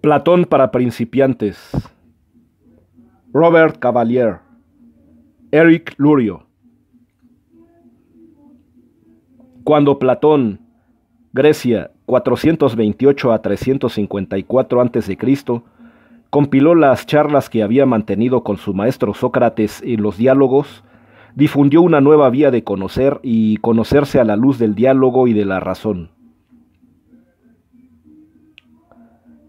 Platón para principiantes. Robert Cavalier. Eric Lurio. Cuando Platón, Grecia, 428 a 354 a.C., compiló las charlas que había mantenido con su maestro Sócrates en los diálogos, difundió una nueva vía de conocer y conocerse a la luz del diálogo y de la razón.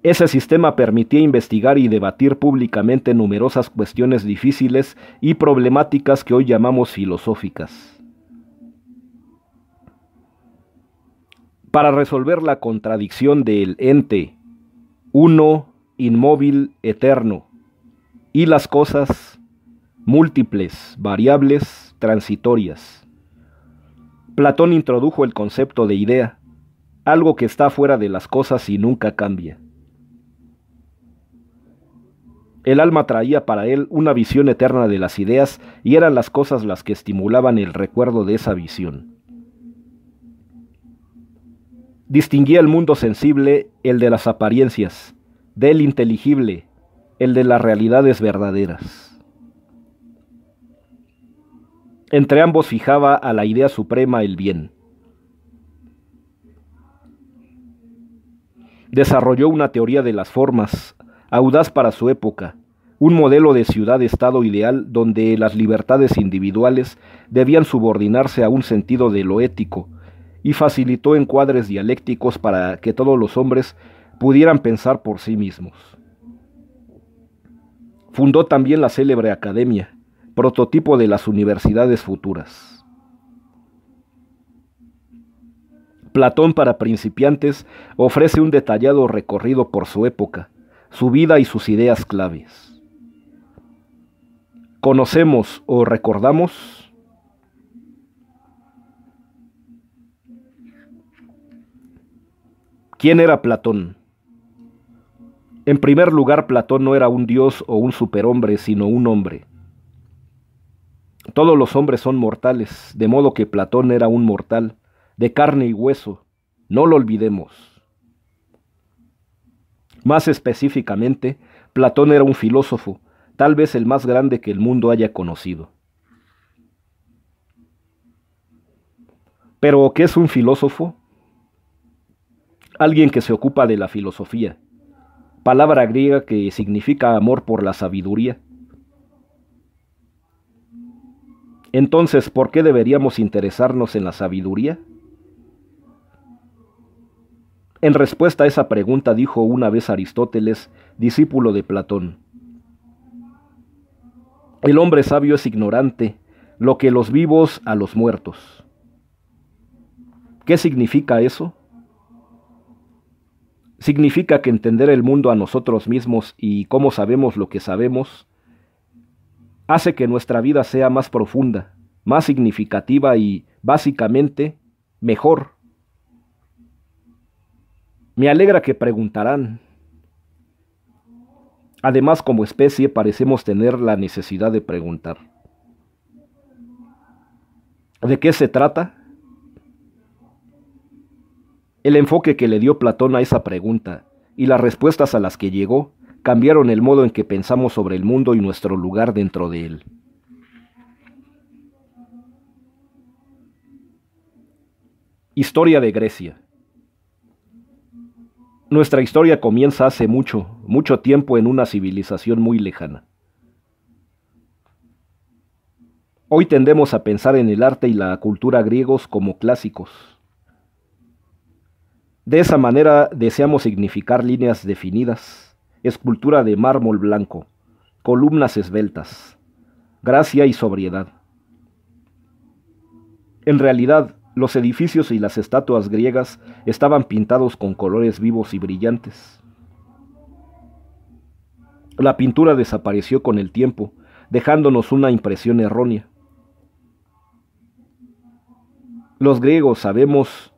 Ese sistema permitía investigar y debatir públicamente numerosas cuestiones difíciles y problemáticas que hoy llamamos filosóficas. Para resolver la contradicción del ente, uno, inmóvil, eterno, y las cosas múltiples, variables, transitorias. Platón introdujo el concepto de idea, algo que está fuera de las cosas y nunca cambia. El alma traía para él una visión eterna de las ideas y eran las cosas las que estimulaban el recuerdo de esa visión. Distinguía el mundo sensible, el de las apariencias, del inteligible, el de las realidades verdaderas. Entre ambos fijaba a la idea suprema el bien. Desarrolló una teoría de las formas, audaz para su época, un modelo de ciudad-estado ideal donde las libertades individuales debían subordinarse a un sentido de lo ético, y facilitó encuadres dialécticos para que todos los hombres pudieran pensar por sí mismos. Fundó también la célebre academia, prototipo de las universidades futuras. Platón para principiantes ofrece un detallado recorrido por su época, su vida y sus ideas claves. Conocemos o recordamos quién era Platón. En primer lugar, Platón no era un dios o un superhombre, sino un hombre. Todos los hombres son mortales, de modo que Platón era un mortal, de carne y hueso. No lo olvidemos. Más específicamente, Platón era un filósofo, tal vez el más grande que el mundo haya conocido. Pero, ¿qué es un filósofo? Alguien que se ocupa de la filosofía, palabra griega que significa amor por la sabiduría. Entonces, ¿por qué deberíamos interesarnos en la sabiduría? En respuesta a esa pregunta dijo una vez Aristóteles, discípulo de Platón, el hombre sabio es ignorante, lo que los vivos a los muertos. ¿Qué significa eso? Significa que entender el mundo a nosotros mismos y cómo sabemos lo que sabemos hace que nuestra vida sea más profunda, más significativa y, básicamente, mejor. Me alegra que preguntarán. Además, como especie parecemos tener la necesidad de preguntar. ¿De qué se trata? El enfoque que le dio Platón a esa pregunta y las respuestas a las que llegó cambiaron el modo en que pensamos sobre el mundo y nuestro lugar dentro de él. Historia de Grecia. Nuestra historia comienza hace mucho, mucho tiempo en una civilización muy lejana. Hoy tendemos a pensar en el arte y la cultura griegos como clásicos. De esa manera deseamos significar líneas definidas, escultura de mármol blanco, columnas esbeltas, gracia y sobriedad. En realidad, los edificios y las estatuas griegas estaban pintados con colores vivos y brillantes. La pintura desapareció con el tiempo, dejándonos una impresión errónea. Los griegos, sabemos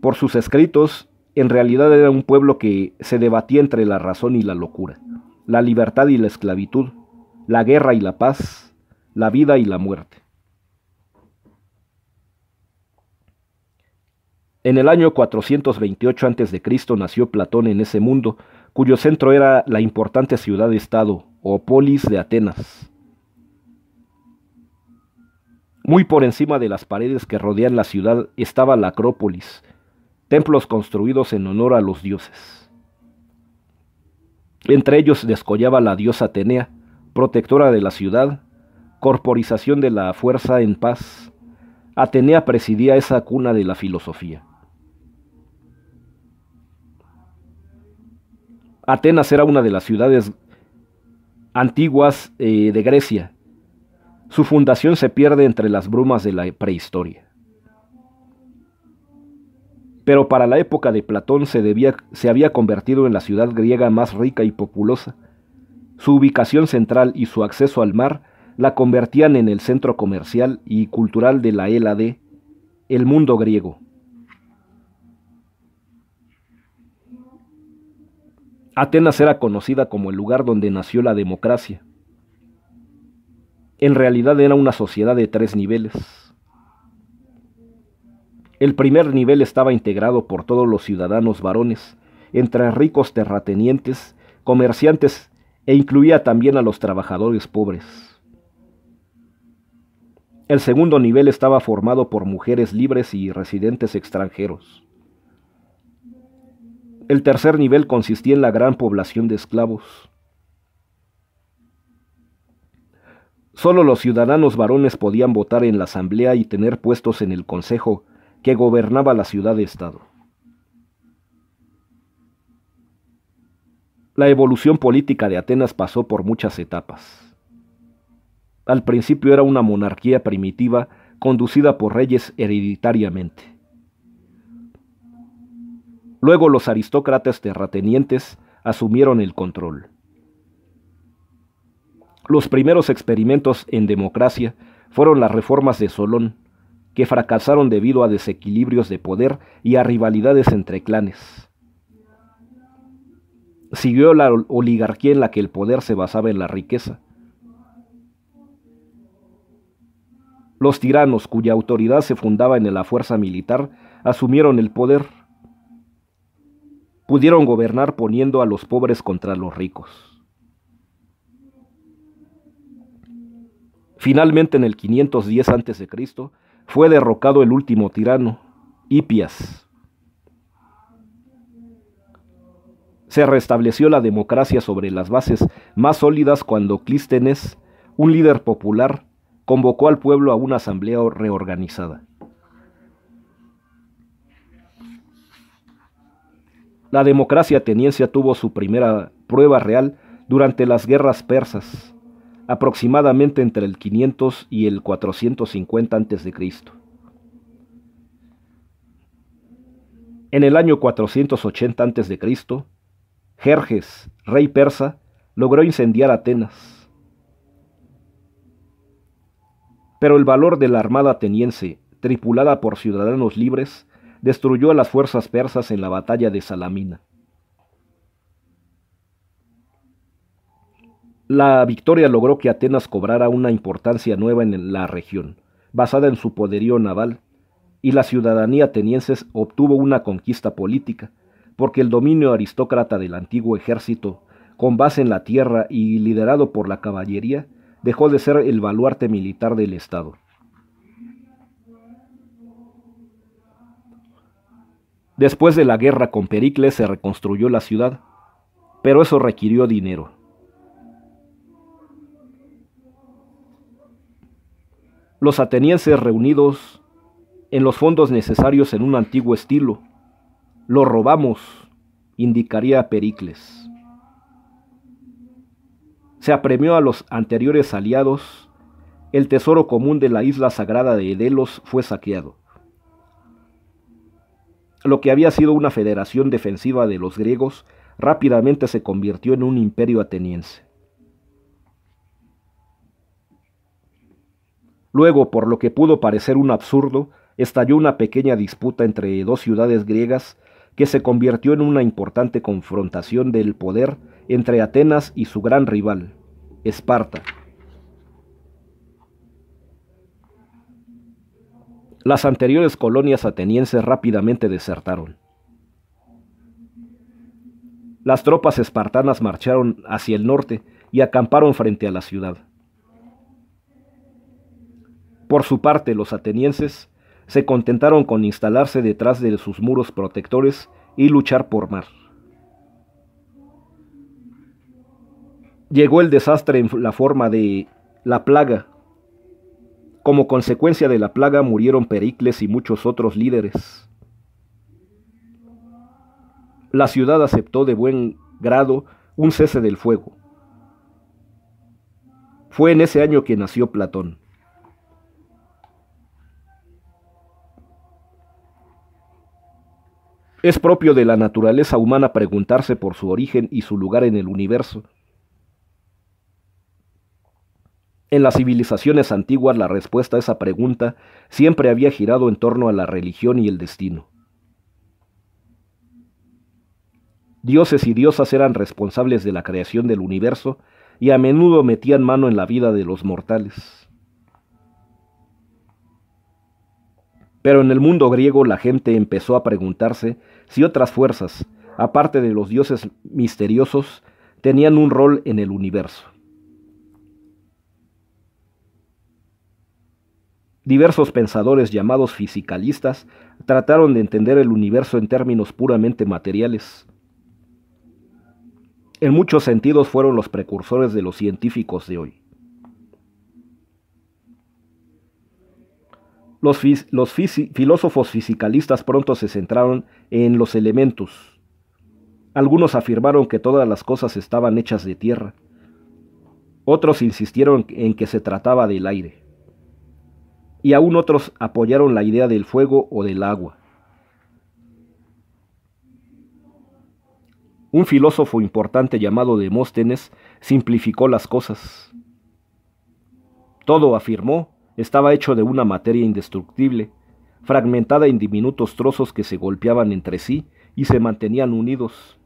por sus escritos, en realidad era un pueblo que se debatía entre la razón y la locura, la libertad y la esclavitud, la guerra y la paz, la vida y la muerte. En el año 428 a.C. nació Platón en ese mundo, cuyo centro era la importante ciudad-estado o polis de Atenas. Muy por encima de las paredes que rodean la ciudad estaba la Acrópolis, templos construidos en honor a los dioses. Entre ellos descollaba la diosa Atenea, protectora de la ciudad, corporización de la fuerza en paz. Atenea presidía esa cuna de la filosofía. Atenas era una de las ciudades antiguas eh, de Grecia. Su fundación se pierde entre las brumas de la prehistoria. Pero para la época de Platón se, se había convertido en la ciudad griega más rica y populosa. Su ubicación central y su acceso al mar la convertían en el centro comercial y cultural de la Hélade, el mundo griego. Atenas era conocida como el lugar donde nació la democracia. En realidad era una sociedad de tres niveles. El primer nivel estaba integrado por todos los ciudadanos varones, entre ricos terratenientes, comerciantes e incluía también a los trabajadores pobres. El segundo nivel estaba formado por mujeres libres y residentes extranjeros. El tercer nivel consistía en la gran población de esclavos. Solo los ciudadanos varones podían votar en la asamblea y tener puestos en el consejo que gobernaba la ciudad-estado. La evolución política de Atenas pasó por muchas etapas. Al principio era una monarquía primitiva conducida por reyes hereditariamente. Luego los aristócratas terratenientes asumieron el control. Los primeros experimentos en democracia fueron las reformas de Solón, que fracasaron debido a desequilibrios de poder y a rivalidades entre clanes. Siguió la oligarquía en la que el poder se basaba en la riqueza. Los tiranos cuya autoridad se fundaba en la fuerza militar asumieron el poder pudieron gobernar poniendo a los pobres contra los ricos. Finalmente en el 510 a.C. fue derrocado el último tirano, Hipias. Se restableció la democracia sobre las bases más sólidas cuando Clístenes, un líder popular, convocó al pueblo a una asamblea reorganizada. La democracia ateniense tuvo su primera prueba real durante las guerras persas, aproximadamente entre el 500 y el 450 a.C. En el año 480 a.C., Jerjes, rey persa, logró incendiar Atenas. Pero el valor de la armada ateniense, tripulada por ciudadanos libres, destruyó a las fuerzas persas en la batalla de Salamina. La victoria logró que Atenas cobrara una importancia nueva en la región, basada en su poderío naval, y la ciudadanía atenienses obtuvo una conquista política, porque el dominio aristócrata del antiguo ejército, con base en la tierra y liderado por la caballería, dejó de ser el baluarte militar del Estado. Después de la guerra con Pericles se reconstruyó la ciudad, pero eso requirió dinero. Los atenienses reunidos en los fondos necesarios en un antiguo estilo, lo robamos, indicaría Pericles. Se apremió a los anteriores aliados, el tesoro común de la isla sagrada de Edelos fue saqueado. Lo que había sido una federación defensiva de los griegos rápidamente se convirtió en un imperio ateniense. Luego, por lo que pudo parecer un absurdo, estalló una pequeña disputa entre dos ciudades griegas que se convirtió en una importante confrontación del poder entre Atenas y su gran rival, Esparta. Las anteriores colonias atenienses rápidamente desertaron. Las tropas espartanas marcharon hacia el norte y acamparon frente a la ciudad. Por su parte, los atenienses se contentaron con instalarse detrás de sus muros protectores y luchar por mar. Llegó el desastre en la forma de la plaga como consecuencia de la plaga murieron Pericles y muchos otros líderes. La ciudad aceptó de buen grado un cese del fuego. Fue en ese año que nació Platón. Es propio de la naturaleza humana preguntarse por su origen y su lugar en el universo. En las civilizaciones antiguas la respuesta a esa pregunta siempre había girado en torno a la religión y el destino. Dioses y diosas eran responsables de la creación del universo y a menudo metían mano en la vida de los mortales. Pero en el mundo griego la gente empezó a preguntarse si otras fuerzas, aparte de los dioses misteriosos, tenían un rol en el universo. Diversos pensadores llamados fisicalistas trataron de entender el universo en términos puramente materiales. En muchos sentidos fueron los precursores de los científicos de hoy. Los, filósofos fisicalistas pronto se centraron en los elementos. Algunos afirmaron que todas las cosas estaban hechas de tierra. Otros insistieron en que se trataba del aire y aún otros apoyaron la idea del fuego o del agua. Un filósofo importante llamado Demóstenes simplificó las cosas. Todo, afirmó, estaba hecho de una materia indestructible, fragmentada en diminutos trozos que se golpeaban entre sí y se mantenían unidos.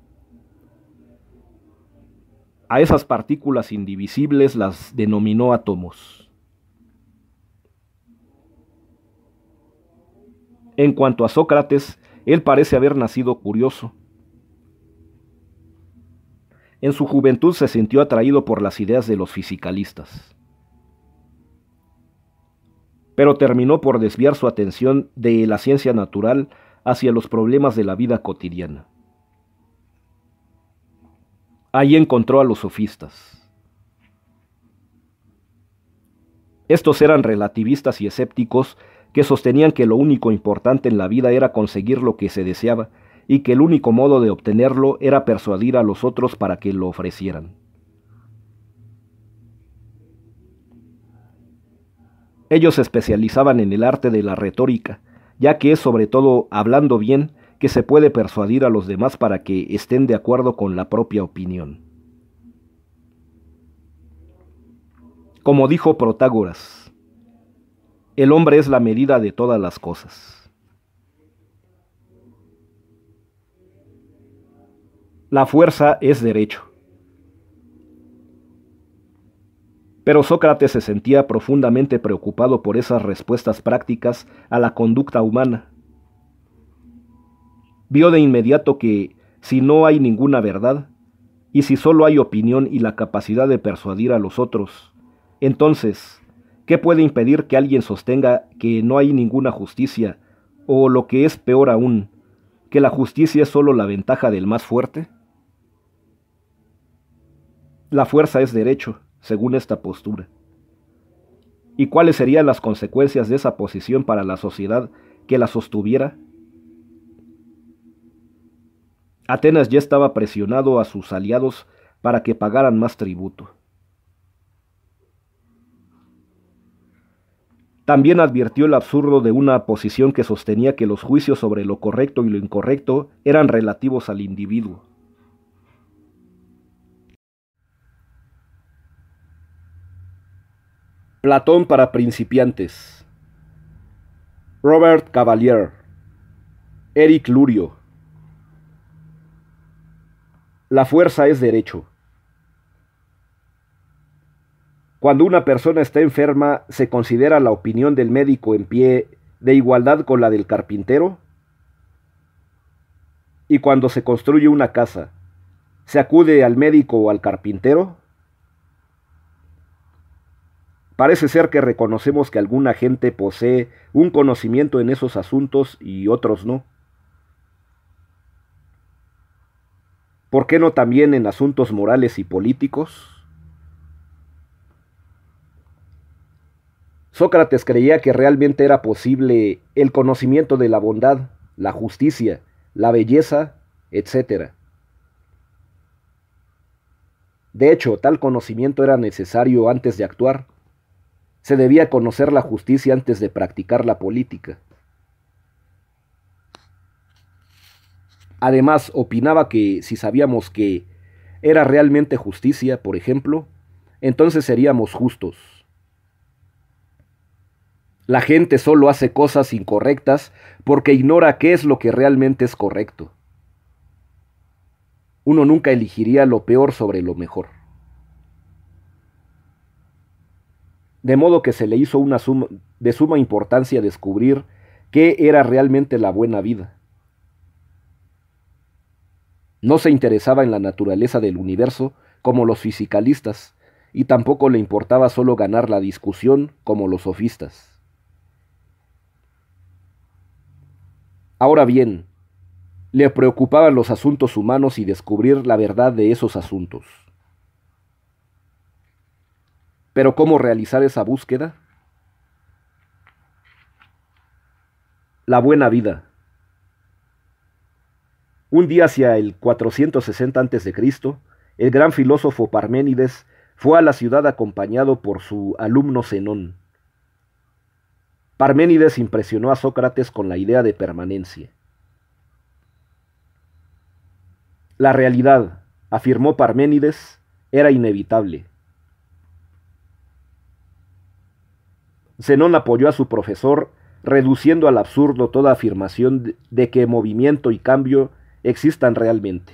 A esas partículas indivisibles las denominó átomos. En cuanto a Sócrates, él parece haber nacido curioso. En su juventud se sintió atraído por las ideas de los fisicalistas, pero terminó por desviar su atención de la ciencia natural hacia los problemas de la vida cotidiana. Ahí encontró a los sofistas. Estos eran relativistas y escépticos que sostenían que lo único importante en la vida era conseguir lo que se deseaba y que el único modo de obtenerlo era persuadir a los otros para que lo ofrecieran. Ellos se especializaban en el arte de la retórica, ya que es sobre todo hablando bien que se puede persuadir a los demás para que estén de acuerdo con la propia opinión. Como dijo Protágoras, el hombre es la medida de todas las cosas. La fuerza es derecho. Pero Sócrates se sentía profundamente preocupado por esas respuestas prácticas a la conducta humana. Vio de inmediato que, si no hay ninguna verdad, y si solo hay opinión y la capacidad de persuadir a los otros, entonces ¿Qué puede impedir que alguien sostenga que no hay ninguna justicia, o lo que es peor aún, que la justicia es solo la ventaja del más fuerte? La fuerza es derecho, según esta postura. ¿Y cuáles serían las consecuencias de esa posición para la sociedad que la sostuviera? Atenas ya estaba presionado a sus aliados para que pagaran más tributo. También advirtió el absurdo de una posición que sostenía que los juicios sobre lo correcto y lo incorrecto eran relativos al individuo. Platón para principiantes. Robert Cavalier. Eric Lurio. La fuerza es derecho. Cuando una persona está enferma, ¿se considera la opinión del médico en pie de igualdad con la del carpintero? ¿Y cuando se construye una casa, se acude al médico o al carpintero? Parece ser que reconocemos que alguna gente posee un conocimiento en esos asuntos y otros no. ¿Por qué no también en asuntos morales y políticos? Sócrates creía que realmente era posible el conocimiento de la bondad, la justicia, la belleza, etc. De hecho, tal conocimiento era necesario antes de actuar. Se debía conocer la justicia antes de practicar la política. Además, opinaba que si sabíamos que era realmente justicia, por ejemplo, entonces seríamos justos. La gente solo hace cosas incorrectas porque ignora qué es lo que realmente es correcto. Uno nunca elegiría lo peor sobre lo mejor. De modo que se le hizo una de suma importancia descubrir qué era realmente la buena vida. No se interesaba en la naturaleza del universo como los fisicalistas, y tampoco le importaba solo ganar la discusión como los sofistas. Ahora bien, le preocupaban los asuntos humanos y descubrir la verdad de esos asuntos. Pero ¿cómo realizar esa búsqueda? La buena vida. Un día hacia el 460 a.C., el gran filósofo Parménides fue a la ciudad acompañado por su alumno Zenón. Parménides impresionó a Sócrates con la idea de permanencia. La realidad, afirmó Parménides, era inevitable. Zenón apoyó a su profesor, reduciendo al absurdo toda afirmación de que movimiento y cambio existan realmente.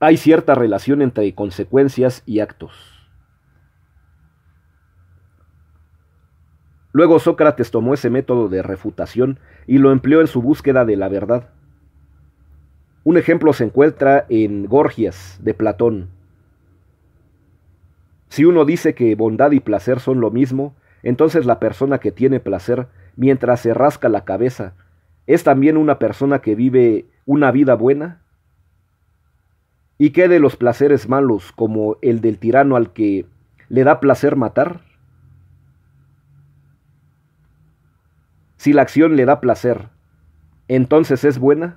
Hay cierta relación entre consecuencias y actos. Luego Sócrates tomó ese método de refutación y lo empleó en su búsqueda de la verdad. Un ejemplo se encuentra en Gorgias de Platón. Si uno dice que bondad y placer son lo mismo, entonces la persona que tiene placer, mientras se rasca la cabeza, ¿es también una persona que vive una vida buena? ¿Y qué de los placeres malos como el del tirano al que le da placer matar? Si la acción le da placer, entonces es buena.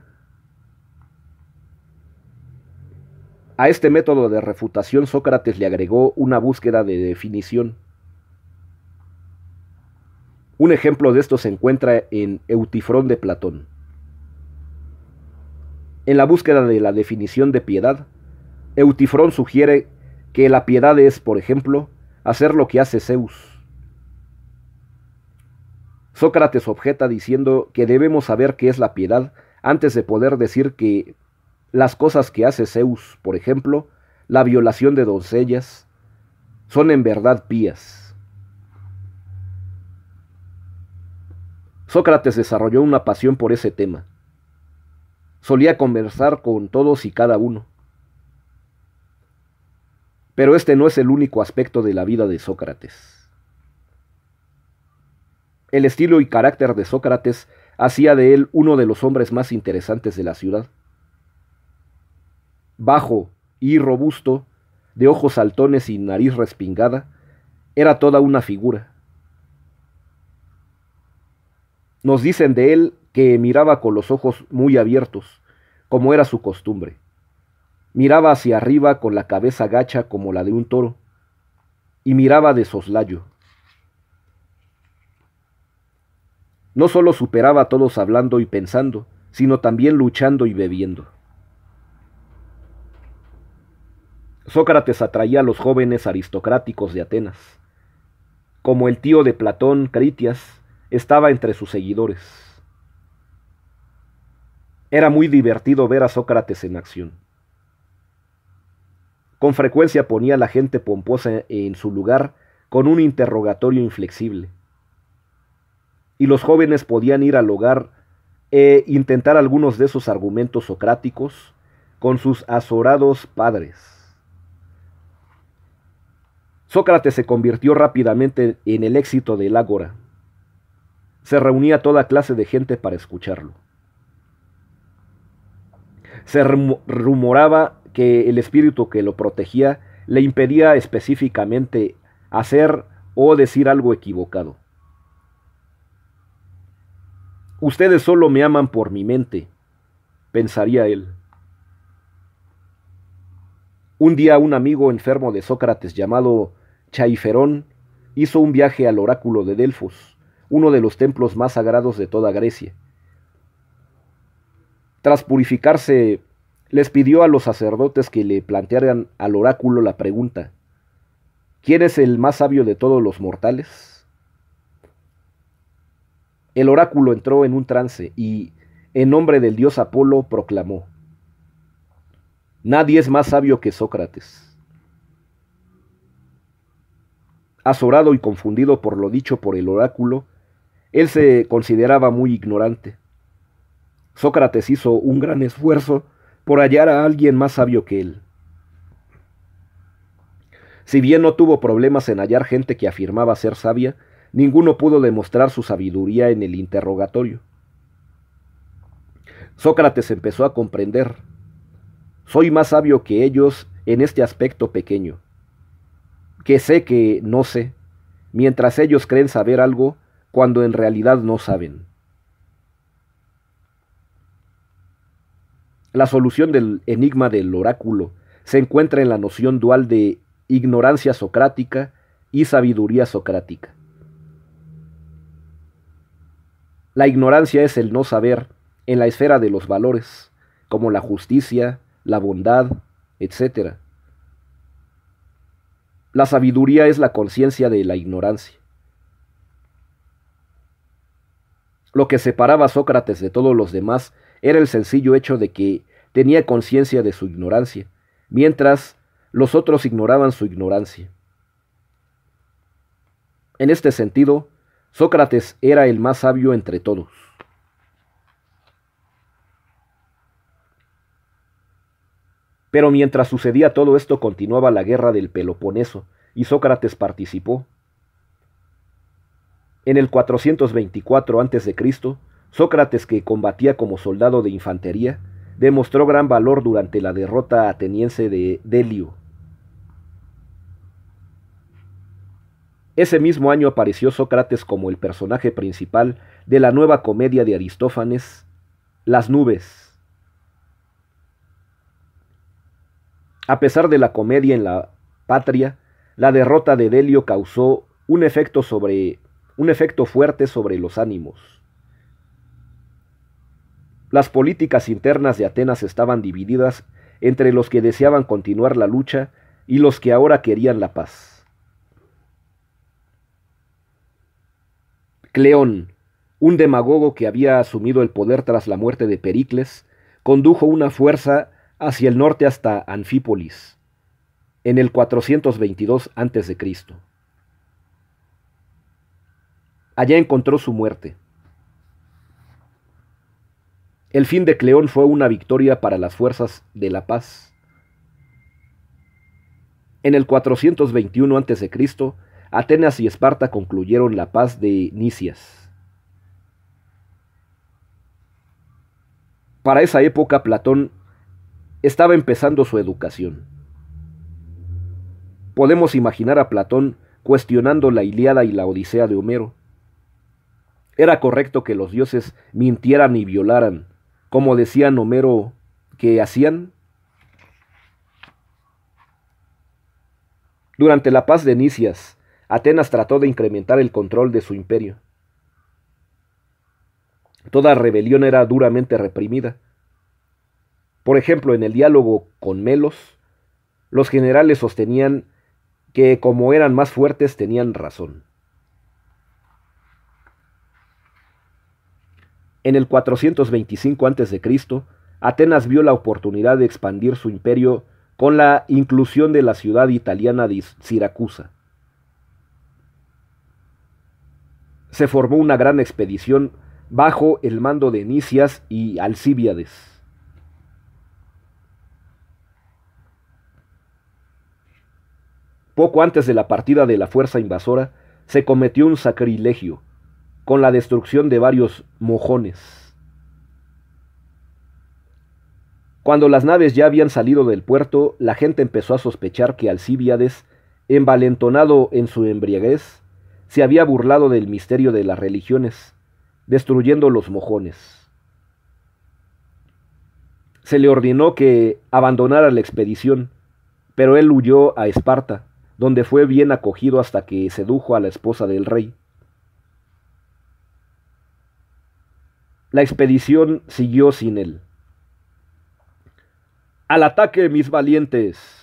A este método de refutación Sócrates le agregó una búsqueda de definición. Un ejemplo de esto se encuentra en Eutifrón de Platón. En la búsqueda de la definición de piedad, Eutifrón sugiere que la piedad es, por ejemplo, hacer lo que hace Zeus. Sócrates objeta diciendo que debemos saber qué es la piedad antes de poder decir que las cosas que hace Zeus, por ejemplo, la violación de doncellas, son en verdad pías. Sócrates desarrolló una pasión por ese tema. Solía conversar con todos y cada uno. Pero este no es el único aspecto de la vida de Sócrates. El estilo y carácter de Sócrates hacía de él uno de los hombres más interesantes de la ciudad. Bajo y robusto, de ojos saltones y nariz respingada, era toda una figura. Nos dicen de él que miraba con los ojos muy abiertos, como era su costumbre. Miraba hacia arriba con la cabeza gacha como la de un toro, y miraba de soslayo. No solo superaba a todos hablando y pensando, sino también luchando y bebiendo. Sócrates atraía a los jóvenes aristocráticos de Atenas. Como el tío de Platón, Critias, estaba entre sus seguidores. Era muy divertido ver a Sócrates en acción. Con frecuencia ponía a la gente pomposa en su lugar con un interrogatorio inflexible y los jóvenes podían ir al hogar e intentar algunos de esos argumentos socráticos con sus azorados padres. Sócrates se convirtió rápidamente en el éxito del ágora. Se reunía toda clase de gente para escucharlo. Se rumoraba que el espíritu que lo protegía le impedía específicamente hacer o decir algo equivocado. Ustedes solo me aman por mi mente, pensaría él. Un día un amigo enfermo de Sócrates llamado Chaiferón hizo un viaje al oráculo de Delfos, uno de los templos más sagrados de toda Grecia. Tras purificarse, les pidió a los sacerdotes que le plantearan al oráculo la pregunta, ¿quién es el más sabio de todos los mortales? El oráculo entró en un trance y, en nombre del dios Apolo, proclamó, Nadie es más sabio que Sócrates. Azorado y confundido por lo dicho por el oráculo, él se consideraba muy ignorante. Sócrates hizo un gran esfuerzo por hallar a alguien más sabio que él. Si bien no tuvo problemas en hallar gente que afirmaba ser sabia, ninguno pudo demostrar su sabiduría en el interrogatorio. Sócrates empezó a comprender. Soy más sabio que ellos en este aspecto pequeño, que sé que no sé, mientras ellos creen saber algo cuando en realidad no saben. La solución del enigma del oráculo se encuentra en la noción dual de ignorancia socrática y sabiduría socrática. La ignorancia es el no saber en la esfera de los valores, como la justicia, la bondad, etc. La sabiduría es la conciencia de la ignorancia. Lo que separaba a Sócrates de todos los demás era el sencillo hecho de que tenía conciencia de su ignorancia, mientras los otros ignoraban su ignorancia. En este sentido, Sócrates era el más sabio entre todos. Pero mientras sucedía todo esto continuaba la guerra del Peloponeso y Sócrates participó. En el 424 a.C., Sócrates, que combatía como soldado de infantería, demostró gran valor durante la derrota ateniense de Delio. Ese mismo año apareció Sócrates como el personaje principal de la nueva comedia de Aristófanes, Las nubes. A pesar de la comedia en la patria, la derrota de Delio causó un efecto sobre un efecto fuerte sobre los ánimos. Las políticas internas de Atenas estaban divididas entre los que deseaban continuar la lucha y los que ahora querían la paz. Cleón, un demagogo que había asumido el poder tras la muerte de Pericles, condujo una fuerza hacia el norte hasta Anfípolis, en el 422 a.C. Allá encontró su muerte. El fin de Cleón fue una victoria para las fuerzas de la paz. En el 421 a.C., Atenas y Esparta concluyeron la paz de Nicias. Para esa época Platón estaba empezando su educación. Podemos imaginar a Platón cuestionando la Ilíada y la Odisea de Homero. Era correcto que los dioses mintieran y violaran, como decían Homero que hacían. Durante la paz de Nicias, Atenas trató de incrementar el control de su imperio. Toda rebelión era duramente reprimida. Por ejemplo, en el diálogo con Melos, los generales sostenían que como eran más fuertes tenían razón. En el 425 a.C., Atenas vio la oportunidad de expandir su imperio con la inclusión de la ciudad italiana de Siracusa. se formó una gran expedición bajo el mando de Nicias y Alcibiades. Poco antes de la partida de la fuerza invasora, se cometió un sacrilegio, con la destrucción de varios mojones. Cuando las naves ya habían salido del puerto, la gente empezó a sospechar que Alcibiades, envalentonado en su embriaguez, se había burlado del misterio de las religiones, destruyendo los mojones. Se le ordenó que abandonara la expedición, pero él huyó a Esparta, donde fue bien acogido hasta que sedujo a la esposa del rey. La expedición siguió sin él. Al ataque, mis valientes.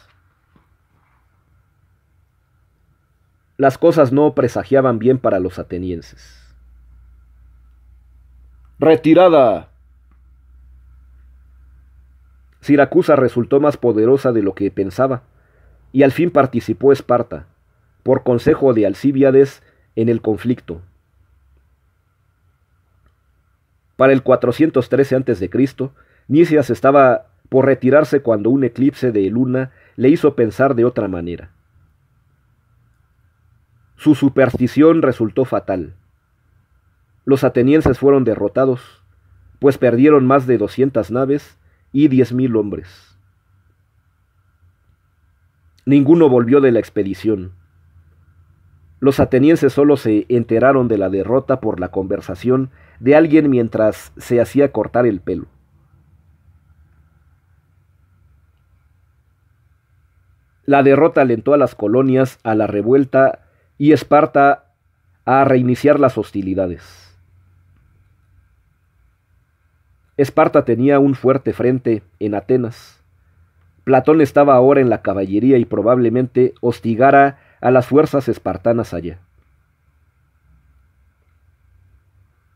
las cosas no presagiaban bien para los atenienses. ¡Retirada! Siracusa resultó más poderosa de lo que pensaba, y al fin participó Esparta, por consejo de Alcibiades, en el conflicto. Para el 413 a.C., Nicias estaba por retirarse cuando un eclipse de luna le hizo pensar de otra manera. Su superstición resultó fatal. Los atenienses fueron derrotados, pues perdieron más de 200 naves y 10.000 hombres. Ninguno volvió de la expedición. Los atenienses solo se enteraron de la derrota por la conversación de alguien mientras se hacía cortar el pelo. La derrota alentó a las colonias a la revuelta y Esparta a reiniciar las hostilidades. Esparta tenía un fuerte frente en Atenas. Platón estaba ahora en la caballería y probablemente hostigara a las fuerzas espartanas allá.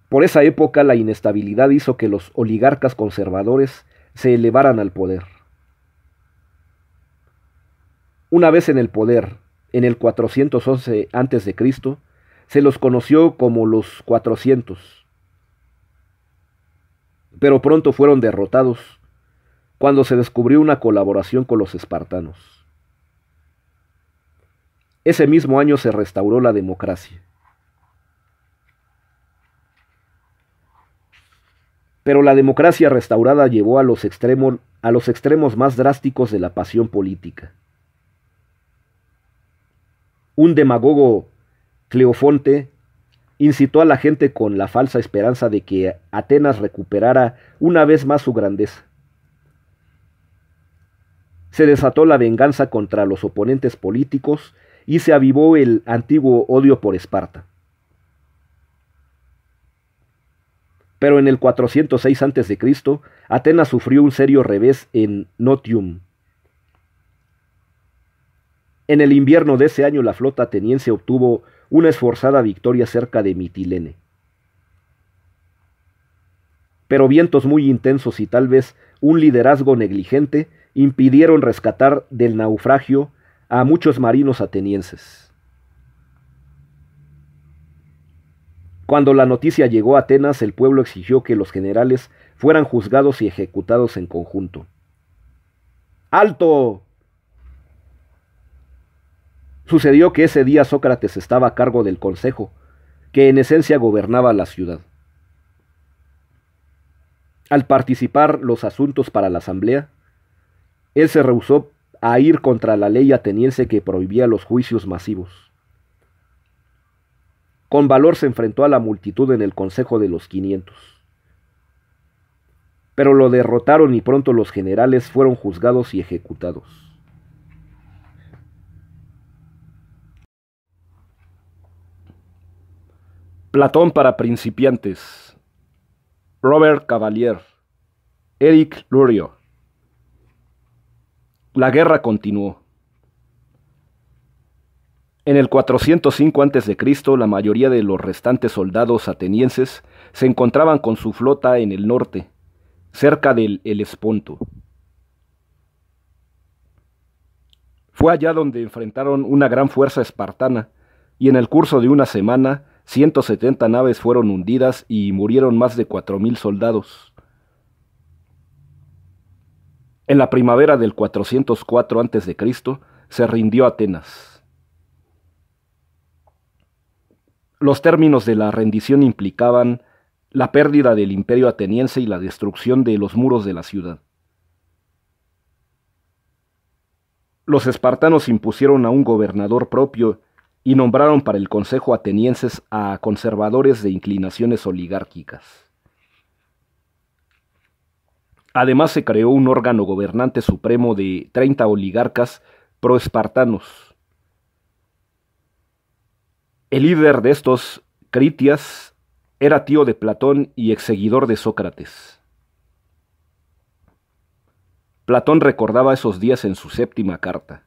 Por esa época la inestabilidad hizo que los oligarcas conservadores se elevaran al poder. Una vez en el poder, en el 411 a.C., se los conoció como los 400. Pero pronto fueron derrotados cuando se descubrió una colaboración con los espartanos. Ese mismo año se restauró la democracia. Pero la democracia restaurada llevó a los extremos, a los extremos más drásticos de la pasión política un demagogo Cleofonte incitó a la gente con la falsa esperanza de que Atenas recuperara una vez más su grandeza. Se desató la venganza contra los oponentes políticos y se avivó el antiguo odio por Esparta. Pero en el 406 a.C., Atenas sufrió un serio revés en Notium, en el invierno de ese año la flota ateniense obtuvo una esforzada victoria cerca de Mitilene. Pero vientos muy intensos y tal vez un liderazgo negligente impidieron rescatar del naufragio a muchos marinos atenienses. Cuando la noticia llegó a Atenas, el pueblo exigió que los generales fueran juzgados y ejecutados en conjunto. ¡Alto! Sucedió que ese día Sócrates estaba a cargo del Consejo, que en esencia gobernaba la ciudad. Al participar los asuntos para la asamblea, él se rehusó a ir contra la ley ateniense que prohibía los juicios masivos. Con valor se enfrentó a la multitud en el Consejo de los 500. Pero lo derrotaron y pronto los generales fueron juzgados y ejecutados. Platón para principiantes. Robert Cavalier. Eric Lurio. La guerra continuó. En el 405 a.C., la mayoría de los restantes soldados atenienses se encontraban con su flota en el norte, cerca del Esponto. Fue allá donde enfrentaron una gran fuerza espartana, y en el curso de una semana 170 naves fueron hundidas y murieron más de 4.000 soldados. En la primavera del 404 a.C. se rindió Atenas. Los términos de la rendición implicaban la pérdida del imperio ateniense y la destrucción de los muros de la ciudad. Los espartanos impusieron a un gobernador propio y nombraron para el Consejo atenienses a conservadores de inclinaciones oligárquicas. Además se creó un órgano gobernante supremo de 30 oligarcas proespartanos. El líder de estos, Critias, era tío de Platón y exseguidor de Sócrates. Platón recordaba esos días en su séptima carta.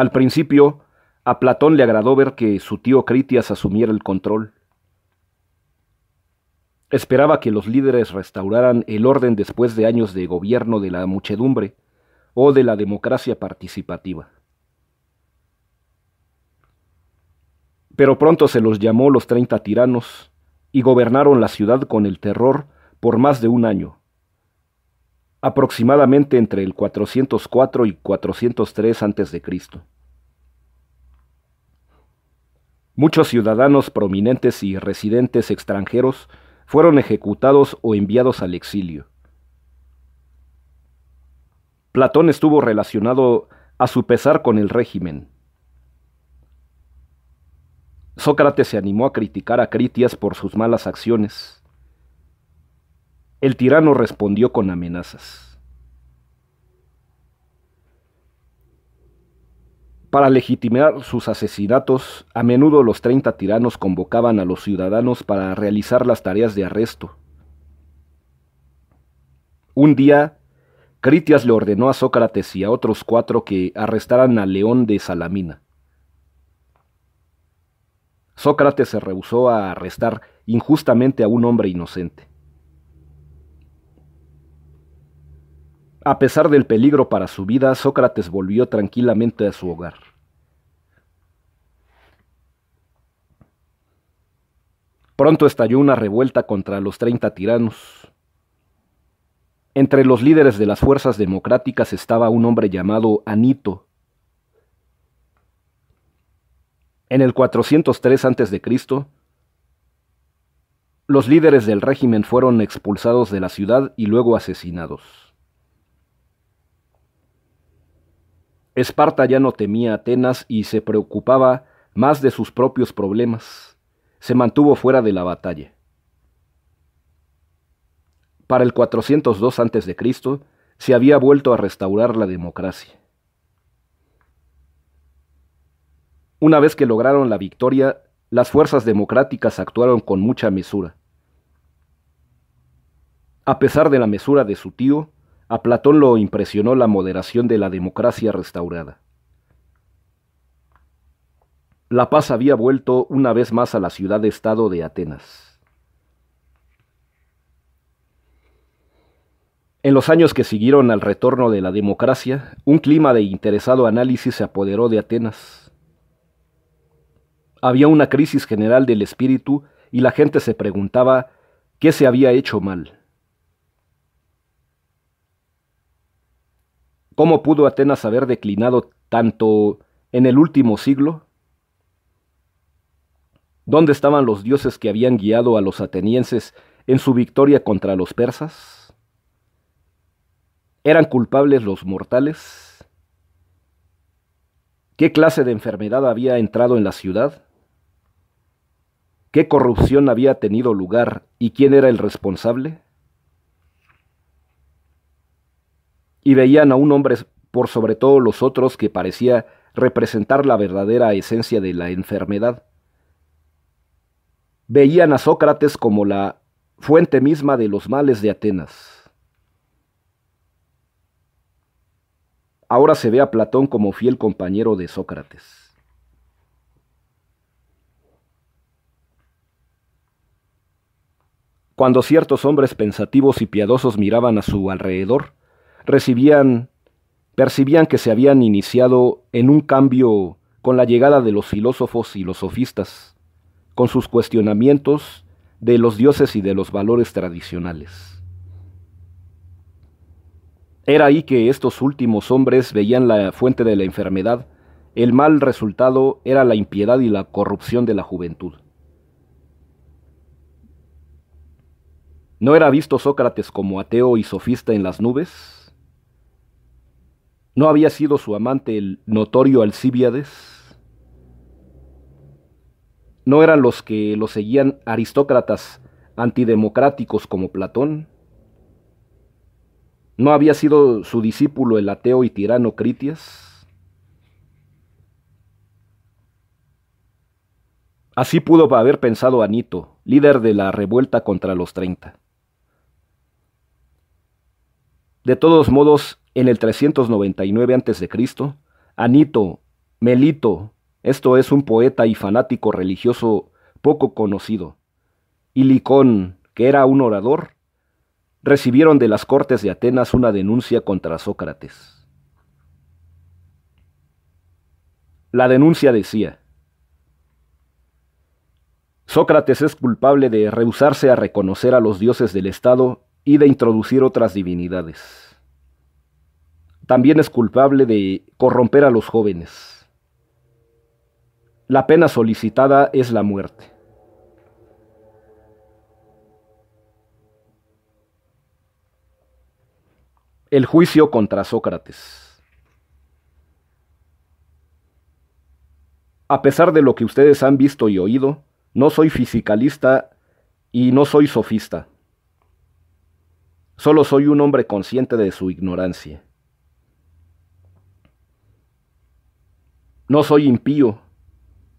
Al principio, a Platón le agradó ver que su tío Critias asumiera el control. Esperaba que los líderes restauraran el orden después de años de gobierno de la muchedumbre o de la democracia participativa. Pero pronto se los llamó los treinta tiranos y gobernaron la ciudad con el terror por más de un año aproximadamente entre el 404 y 403 a.C. Muchos ciudadanos prominentes y residentes extranjeros fueron ejecutados o enviados al exilio. Platón estuvo relacionado a su pesar con el régimen. Sócrates se animó a criticar a Critias por sus malas acciones. El tirano respondió con amenazas. Para legitimar sus asesinatos, a menudo los 30 tiranos convocaban a los ciudadanos para realizar las tareas de arresto. Un día, Critias le ordenó a Sócrates y a otros cuatro que arrestaran al León de Salamina. Sócrates se rehusó a arrestar injustamente a un hombre inocente. A pesar del peligro para su vida, Sócrates volvió tranquilamente a su hogar. Pronto estalló una revuelta contra los 30 tiranos. Entre los líderes de las fuerzas democráticas estaba un hombre llamado Anito. En el 403 a.C., los líderes del régimen fueron expulsados de la ciudad y luego asesinados. Esparta ya no temía a Atenas y se preocupaba más de sus propios problemas. Se mantuvo fuera de la batalla. Para el 402 a.C., se había vuelto a restaurar la democracia. Una vez que lograron la victoria, las fuerzas democráticas actuaron con mucha mesura. A pesar de la mesura de su tío, a Platón lo impresionó la moderación de la democracia restaurada. La paz había vuelto una vez más a la ciudad-estado de Atenas. En los años que siguieron al retorno de la democracia, un clima de interesado análisis se apoderó de Atenas. Había una crisis general del espíritu y la gente se preguntaba qué se había hecho mal. ¿Cómo pudo Atenas haber declinado tanto en el último siglo? ¿Dónde estaban los dioses que habían guiado a los atenienses en su victoria contra los persas? ¿Eran culpables los mortales? ¿Qué clase de enfermedad había entrado en la ciudad? ¿Qué corrupción había tenido lugar y quién era el responsable? y veían a un hombre por sobre todo los otros que parecía representar la verdadera esencia de la enfermedad. Veían a Sócrates como la fuente misma de los males de Atenas. Ahora se ve a Platón como fiel compañero de Sócrates. Cuando ciertos hombres pensativos y piadosos miraban a su alrededor, recibían, percibían que se habían iniciado en un cambio con la llegada de los filósofos y los sofistas, con sus cuestionamientos de los dioses y de los valores tradicionales. Era ahí que estos últimos hombres veían la fuente de la enfermedad, el mal resultado era la impiedad y la corrupción de la juventud. ¿No era visto Sócrates como ateo y sofista en las nubes? ¿No había sido su amante el notorio Alcibiades? ¿No eran los que lo seguían aristócratas antidemocráticos como Platón? ¿No había sido su discípulo el ateo y tirano Critias? Así pudo haber pensado Anito, líder de la revuelta contra los treinta. De todos modos, en el 399 a.C., Anito, Melito, esto es un poeta y fanático religioso poco conocido, y Licón, que era un orador, recibieron de las Cortes de Atenas una denuncia contra Sócrates. La denuncia decía, Sócrates es culpable de rehusarse a reconocer a los dioses del Estado y de introducir otras divinidades también es culpable de corromper a los jóvenes. La pena solicitada es la muerte. El juicio contra Sócrates. A pesar de lo que ustedes han visto y oído, no soy fisicalista y no soy sofista. Solo soy un hombre consciente de su ignorancia. No soy impío.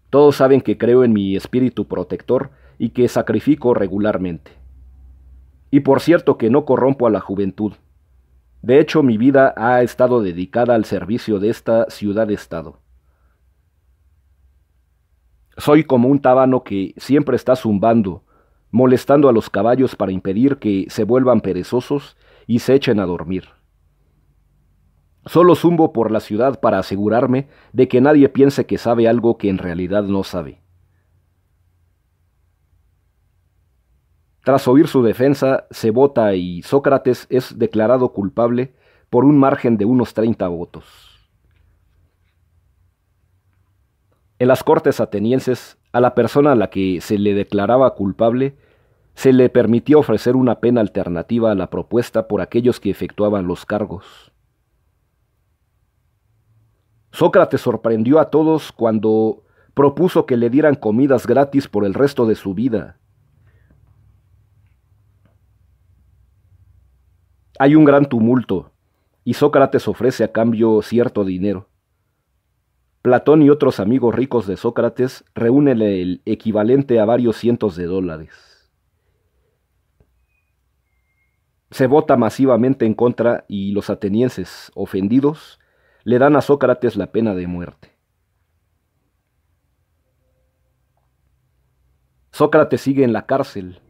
Todos saben que creo en mi espíritu protector y que sacrifico regularmente. Y por cierto que no corrompo a la juventud. De hecho, mi vida ha estado dedicada al servicio de esta ciudad-estado. Soy como un tábano que siempre está zumbando, molestando a los caballos para impedir que se vuelvan perezosos y se echen a dormir. Solo zumbo por la ciudad para asegurarme de que nadie piense que sabe algo que en realidad no sabe. Tras oír su defensa, se vota y Sócrates es declarado culpable por un margen de unos 30 votos. En las cortes atenienses, a la persona a la que se le declaraba culpable, se le permitió ofrecer una pena alternativa a la propuesta por aquellos que efectuaban los cargos. Sócrates sorprendió a todos cuando propuso que le dieran comidas gratis por el resto de su vida. Hay un gran tumulto y Sócrates ofrece a cambio cierto dinero. Platón y otros amigos ricos de Sócrates reúnen el equivalente a varios cientos de dólares. Se vota masivamente en contra y los atenienses, ofendidos, le dan a Sócrates la pena de muerte. Sócrates sigue en la cárcel.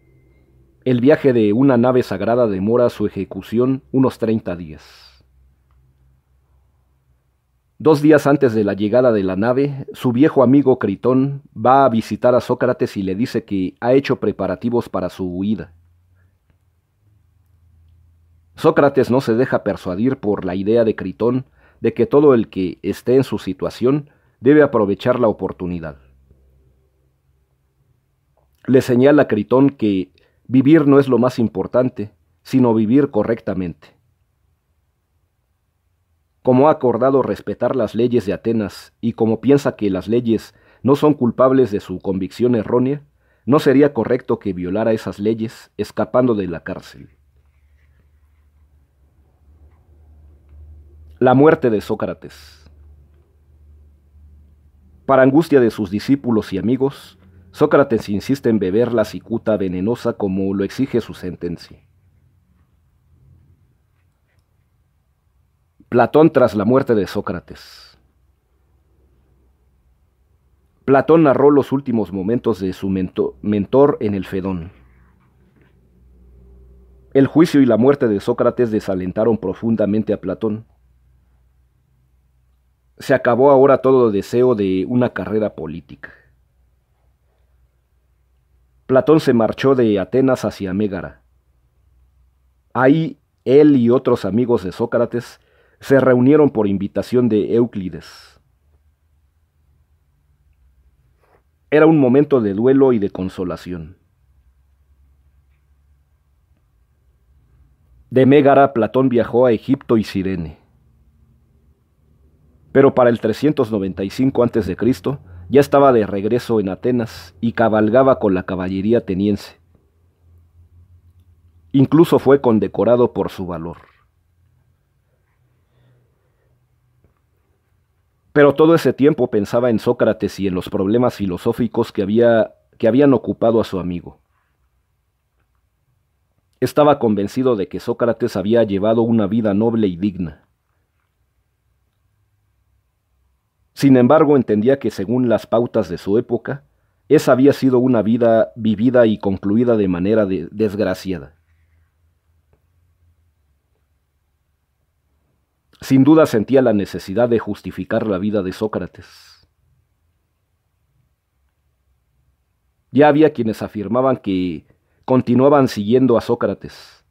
El viaje de una nave sagrada demora su ejecución unos 30 días. Dos días antes de la llegada de la nave, su viejo amigo Critón va a visitar a Sócrates y le dice que ha hecho preparativos para su huida. Sócrates no se deja persuadir por la idea de Critón de que todo el que esté en su situación debe aprovechar la oportunidad. Le señala Critón que vivir no es lo más importante, sino vivir correctamente. Como ha acordado respetar las leyes de Atenas y como piensa que las leyes no son culpables de su convicción errónea, no sería correcto que violara esas leyes escapando de la cárcel. La muerte de Sócrates. Para angustia de sus discípulos y amigos, Sócrates insiste en beber la cicuta venenosa como lo exige su sentencia. Platón tras la muerte de Sócrates. Platón narró los últimos momentos de su mentor en el Fedón. El juicio y la muerte de Sócrates desalentaron profundamente a Platón, se acabó ahora todo deseo de una carrera política. Platón se marchó de Atenas hacia Mégara. Ahí él y otros amigos de Sócrates se reunieron por invitación de Euclides. Era un momento de duelo y de consolación. De Mégara, Platón viajó a Egipto y Sirene. Pero para el 395 a.C. ya estaba de regreso en Atenas y cabalgaba con la caballería ateniense. Incluso fue condecorado por su valor. Pero todo ese tiempo pensaba en Sócrates y en los problemas filosóficos que, había, que habían ocupado a su amigo. Estaba convencido de que Sócrates había llevado una vida noble y digna, Sin embargo, entendía que según las pautas de su época, esa había sido una vida vivida y concluida de manera desgraciada. Sin duda sentía la necesidad de justificar la vida de Sócrates. Ya había quienes afirmaban que continuaban siguiendo a Sócrates.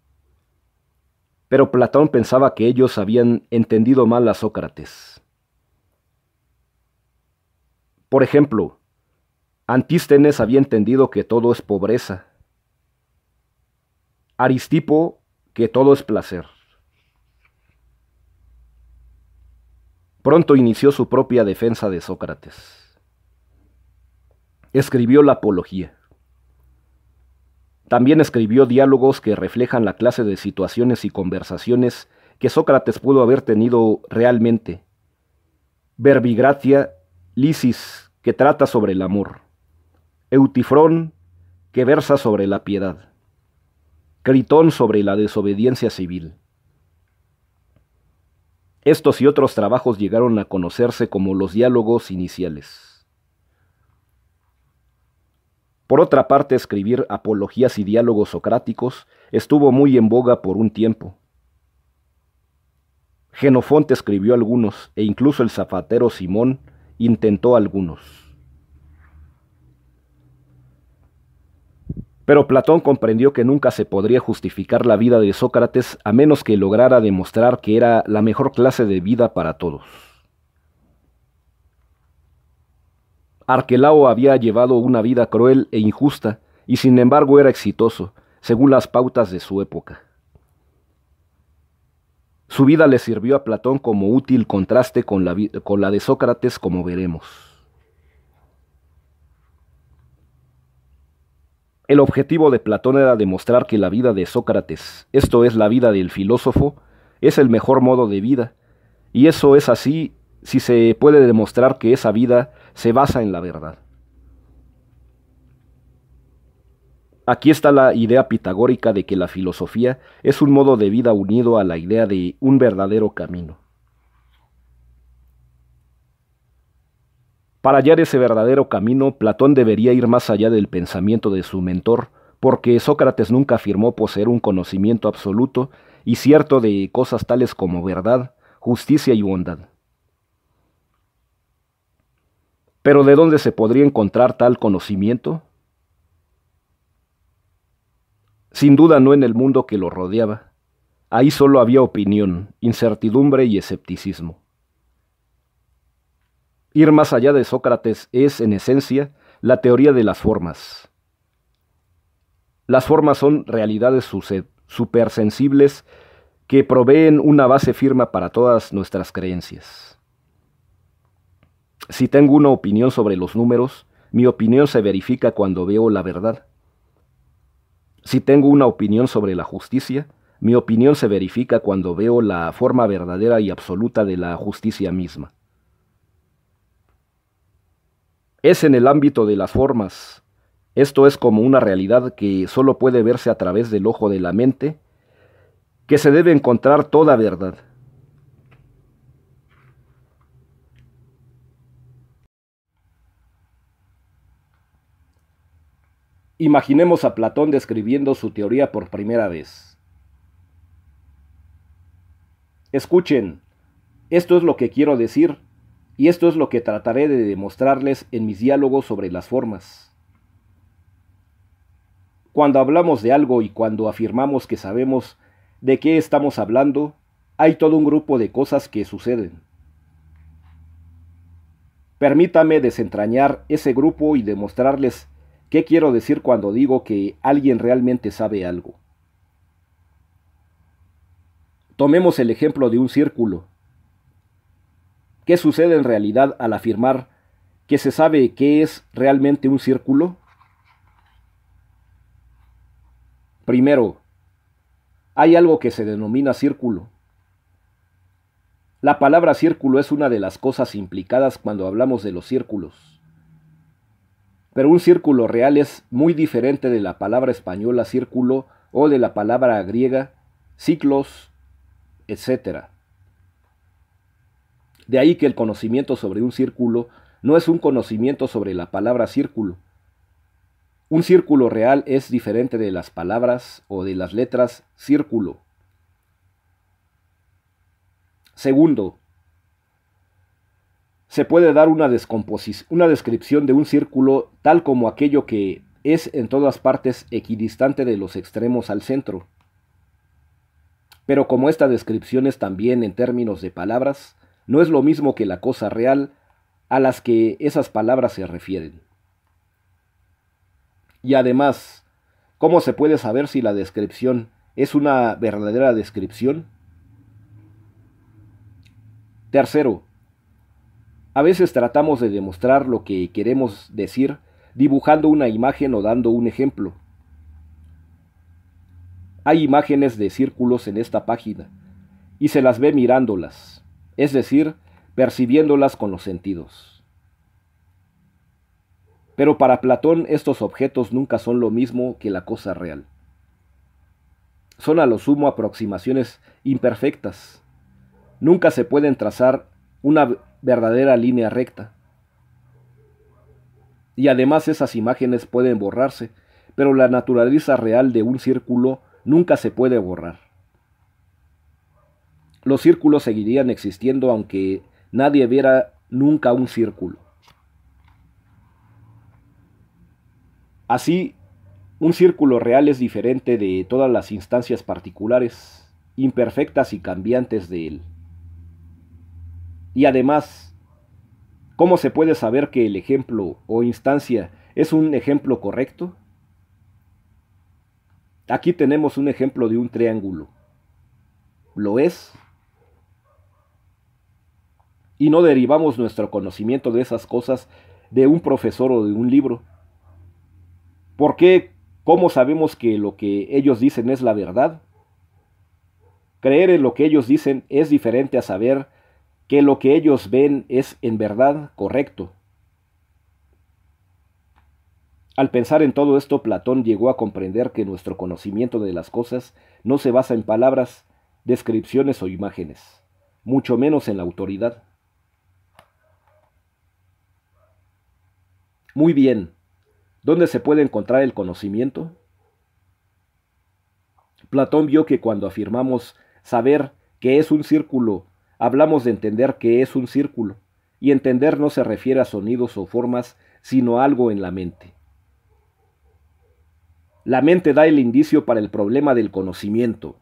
Pero Platón pensaba que ellos habían entendido mal a Sócrates. Por ejemplo, Antístenes había entendido que todo es pobreza. Aristipo que todo es placer. Pronto inició su propia defensa de Sócrates. Escribió la Apología. También escribió diálogos que reflejan la clase de situaciones y conversaciones que Sócrates pudo haber tenido realmente. Verbigratia Lisis, que trata sobre el amor, Eutifrón, que versa sobre la piedad, Critón sobre la desobediencia civil. Estos y otros trabajos llegaron a conocerse como los diálogos iniciales. Por otra parte, escribir apologías y diálogos socráticos estuvo muy en boga por un tiempo. Genofonte escribió algunos, e incluso el zapatero Simón intentó algunos. Pero Platón comprendió que nunca se podría justificar la vida de Sócrates a menos que lograra demostrar que era la mejor clase de vida para todos. Arquelao había llevado una vida cruel e injusta, y sin embargo era exitoso, según las pautas de su época. Su vida le sirvió a Platón como útil contraste con la, con la de Sócrates, como veremos. El objetivo de Platón era demostrar que la vida de Sócrates, esto es la vida del filósofo, es el mejor modo de vida, y eso es así si se puede demostrar que esa vida se basa en la verdad. Aquí está la idea pitagórica de que la filosofía es un modo de vida unido a la idea de un verdadero camino. Para hallar ese verdadero camino, Platón debería ir más allá del pensamiento de su mentor, porque Sócrates nunca afirmó poseer un conocimiento absoluto y cierto de cosas tales como verdad, justicia y bondad. Pero ¿de dónde se podría encontrar tal conocimiento? Sin duda no en el mundo que lo rodeaba. Ahí solo había opinión, incertidumbre y escepticismo. Ir más allá de Sócrates es, en esencia, la teoría de las formas. Las formas son realidades supersensibles que proveen una base firme para todas nuestras creencias. Si tengo una opinión sobre los números, mi opinión se verifica cuando veo la verdad. Si tengo una opinión sobre la justicia, mi opinión se verifica cuando veo la forma verdadera y absoluta de la justicia misma. Es en el ámbito de las formas, esto es como una realidad que solo puede verse a través del ojo de la mente, que se debe encontrar toda verdad. Imaginemos a Platón describiendo su teoría por primera vez. Escuchen, esto es lo que quiero decir y esto es lo que trataré de demostrarles en mis diálogos sobre las formas. Cuando hablamos de algo y cuando afirmamos que sabemos de qué estamos hablando, hay todo un grupo de cosas que suceden. Permítame desentrañar ese grupo y demostrarles ¿Qué quiero decir cuando digo que alguien realmente sabe algo? Tomemos el ejemplo de un círculo. ¿Qué sucede en realidad al afirmar que se sabe qué es realmente un círculo? Primero, hay algo que se denomina círculo. La palabra círculo es una de las cosas implicadas cuando hablamos de los círculos. Pero un círculo real es muy diferente de la palabra española círculo o de la palabra griega ciclos, etc. De ahí que el conocimiento sobre un círculo no es un conocimiento sobre la palabra círculo. Un círculo real es diferente de las palabras o de las letras círculo. Segundo, se puede dar una, una descripción de un círculo tal como aquello que es en todas partes equidistante de los extremos al centro. Pero como esta descripción es también en términos de palabras, no es lo mismo que la cosa real a las que esas palabras se refieren. Y además, ¿cómo se puede saber si la descripción es una verdadera descripción? Tercero, a veces tratamos de demostrar lo que queremos decir dibujando una imagen o dando un ejemplo. Hay imágenes de círculos en esta página y se las ve mirándolas, es decir, percibiéndolas con los sentidos. Pero para Platón estos objetos nunca son lo mismo que la cosa real. Son a lo sumo aproximaciones imperfectas. Nunca se pueden trazar una verdadera línea recta. Y además esas imágenes pueden borrarse, pero la naturaleza real de un círculo nunca se puede borrar. Los círculos seguirían existiendo aunque nadie viera nunca un círculo. Así, un círculo real es diferente de todas las instancias particulares, imperfectas y cambiantes de él. Y además, ¿cómo se puede saber que el ejemplo o instancia es un ejemplo correcto? Aquí tenemos un ejemplo de un triángulo. ¿Lo es? Y no derivamos nuestro conocimiento de esas cosas de un profesor o de un libro. ¿Por qué? ¿Cómo sabemos que lo que ellos dicen es la verdad? Creer en lo que ellos dicen es diferente a saber que lo que ellos ven es en verdad correcto. Al pensar en todo esto, Platón llegó a comprender que nuestro conocimiento de las cosas no se basa en palabras, descripciones o imágenes, mucho menos en la autoridad. Muy bien, ¿dónde se puede encontrar el conocimiento? Platón vio que cuando afirmamos saber que es un círculo hablamos de entender que es un círculo, y entender no se refiere a sonidos o formas, sino algo en la mente. La mente da el indicio para el problema del conocimiento.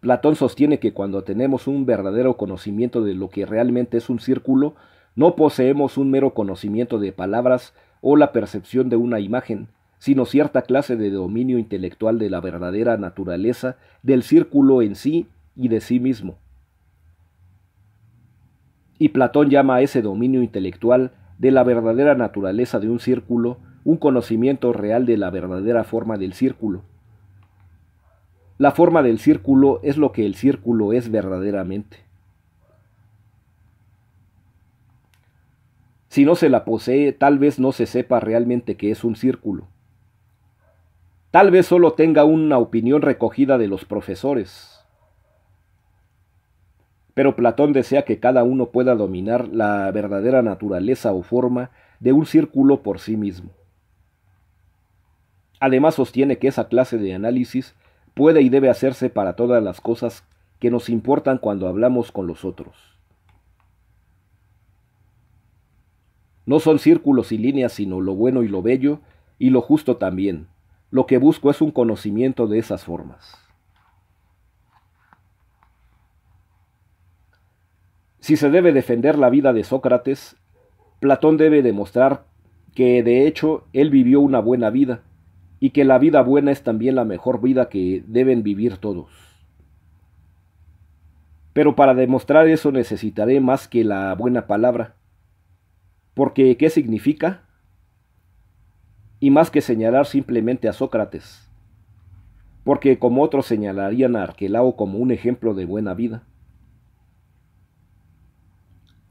Platón sostiene que cuando tenemos un verdadero conocimiento de lo que realmente es un círculo, no poseemos un mero conocimiento de palabras o la percepción de una imagen, sino cierta clase de dominio intelectual de la verdadera naturaleza del círculo en sí y de sí mismo. Y Platón llama a ese dominio intelectual de la verdadera naturaleza de un círculo un conocimiento real de la verdadera forma del círculo. La forma del círculo es lo que el círculo es verdaderamente. Si no se la posee, tal vez no se sepa realmente que es un círculo. Tal vez solo tenga una opinión recogida de los profesores. Pero Platón desea que cada uno pueda dominar la verdadera naturaleza o forma de un círculo por sí mismo. Además sostiene que esa clase de análisis puede y debe hacerse para todas las cosas que nos importan cuando hablamos con los otros. No son círculos y líneas, sino lo bueno y lo bello, y lo justo también, lo que busco es un conocimiento de esas formas. Si se debe defender la vida de Sócrates, Platón debe demostrar que de hecho él vivió una buena vida y que la vida buena es también la mejor vida que deben vivir todos. Pero para demostrar eso necesitaré más que la buena palabra, porque ¿qué significa? y más que señalar simplemente a Sócrates, porque como otros señalarían a Arquelao como un ejemplo de buena vida.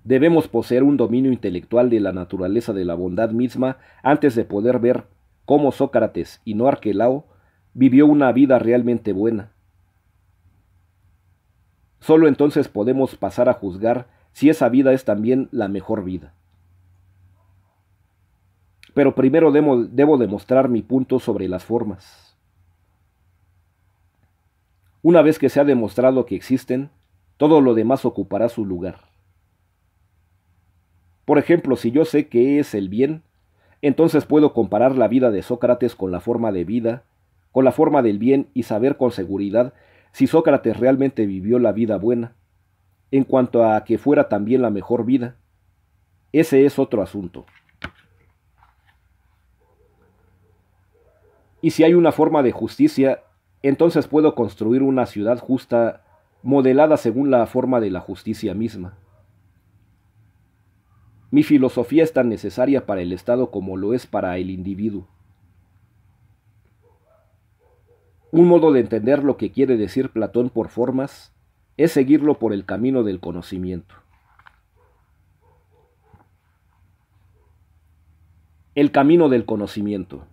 Debemos poseer un dominio intelectual de la naturaleza de la bondad misma antes de poder ver cómo Sócrates y no Arquelao vivió una vida realmente buena. Solo entonces podemos pasar a juzgar si esa vida es también la mejor vida pero primero debo, demostrar mi punto sobre las formas. Una vez que se ha demostrado que existen, todo lo demás ocupará su lugar. Por ejemplo, si yo sé qué es el bien, entonces puedo comparar la vida de Sócrates con la forma de vida, con la forma del bien y saber con seguridad si Sócrates realmente vivió la vida buena, en cuanto a que fuera también la mejor vida. Ese es otro asunto. Y si hay una forma de justicia, entonces puedo construir una ciudad justa modelada según la forma de la justicia misma. Mi filosofía es tan necesaria para el Estado como lo es para el individuo. Un modo de entender lo que quiere decir Platón por formas es seguirlo por el camino del conocimiento. El camino del conocimiento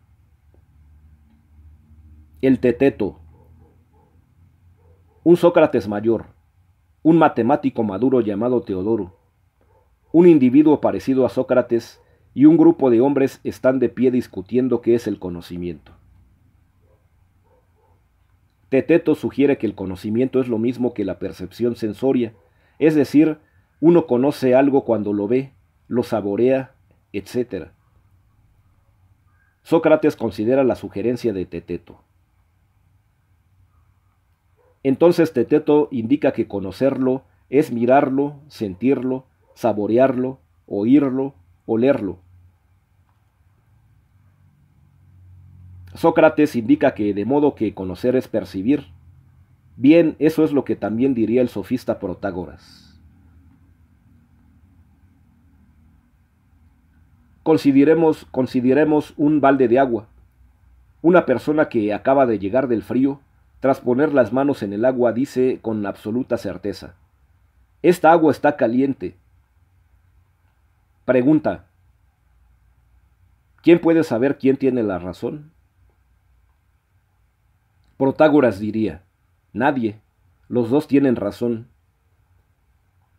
el teteto, un Sócrates mayor, un matemático maduro llamado Teodoro, un individuo parecido a Sócrates y un grupo de hombres están de pie discutiendo qué es el conocimiento. Teteto sugiere que el conocimiento es lo mismo que la percepción sensoria, es decir, uno conoce algo cuando lo ve, lo saborea, etc. Sócrates considera la sugerencia de Teteto. Entonces Teteto indica que conocerlo es mirarlo, sentirlo, saborearlo, oírlo, olerlo. Sócrates indica que de modo que conocer es percibir. Bien, eso es lo que también diría el sofista Protágoras. Consideremos, consideremos un balde de agua. Una persona que acaba de llegar del frío tras poner las manos en el agua dice con absoluta certeza, Esta agua está caliente. Pregunta, ¿quién puede saber quién tiene la razón? Protágoras diría, nadie, los dos tienen razón.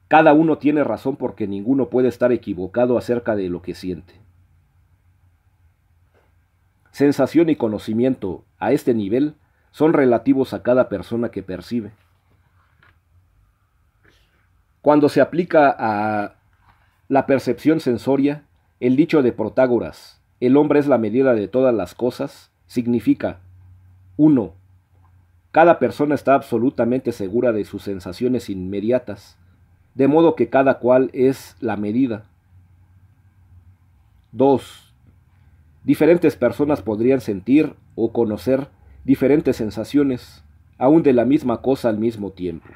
Cada uno tiene razón porque ninguno puede estar equivocado acerca de lo que siente. Sensación y conocimiento, a este nivel, son relativos a cada persona que percibe. Cuando se aplica a la percepción sensoria, el dicho de Protágoras, el hombre es la medida de todas las cosas, significa 1. Cada persona está absolutamente segura de sus sensaciones inmediatas, de modo que cada cual es la medida. 2. Diferentes personas podrían sentir o conocer diferentes sensaciones, aún de la misma cosa al mismo tiempo.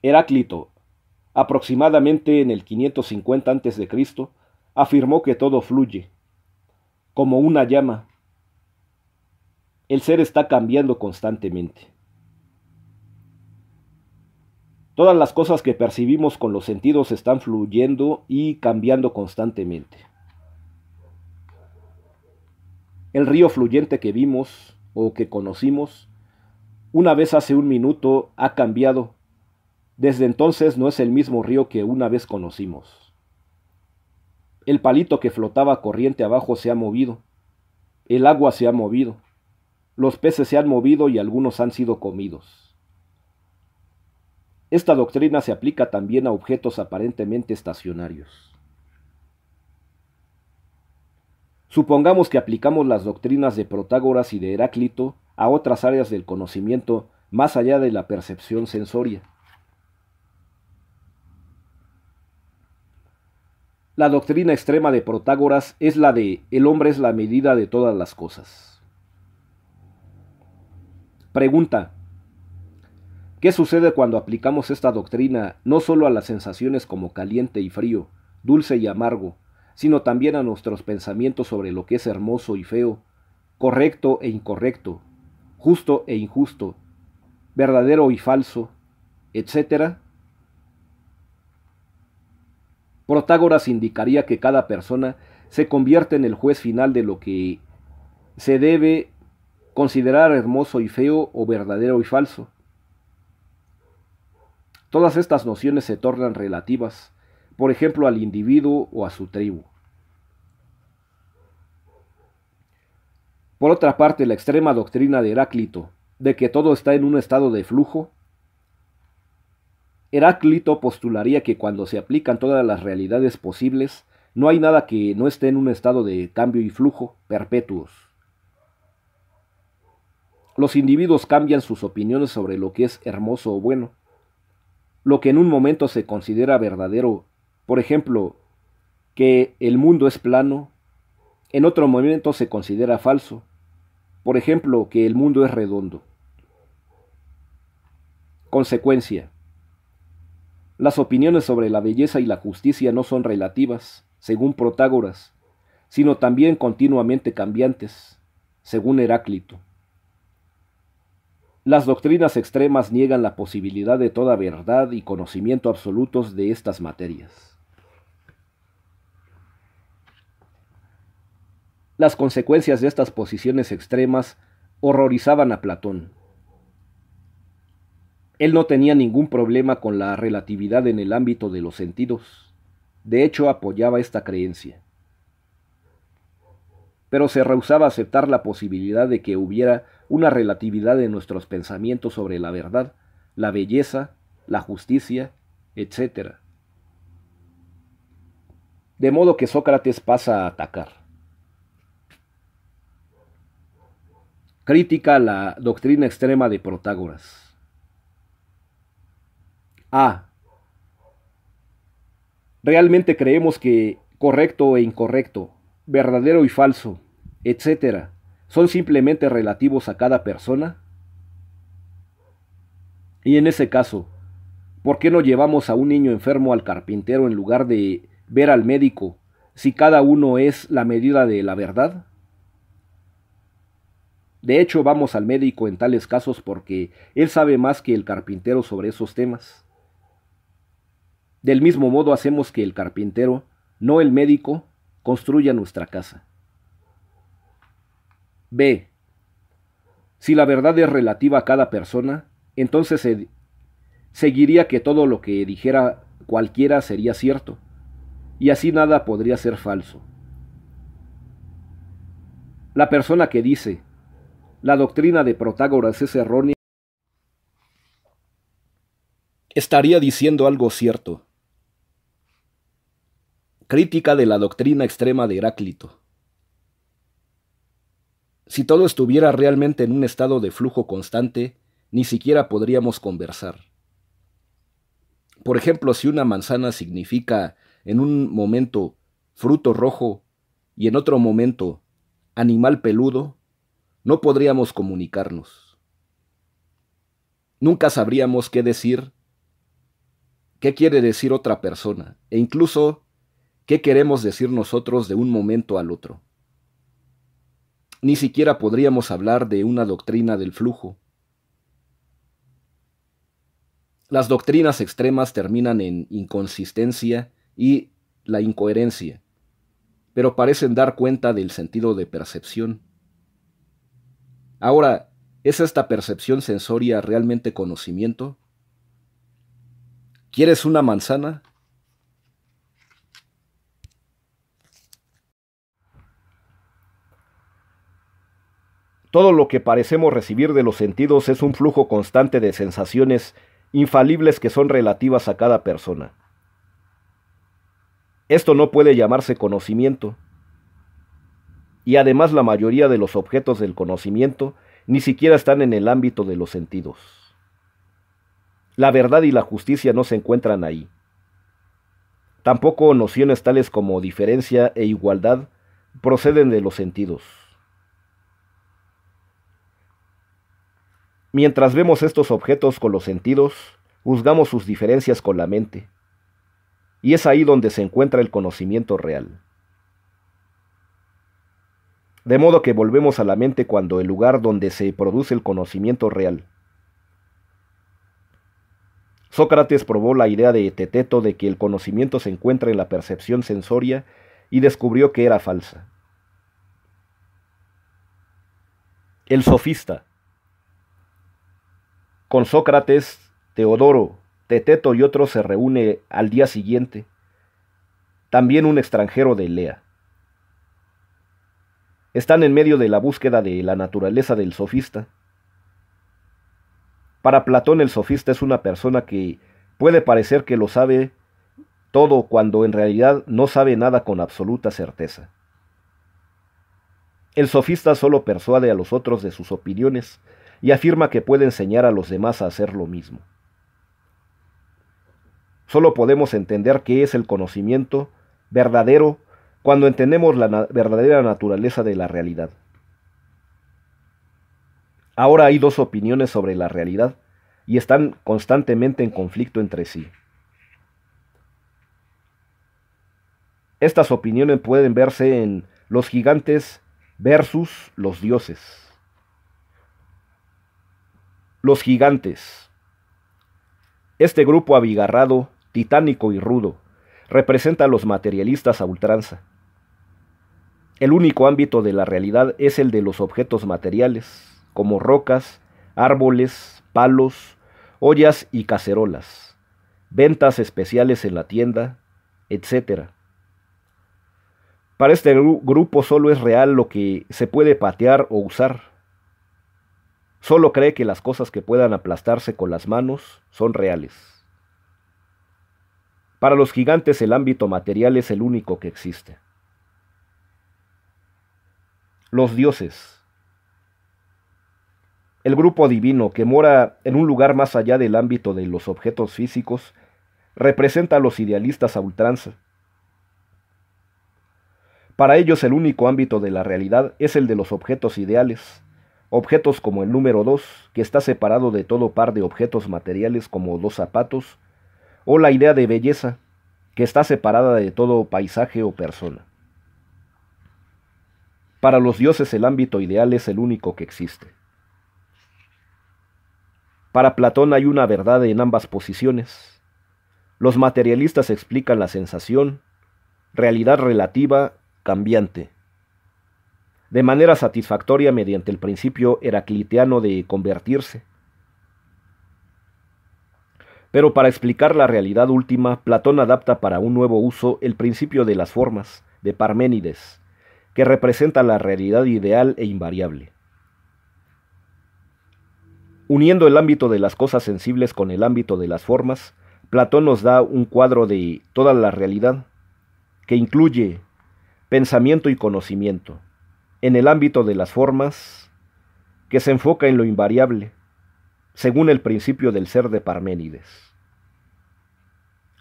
Heráclito, aproximadamente en el 550 a.C., afirmó que todo fluye, como una llama. El ser está cambiando constantemente. Todas las cosas que percibimos con los sentidos están fluyendo y cambiando constantemente. El río fluyente que vimos o que conocimos una vez hace un minuto ha cambiado. Desde entonces no es el mismo río que una vez conocimos. El palito que flotaba corriente abajo se ha movido. El agua se ha movido. Los peces se han movido y algunos han sido comidos. Esta doctrina se aplica también a objetos aparentemente estacionarios. Supongamos que aplicamos las doctrinas de Protágoras y de Heráclito a otras áreas del conocimiento más allá de la percepción sensoria. La doctrina extrema de Protágoras es la de el hombre es la medida de todas las cosas. Pregunta. ¿Qué sucede cuando aplicamos esta doctrina no solo a las sensaciones como caliente y frío, dulce y amargo, sino también a nuestros pensamientos sobre lo que es hermoso y feo, correcto e incorrecto, justo e injusto, verdadero y falso, etc. Protágoras indicaría que cada persona se convierte en el juez final de lo que se debe considerar hermoso y feo o verdadero y falso. Todas estas nociones se tornan relativas, por ejemplo, al individuo o a su tribu. Por otra parte, la extrema doctrina de Heráclito, de que todo está en un estado de flujo, Heráclito postularía que cuando se aplican todas las realidades posibles, no hay nada que no esté en un estado de cambio y flujo perpetuos. Los individuos cambian sus opiniones sobre lo que es hermoso o bueno. Lo que en un momento se considera verdadero por ejemplo, que el mundo es plano, en otro momento se considera falso. Por ejemplo, que el mundo es redondo. Consecuencia. Las opiniones sobre la belleza y la justicia no son relativas, según Protágoras, sino también continuamente cambiantes, según Heráclito. Las doctrinas extremas niegan la posibilidad de toda verdad y conocimiento absolutos de estas materias. Las consecuencias de estas posiciones extremas horrorizaban a Platón. Él no tenía ningún problema con la relatividad en el ámbito de los sentidos. De hecho, apoyaba esta creencia. Pero se rehusaba a aceptar la posibilidad de que hubiera una relatividad en nuestros pensamientos sobre la verdad, la belleza, la justicia, etc. De modo que Sócrates pasa a atacar. Crítica la doctrina extrema de Protágoras. A. Realmente creemos que correcto e incorrecto, verdadero y falso, etcétera, son simplemente relativos a cada persona? Y en ese caso, ¿por qué no llevamos a un niño enfermo al carpintero en lugar de ver al médico si cada uno es la medida de la verdad? De hecho, vamos al médico en tales casos porque él sabe más que el carpintero sobre esos temas. Del mismo modo hacemos que el carpintero, no el médico, construya nuestra casa. B. Si la verdad es relativa a cada persona, entonces se seguiría que todo lo que dijera cualquiera sería cierto, y así nada podría ser falso. La persona que dice, la doctrina de Protágoras es errónea. Estaría diciendo algo cierto. Crítica de la doctrina extrema de Heráclito. Si todo estuviera realmente en un estado de flujo constante, ni siquiera podríamos conversar. Por ejemplo, si una manzana significa en un momento fruto rojo y en otro momento animal peludo, no podríamos comunicarnos. Nunca sabríamos qué decir, qué quiere decir otra persona, e incluso qué queremos decir nosotros de un momento al otro. Ni siquiera podríamos hablar de una doctrina del flujo. Las doctrinas extremas terminan en inconsistencia y la incoherencia, pero parecen dar cuenta del sentido de percepción Ahora, ¿es esta percepción sensoria realmente conocimiento? ¿Quieres una manzana? Todo lo que parecemos recibir de los sentidos es un flujo constante de sensaciones infalibles que son relativas a cada persona. Esto no puede llamarse conocimiento y además la mayoría de los objetos del conocimiento ni siquiera están en el ámbito de los sentidos. La verdad y la justicia no se encuentran ahí. Tampoco nociones tales como diferencia e igualdad proceden de los sentidos. Mientras vemos estos objetos con los sentidos, juzgamos sus diferencias con la mente. Y es ahí donde se encuentra el conocimiento real. De modo que volvemos a la mente cuando el lugar donde se produce el conocimiento real. Sócrates probó la idea de Teteto de que el conocimiento se encuentra en la percepción sensoria y descubrió que era falsa. El sofista. Con Sócrates, Teodoro, Teteto y otros se reúne al día siguiente, también un extranjero de Lea están en medio de la búsqueda de la naturaleza del sofista. Para Platón el sofista es una persona que puede parecer que lo sabe todo cuando en realidad no sabe nada con absoluta certeza. El sofista solo persuade a los otros de sus opiniones y afirma que puede enseñar a los demás a hacer lo mismo. Solo podemos entender qué es el conocimiento verdadero cuando entendemos la verdadera naturaleza de la realidad. Ahora hay dos opiniones sobre la realidad y están constantemente en conflicto entre sí. Estas opiniones pueden verse en los gigantes versus los dioses. Los gigantes. Este grupo abigarrado, titánico y rudo, representa a los materialistas a ultranza el único ámbito de la realidad es el de los objetos materiales, como rocas, árboles, palos, ollas y cacerolas, ventas especiales en la tienda, etc. Para este grupo solo es real lo que se puede patear o usar. Solo cree que las cosas que puedan aplastarse con las manos son reales. Para los gigantes el ámbito material es el único que existe los dioses. El grupo divino que mora en un lugar más allá del ámbito de los objetos físicos representa a los idealistas a ultranza. Para ellos el único ámbito de la realidad es el de los objetos ideales, objetos como el número dos, que está separado de todo par de objetos materiales como dos zapatos, o la idea de belleza, que está separada de todo paisaje o persona. Para los dioses el ámbito ideal es el único que existe. Para Platón hay una verdad en ambas posiciones. Los materialistas explican la sensación, realidad relativa, cambiante, de manera satisfactoria mediante el principio heracliteano de convertirse. Pero para explicar la realidad última, Platón adapta para un nuevo uso el principio de las formas, de Parménides, que representa la realidad ideal e invariable. Uniendo el ámbito de las cosas sensibles con el ámbito de las formas, Platón nos da un cuadro de toda la realidad, que incluye pensamiento y conocimiento, en el ámbito de las formas, que se enfoca en lo invariable, según el principio del ser de Parménides.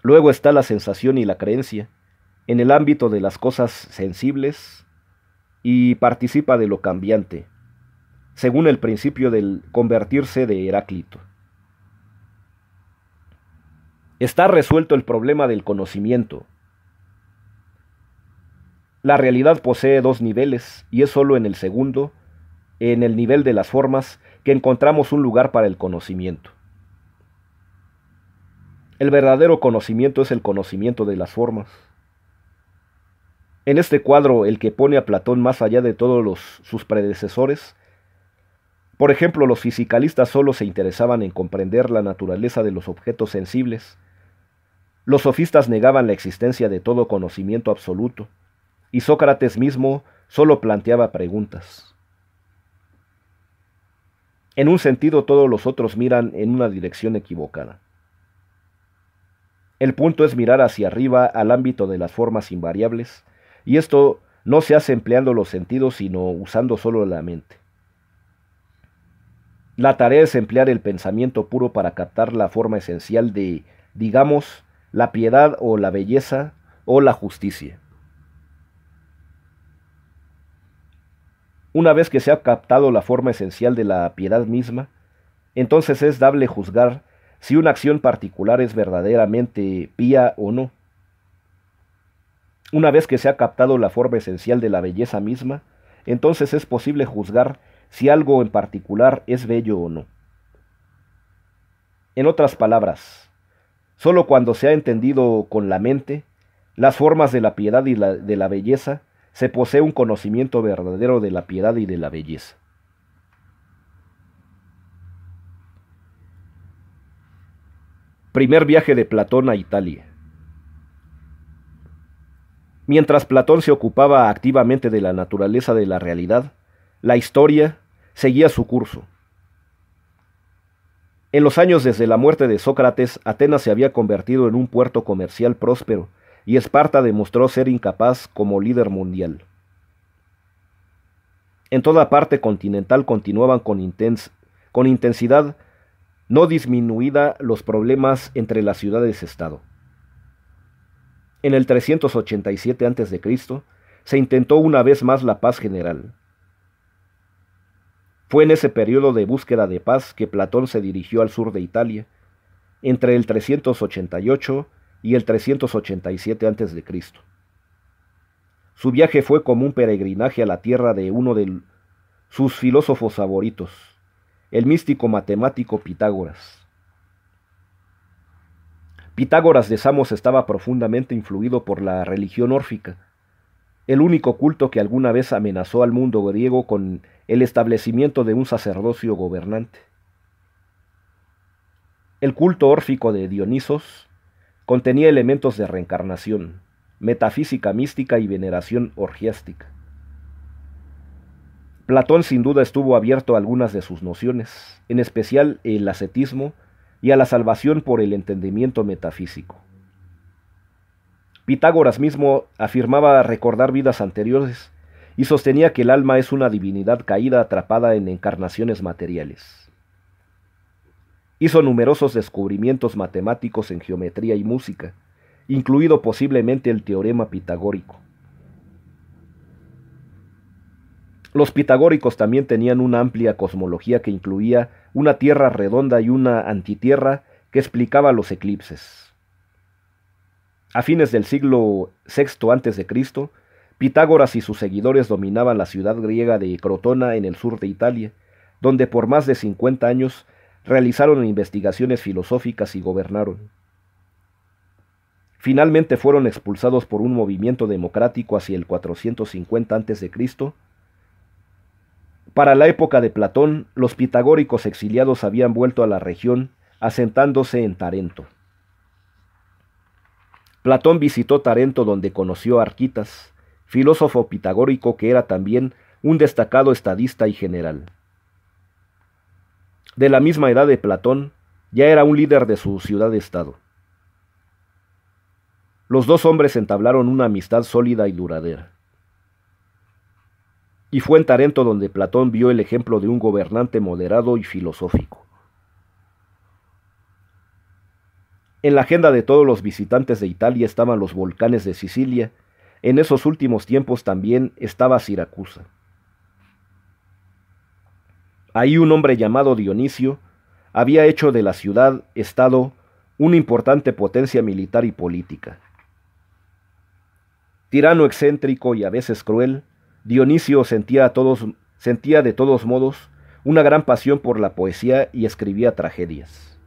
Luego está la sensación y la creencia, en el ámbito de las cosas sensibles, y participa de lo cambiante, según el principio del convertirse de Heráclito. Está resuelto el problema del conocimiento. La realidad posee dos niveles y es sólo en el segundo, en el nivel de las formas, que encontramos un lugar para el conocimiento. El verdadero conocimiento es el conocimiento de las formas. En este cuadro, el que pone a Platón más allá de todos sus predecesores, por ejemplo, los fisicalistas solo se interesaban en comprender la naturaleza de los objetos sensibles, los sofistas negaban la existencia de todo conocimiento absoluto, y Sócrates mismo solo planteaba preguntas. En un sentido todos los otros miran en una dirección equivocada. El punto es mirar hacia arriba al ámbito de las formas invariables, y esto no se hace empleando los sentidos, sino usando solo la mente. La tarea es emplear el pensamiento puro para captar la forma esencial de, digamos, la piedad o la belleza o la justicia. Una vez que se ha captado la forma esencial de la piedad misma, entonces es dable juzgar si una acción particular es verdaderamente pía o no. Una vez que se ha captado la forma esencial de la belleza misma, entonces es posible juzgar si algo en particular es bello o no. En otras palabras, sólo cuando se ha entendido con la mente las formas de la piedad y de la belleza, se posee un conocimiento verdadero de la piedad y de la belleza. Primer viaje de Platón a Italia. Mientras Platón se ocupaba activamente de la naturaleza de la realidad, la historia seguía su curso. En los años desde la muerte de Sócrates, Atenas se había convertido en un puerto comercial próspero, y Esparta demostró ser incapaz como líder mundial. En toda parte continental continuaban con, con intensidad no disminuida los problemas entre las ciudades-estado. En el 387 a.C. se intentó una vez más la paz general. Fue en ese periodo de búsqueda de paz que Platón se dirigió al sur de Italia, entre el 388 y el 387 a.C. Su viaje fue como un peregrinaje a la tierra de uno de sus filósofos favoritos, el místico matemático Pitágoras. Pitágoras de Samos estaba profundamente influido por la religión órfica, el único culto que alguna vez amenazó al mundo griego con el establecimiento de un sacerdocio gobernante. El culto órfico de Dionisos contenía elementos de reencarnación, metafísica mística y veneración orgiástica. Platón sin duda estuvo abierto a algunas de sus nociones, en especial el ascetismo y a la salvación por el entendimiento metafísico. Pitágoras mismo afirmaba recordar vidas anteriores y sostenía que el alma es una divinidad caída atrapada en encarnaciones materiales. Hizo numerosos descubrimientos matemáticos en geometría y música, incluido posiblemente el teorema pitagórico. Los pitagóricos también tenían una amplia cosmología que incluía una tierra redonda y una antitierra que explicaba los eclipses. A fines del siglo VI a.C., Pitágoras y sus seguidores dominaban la ciudad griega de Crotona en el sur de Italia, donde por más de 50 años realizaron investigaciones filosóficas y gobernaron. Finalmente fueron expulsados por un movimiento democrático hacia el 450 a.C., para la época de Platón, los pitagóricos exiliados habían vuelto a la región, asentándose en Tarento. Platón visitó Tarento donde conoció a Arquitas, filósofo pitagórico que era también un destacado estadista y general. De la misma edad de Platón, ya era un líder de su ciudad-estado. Los dos hombres entablaron una amistad sólida y duradera y fue en Tarento donde Platón vio el ejemplo de un gobernante moderado y filosófico. En la agenda de todos los visitantes de Italia estaban los volcanes de Sicilia, en esos últimos tiempos también estaba Siracusa. Ahí un hombre llamado Dionisio había hecho de la ciudad, estado, una importante potencia militar y política. Tirano excéntrico y a veces cruel, Dionisio sentía, de todos modos una gran pasión por la poesía y escribía tragedias.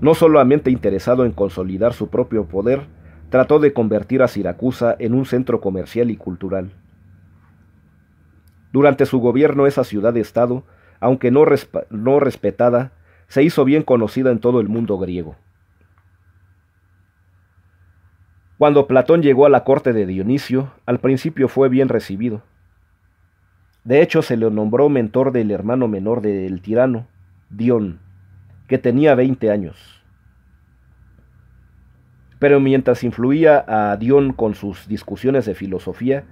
No solamente interesado en consolidar su propio poder, trató de convertir a Siracusa en un centro comercial y cultural. Durante su gobierno esa ciudad-estado, aunque no respetada, se hizo bien conocida en todo el mundo griego. Cuando Platón llegó a la corte de Dionisio, al principio fue bien recibido. De hecho, se le nombró mentor del hermano menor del tirano, Dion, que tenía 20 años. Pero mientras influía a Dion con sus discusiones de filosofía,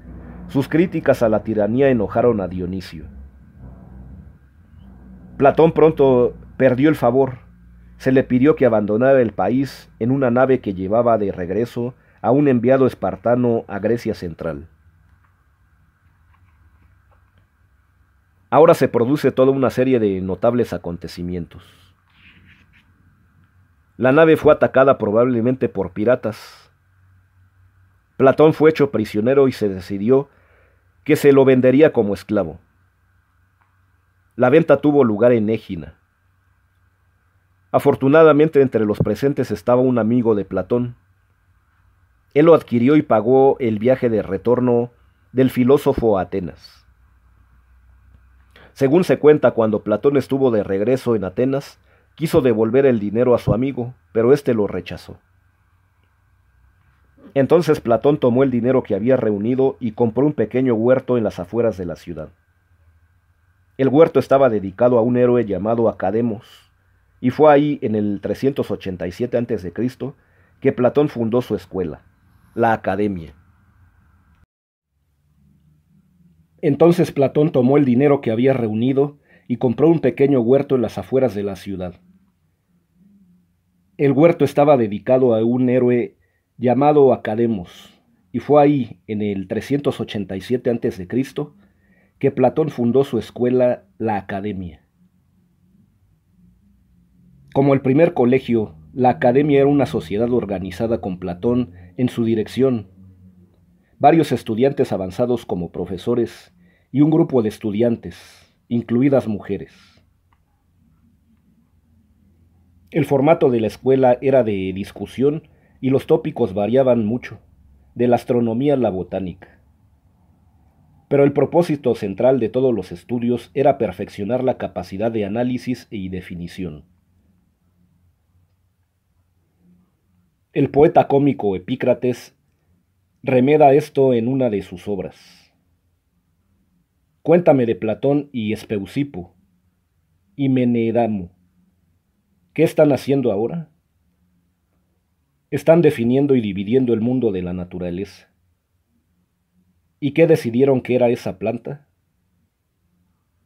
sus críticas a la tiranía enojaron a Dionisio. Platón pronto perdió el favor. Se le pidió que abandonara el país en una nave que llevaba de regreso a un enviado espartano a Grecia central. Ahora se produce toda una serie de notables acontecimientos. La nave fue atacada probablemente por piratas. Platón fue hecho prisionero y se decidió que se lo vendería como esclavo. La venta tuvo lugar en Égina. Afortunadamente entre los presentes estaba un amigo de Platón, él lo adquirió y pagó el viaje de retorno del filósofo a Atenas. Según se cuenta, cuando Platón estuvo de regreso en Atenas, quiso devolver el dinero a su amigo, pero éste lo rechazó. Entonces Platón tomó el dinero que había reunido y compró un pequeño huerto en las afueras de la ciudad. El huerto estaba dedicado a un héroe llamado Academos, y fue ahí en el 387 a.C. que Platón fundó su escuela la academia. Entonces Platón tomó el dinero que había reunido y compró un pequeño huerto en las afueras de la ciudad. El huerto estaba dedicado a un héroe llamado Academos, y fue ahí, en el 387 a.C., que Platón fundó su escuela, la Academia. Como el primer colegio, la Academia era una sociedad organizada con Platón en su dirección. Varios estudiantes avanzados como profesores y un grupo de estudiantes, incluidas mujeres. El formato de la escuela era de discusión y los tópicos variaban mucho, de la astronomía a la botánica. Pero el propósito central de todos los estudios era perfeccionar la capacidad de análisis y definición. El poeta cómico Epícrates remeda esto en una de sus obras. Cuéntame de Platón y Espeusipo y Menedamo. ¿Qué están haciendo ahora? Están definiendo y dividiendo el mundo de la naturaleza. ¿Y qué decidieron que era esa planta?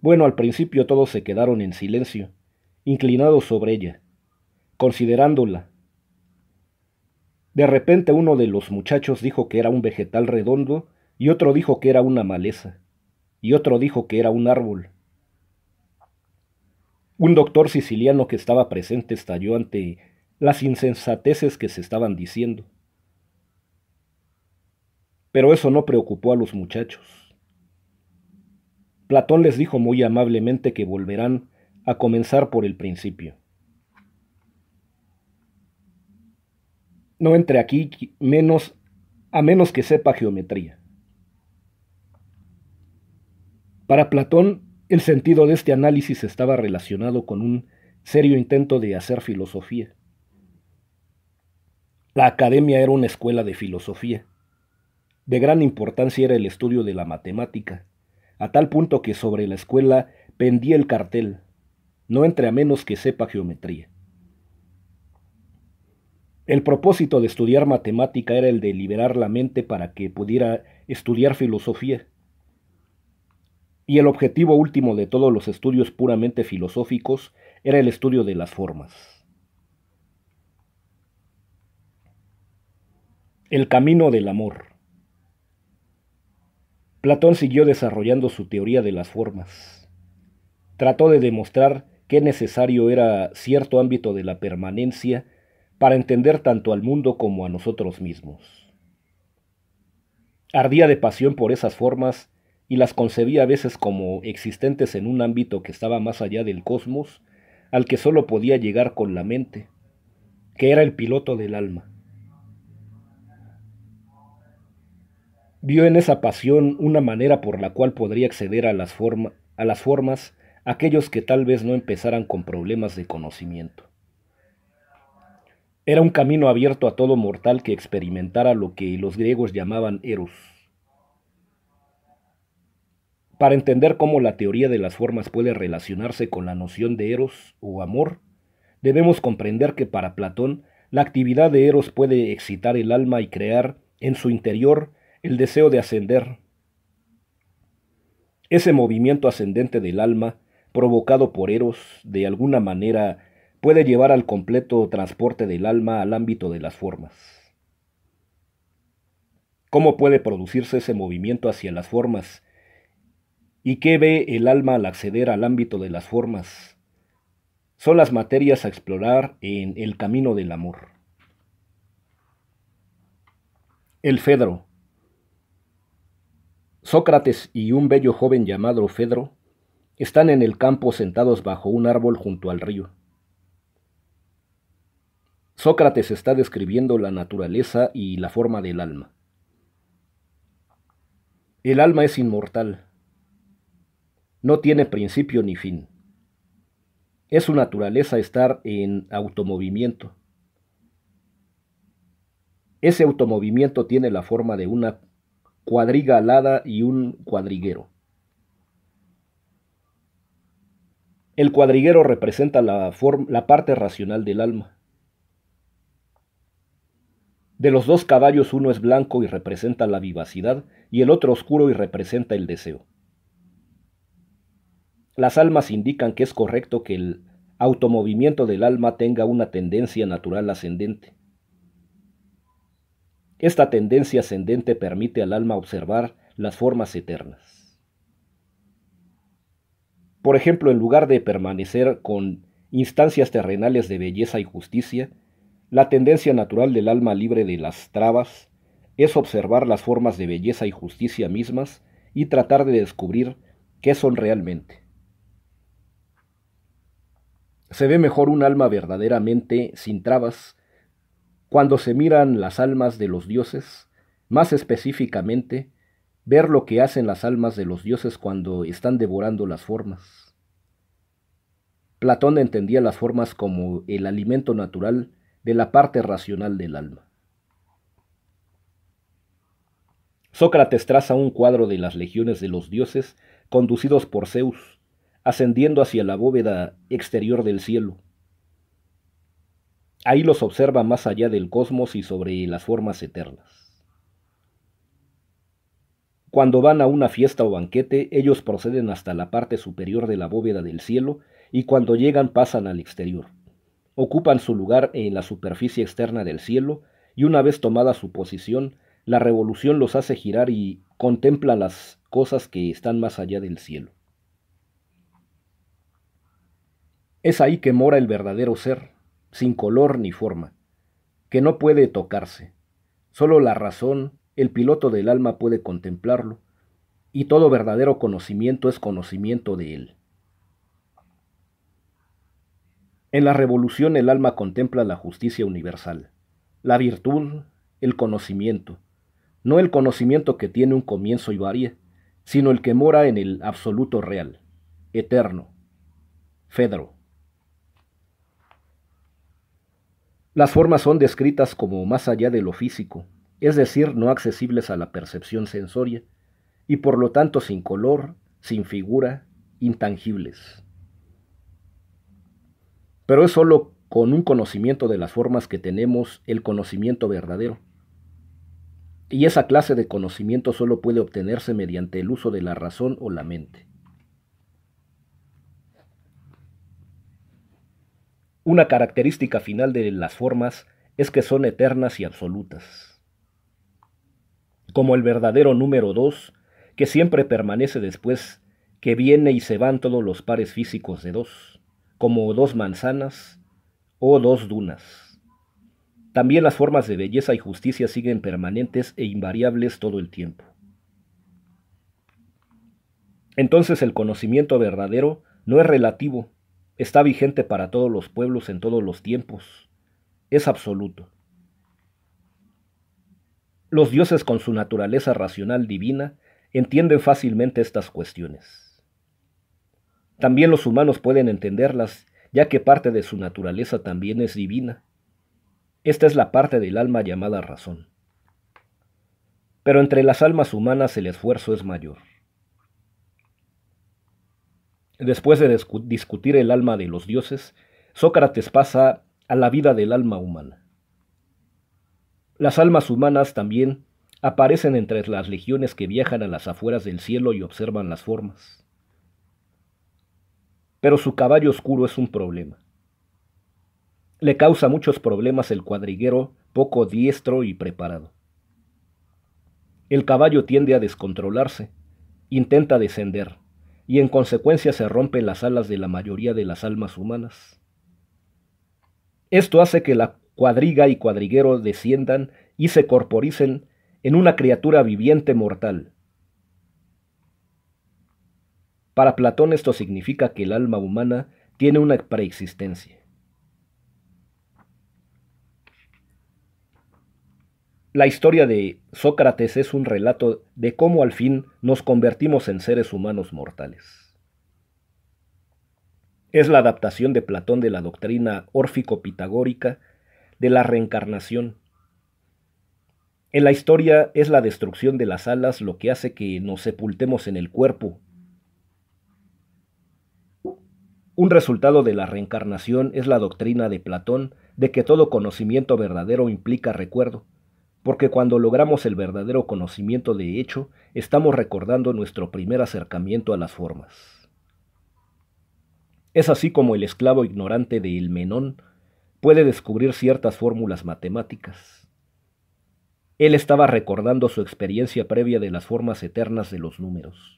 Bueno, al principio todos se quedaron en silencio, inclinados sobre ella, considerándola de repente uno de los muchachos dijo que era un vegetal redondo, y otro dijo que era una maleza, y otro dijo que era un árbol. Un doctor siciliano que estaba presente estalló ante las insensateces que se estaban diciendo. Pero eso no preocupó a los muchachos. Platón les dijo muy amablemente que volverán a comenzar por el principio. no entre aquí menos, a menos que sepa geometría. Para Platón, el sentido de este análisis estaba relacionado con un serio intento de hacer filosofía. La academia era una escuela de filosofía. De gran importancia era el estudio de la matemática, a tal punto que sobre la escuela pendía el cartel, no entre a menos que sepa geometría. El propósito de estudiar matemática era el de liberar la mente para que pudiera estudiar filosofía. Y el objetivo último de todos los estudios puramente filosóficos era el estudio de las formas. El camino del amor. Platón siguió desarrollando su teoría de las formas. Trató de demostrar qué necesario era cierto ámbito de la permanencia para entender tanto al mundo como a nosotros mismos. Ardía de pasión por esas formas y las concebía a veces como existentes en un ámbito que estaba más allá del cosmos, al que solo podía llegar con la mente, que era el piloto del alma. Vio en esa pasión una manera por la cual podría acceder a las, a las formas aquellos que tal vez no empezaran con problemas de conocimiento. Era un camino abierto a todo mortal que experimentara lo que los griegos llamaban eros. Para entender cómo la teoría de las formas puede relacionarse con la noción de eros o amor, debemos comprender que para Platón la actividad de eros puede excitar el alma y crear en su interior el deseo de ascender. Ese movimiento ascendente del alma, provocado por eros, de alguna manera puede llevar al completo transporte del alma al ámbito de las formas. ¿Cómo puede producirse ese movimiento hacia las formas? ¿Y qué ve el alma al acceder al ámbito de las formas? Son las materias a explorar en el camino del amor. El Fedro. Sócrates y un bello joven llamado Fedro están en el campo sentados bajo un árbol junto al río. Sócrates está describiendo la naturaleza y la forma del alma. El alma es inmortal. No tiene principio ni fin. Es su naturaleza estar en automovimiento. Ese automovimiento tiene la forma de una cuadriga alada y un cuadriguero. El cuadriguero representa la, la parte racional del alma. De los dos caballos uno es blanco y representa la vivacidad y el otro oscuro y representa el deseo. Las almas indican que es correcto que el automovimiento del alma tenga una tendencia natural ascendente. Esta tendencia ascendente permite al alma observar las formas eternas. Por ejemplo, en lugar de permanecer con instancias terrenales de belleza y justicia, la tendencia natural del alma libre de las trabas es observar las formas de belleza y justicia mismas y tratar de descubrir qué son realmente. Se ve mejor un alma verdaderamente sin trabas cuando se miran las almas de los dioses, más específicamente, ver lo que hacen las almas de los dioses cuando están devorando las formas. Platón entendía las formas como el alimento natural de la parte racional del alma. Sócrates traza un cuadro de las legiones de los dioses conducidos por Zeus, ascendiendo hacia la bóveda exterior del cielo. Ahí los observa más allá del cosmos y sobre las formas eternas. Cuando van a una fiesta o banquete, ellos proceden hasta la parte superior de la bóveda del cielo y cuando llegan pasan al exterior ocupan su lugar en la superficie externa del cielo y una vez tomada su posición, la revolución los hace girar y contempla las cosas que están más allá del cielo. Es ahí que mora el verdadero ser, sin color ni forma, que no puede tocarse. Solo la razón, el piloto del alma puede contemplarlo, y todo verdadero conocimiento es conocimiento de él. En la revolución el alma contempla la justicia universal, la virtud, el conocimiento, no el conocimiento que tiene un comienzo y varía, sino el que mora en el absoluto real, eterno. Fedro. Las formas son descritas como más allá de lo físico, es decir, no accesibles a la percepción sensoria, y por lo tanto sin color, sin figura, intangibles. Pero es solo con un conocimiento de las formas que tenemos el conocimiento verdadero. Y esa clase de conocimiento sólo puede obtenerse mediante el uso de la razón o la mente. Una característica final de las formas es que son eternas y absolutas. Como el verdadero número dos, que siempre permanece después que viene y se van todos los pares físicos de dos como dos manzanas o dos dunas. También las formas de belleza y justicia siguen permanentes e invariables todo el tiempo. Entonces el conocimiento verdadero no es relativo, está vigente para todos los pueblos en todos los tiempos, es absoluto. Los dioses con su naturaleza racional divina entienden fácilmente estas cuestiones. También los humanos pueden entenderlas, ya que parte de su naturaleza también es divina. Esta es la parte del alma llamada razón. Pero entre las almas humanas el esfuerzo es mayor. Después de discutir el alma de los dioses, Sócrates pasa a la vida del alma humana. Las almas humanas también aparecen entre las legiones que viajan a las afueras del cielo y observan las formas pero su caballo oscuro es un problema. Le causa muchos problemas el cuadriguero poco diestro y preparado. El caballo tiende a descontrolarse, intenta descender, y en consecuencia se rompen las alas de la mayoría de las almas humanas. Esto hace que la cuadriga y cuadriguero desciendan y se corporicen en una criatura viviente mortal, para Platón esto significa que el alma humana tiene una preexistencia. La historia de Sócrates es un relato de cómo al fin nos convertimos en seres humanos mortales. Es la adaptación de Platón de la doctrina órfico-pitagórica de la reencarnación. En la historia es la destrucción de las alas lo que hace que nos sepultemos en el cuerpo Un resultado de la reencarnación es la doctrina de Platón de que todo conocimiento verdadero implica recuerdo, porque cuando logramos el verdadero conocimiento de hecho, estamos recordando nuestro primer acercamiento a las formas. Es así como el esclavo ignorante de Ilmenón puede descubrir ciertas fórmulas matemáticas. Él estaba recordando su experiencia previa de las formas eternas de los números.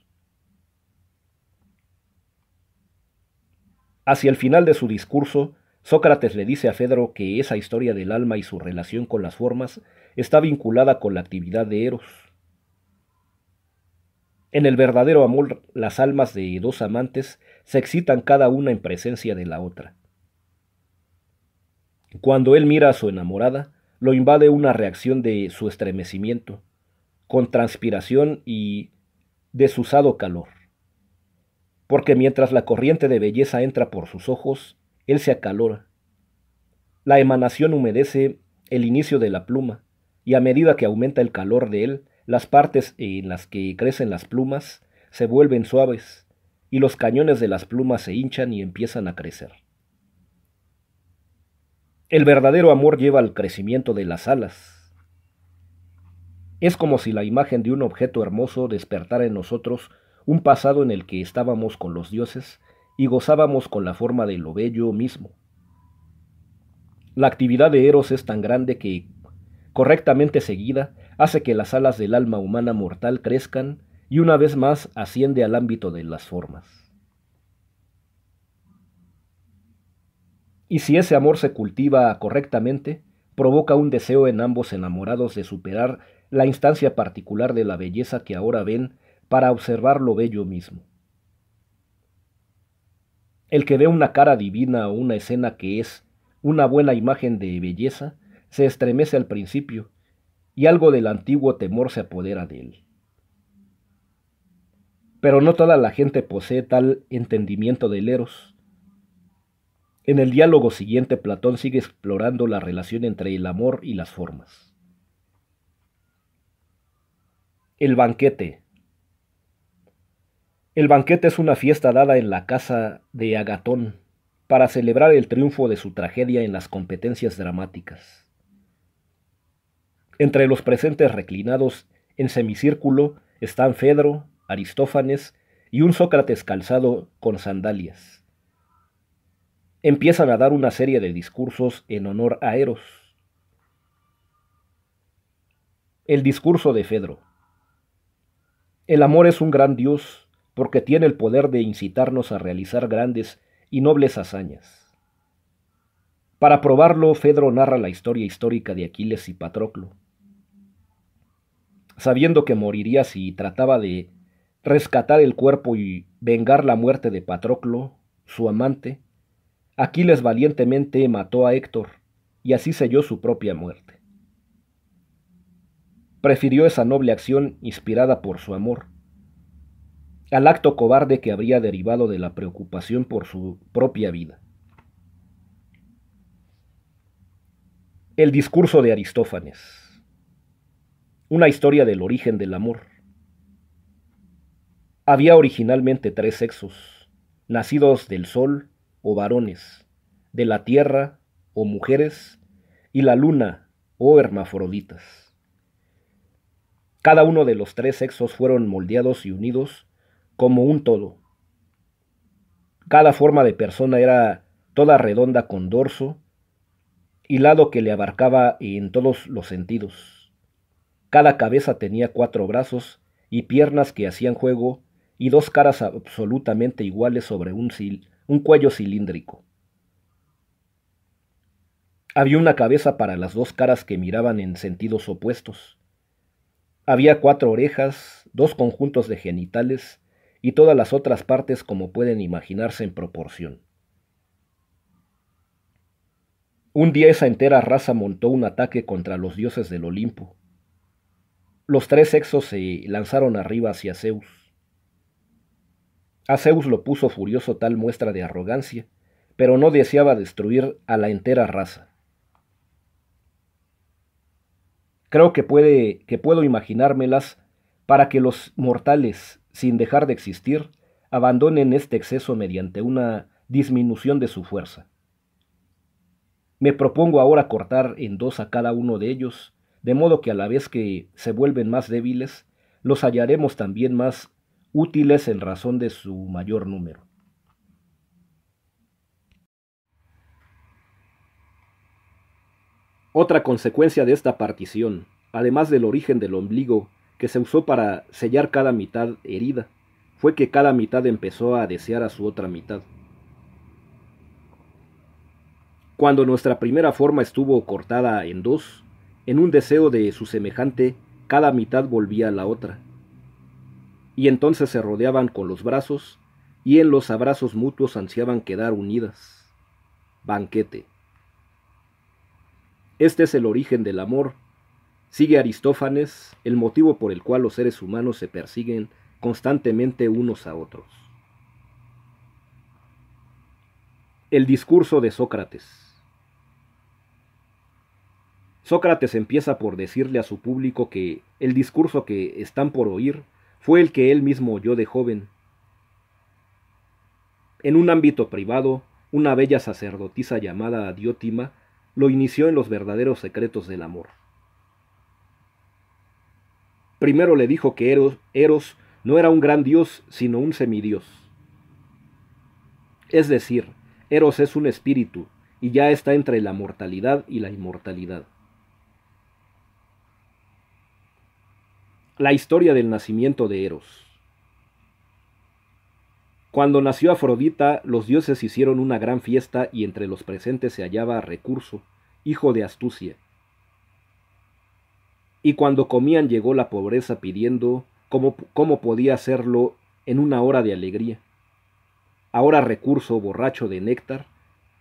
Hacia el final de su discurso, Sócrates le dice a Fedro que esa historia del alma y su relación con las formas está vinculada con la actividad de Eros. En el verdadero amor, las almas de dos amantes se excitan cada una en presencia de la otra. Cuando él mira a su enamorada, lo invade una reacción de su estremecimiento, con transpiración y desusado calor porque mientras la corriente de belleza entra por sus ojos, él se acalora. La emanación humedece el inicio de la pluma, y a medida que aumenta el calor de él, las partes en las que crecen las plumas se vuelven suaves, y los cañones de las plumas se hinchan y empiezan a crecer. El verdadero amor lleva al crecimiento de las alas. Es como si la imagen de un objeto hermoso despertara en nosotros un pasado en el que estábamos con los dioses y gozábamos con la forma de lo bello mismo. La actividad de Eros es tan grande que, correctamente seguida, hace que las alas del alma humana mortal crezcan y una vez más asciende al ámbito de las formas. Y si ese amor se cultiva correctamente, provoca un deseo en ambos enamorados de superar la instancia particular de la belleza que ahora ven para observar lo bello mismo. El que ve una cara divina o una escena que es una buena imagen de belleza se estremece al principio y algo del antiguo temor se apodera de él. Pero no toda la gente posee tal entendimiento del eros. En el diálogo siguiente Platón sigue explorando la relación entre el amor y las formas. El banquete, el banquete es una fiesta dada en la casa de Agatón para celebrar el triunfo de su tragedia en las competencias dramáticas. Entre los presentes reclinados en semicírculo están Fedro, Aristófanes y un Sócrates calzado con sandalias. Empiezan a dar una serie de discursos en honor a Eros. El discurso de Fedro. El amor es un gran dios porque tiene el poder de incitarnos a realizar grandes y nobles hazañas. Para probarlo, Fedro narra la historia histórica de Aquiles y Patroclo. Sabiendo que moriría si trataba de rescatar el cuerpo y vengar la muerte de Patroclo, su amante, Aquiles valientemente mató a Héctor y así selló su propia muerte. Prefirió esa noble acción inspirada por su amor, al acto cobarde que habría derivado de la preocupación por su propia vida. El discurso de Aristófanes. Una historia del origen del amor. Había originalmente tres sexos, nacidos del sol o varones, de la tierra o mujeres, y la luna o hermafroditas. Cada uno de los tres sexos fueron moldeados y unidos como un todo. Cada forma de persona era toda redonda con dorso, y lado que le abarcaba en todos los sentidos. Cada cabeza tenía cuatro brazos y piernas que hacían juego y dos caras absolutamente iguales sobre un cuello cilíndrico. Había una cabeza para las dos caras que miraban en sentidos opuestos. Había cuatro orejas, dos conjuntos de genitales y todas las otras partes como pueden imaginarse en proporción. Un día esa entera raza montó un ataque contra los dioses del Olimpo. Los tres sexos se lanzaron arriba hacia Zeus. A Zeus lo puso furioso tal muestra de arrogancia, pero no deseaba destruir a la entera raza. Creo que puede que puedo imaginármelas para que los mortales sin dejar de existir, abandonen este exceso mediante una disminución de su fuerza. Me propongo ahora cortar en dos a cada uno de ellos, de modo que a la vez que se vuelven más débiles, los hallaremos también más útiles en razón de su mayor número. Otra consecuencia de esta partición, además del origen del ombligo que se usó para sellar cada mitad herida, fue que cada mitad empezó a desear a su otra mitad. Cuando nuestra primera forma estuvo cortada en dos, en un deseo de su semejante, cada mitad volvía a la otra. Y entonces se rodeaban con los brazos, y en los abrazos mutuos ansiaban quedar unidas. Banquete. Este es el origen del amor Sigue Aristófanes el motivo por el cual los seres humanos se persiguen constantemente unos a otros. El discurso de Sócrates. Sócrates empieza por decirle a su público que el discurso que están por oír fue el que él mismo oyó de joven. En un ámbito privado, una bella sacerdotisa llamada Diótima lo inició en los verdaderos secretos del amor. Primero le dijo que Eros, no era un gran dios, sino un semidios. Es decir, Eros es un espíritu y ya está entre la mortalidad y la inmortalidad. La historia del nacimiento de Eros. Cuando nació Afrodita, los dioses hicieron una gran fiesta y entre los presentes se hallaba Recurso, hijo de Astucia, y cuando comían llegó la pobreza pidiendo cómo, podía hacerlo en una hora de alegría. Ahora recurso borracho de néctar,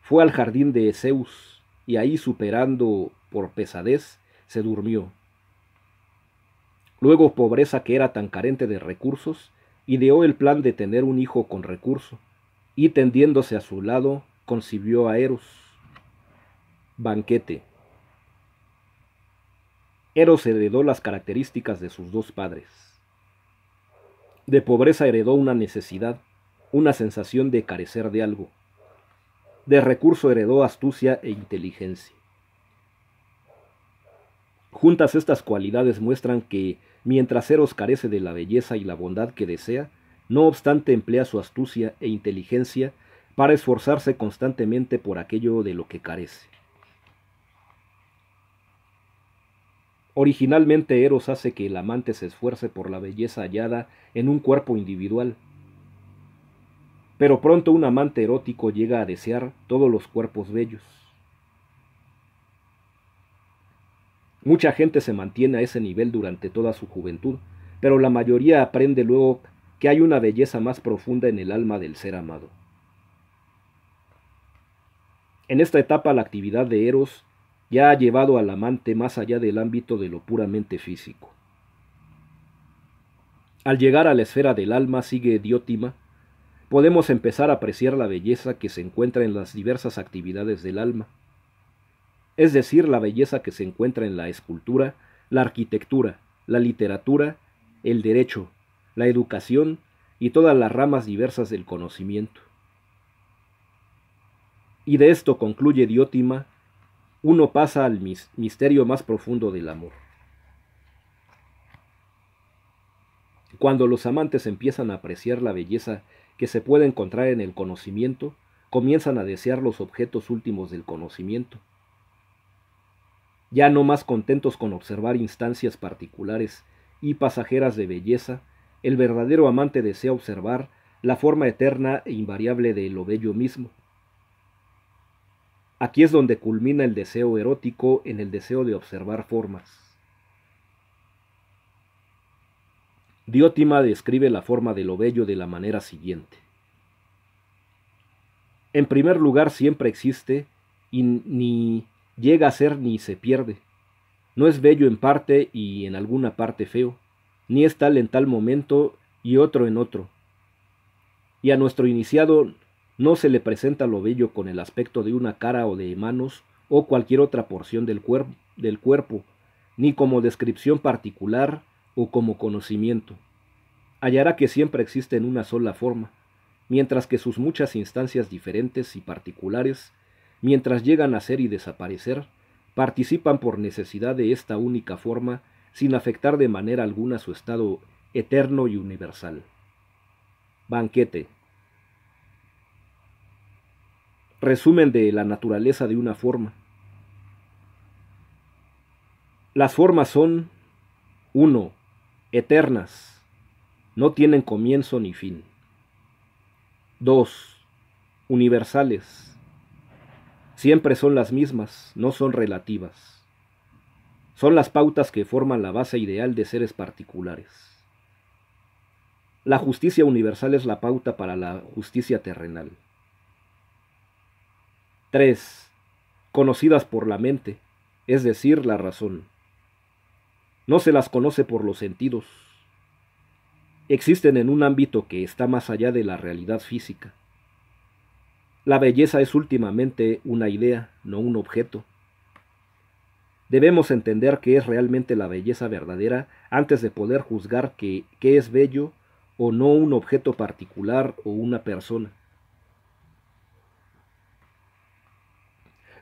fue al jardín de Zeus y ahí superando por pesadez se durmió. Luego pobreza que era tan carente de recursos, ideó el plan de tener un hijo con recurso, y tendiéndose a su lado, concibió a Eros. Banquete. Eros heredó las características de sus dos padres. De pobreza heredó una necesidad, una sensación de carecer de algo. De recurso heredó astucia e inteligencia. Juntas estas cualidades muestran que, mientras Eros carece de la belleza y la bondad que desea, no obstante emplea su astucia e inteligencia para esforzarse constantemente por aquello de lo que carece. Originalmente Eros hace que el amante se esfuerce por la belleza hallada en un cuerpo individual. Pero pronto un amante erótico llega a desear todos los cuerpos bellos. Mucha gente se mantiene a ese nivel durante toda su juventud, pero la mayoría aprende luego que hay una belleza más profunda en el alma del ser amado. En esta etapa la actividad de Eros ya ha llevado al amante más allá del ámbito de lo puramente físico. Al llegar a la esfera del alma sigue diótima, podemos empezar a apreciar la belleza que se encuentra en las diversas actividades del alma, es decir, la belleza que se encuentra en la escultura, la arquitectura, la literatura, el derecho, la educación y todas las ramas diversas del conocimiento. Y de esto concluye Diótima uno pasa al misterio más profundo del amor. Cuando los amantes empiezan a apreciar la belleza que se puede encontrar en el conocimiento, comienzan a desear los objetos últimos del conocimiento. Ya no más contentos con observar instancias particulares y pasajeras de belleza, el verdadero amante desea observar la forma eterna e invariable de lo bello mismo, Aquí es donde culmina el deseo erótico en el deseo de observar formas. Diótima describe la forma de lo bello de la manera siguiente. En primer lugar siempre existe y ni llega a ser ni se pierde. No es bello en parte y en alguna parte feo, ni es tal en tal momento y otro en otro. Y a nuestro iniciado no se le presenta lo bello con el aspecto de una cara o de manos o cualquier otra porción del, cuerpo, ni como descripción particular o como conocimiento. Hallará que siempre existe en una sola forma, mientras que sus muchas instancias diferentes y particulares, mientras llegan a ser y desaparecer, participan por necesidad de esta única forma sin afectar de manera alguna su estado eterno y universal. Banquete resumen de la naturaleza de una forma. Las formas son, 1. Eternas. No tienen comienzo ni fin. 2. Universales. Siempre son las mismas, no son relativas. Son las pautas que forman la base ideal de seres particulares. La justicia universal es la pauta para la justicia terrenal. 3. Conocidas por la mente, es decir, la razón. No se las conoce por los sentidos. Existen en un ámbito que está más allá de la realidad física. La belleza es últimamente una idea, no un objeto. Debemos entender qué es realmente la belleza verdadera antes de poder juzgar qué es bello o no un objeto particular o una persona.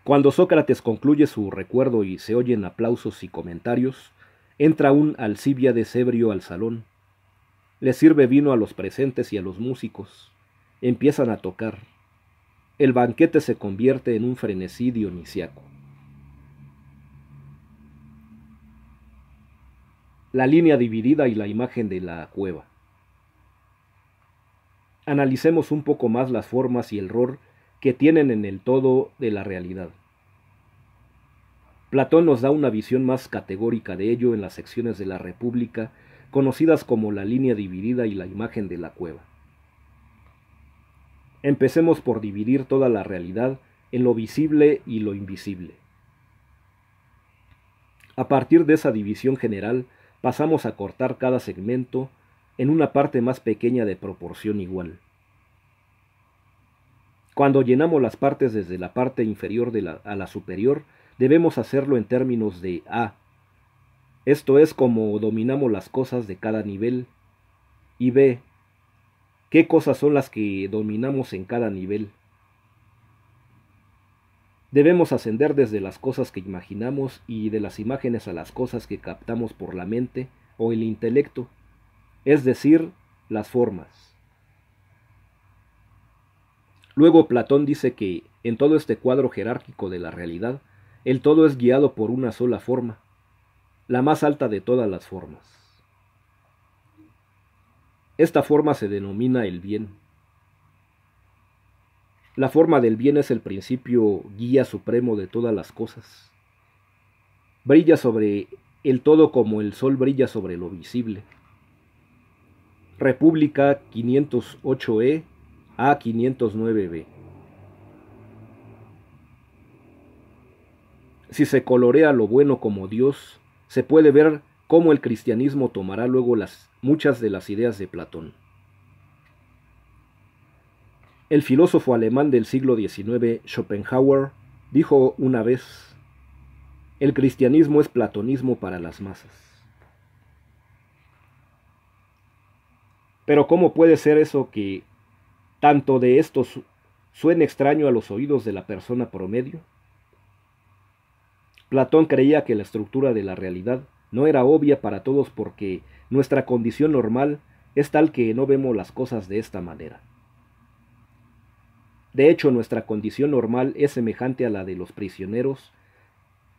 Cuando Sócrates concluye su recuerdo y se oyen aplausos y comentarios, entra un alcibia de cebrio al salón. Le sirve vino a los presentes y a los músicos. Empiezan a tocar. El banquete se convierte en un frenesí dionisiaco. La línea dividida y la imagen de la cueva. Analicemos un poco más las formas y el rol que tienen en el todo de la realidad. Platón nos da una visión más categórica de ello en las secciones de la República, conocidas como la línea dividida y la imagen de la cueva. Empecemos por dividir toda la realidad en lo visible y lo invisible. A partir de esa división general, pasamos a cortar cada segmento en una parte más pequeña de proporción igual. Cuando llenamos las partes desde la parte inferior a la superior, debemos hacerlo en términos de A. Esto es como dominamos las cosas de cada nivel. Y B. ¿Qué cosas son las que dominamos en cada nivel? Debemos ascender desde las cosas que imaginamos y de las imágenes a las cosas que captamos por la mente o el intelecto, es decir, las formas. Luego Platón dice que, en todo este cuadro jerárquico de la realidad, el todo es guiado por una sola forma, la más alta de todas las formas. Esta forma se denomina el bien. La forma del bien es el principio guía supremo de todas las cosas. Brilla sobre el todo como el sol brilla sobre lo visible. República 508E a509B. Si se colorea lo bueno como Dios, se puede ver cómo el cristianismo tomará luego las, muchas de las ideas de Platón. El filósofo alemán del siglo XIX, Schopenhauer, dijo una vez, el cristianismo es platonismo para las masas. Pero ¿cómo puede ser eso que tanto de estos suena extraño a los oídos de la persona promedio? Platón creía que la estructura de la realidad no era obvia para todos porque nuestra condición normal es tal que no vemos las cosas de esta manera. De hecho, nuestra condición normal es semejante a la de los prisioneros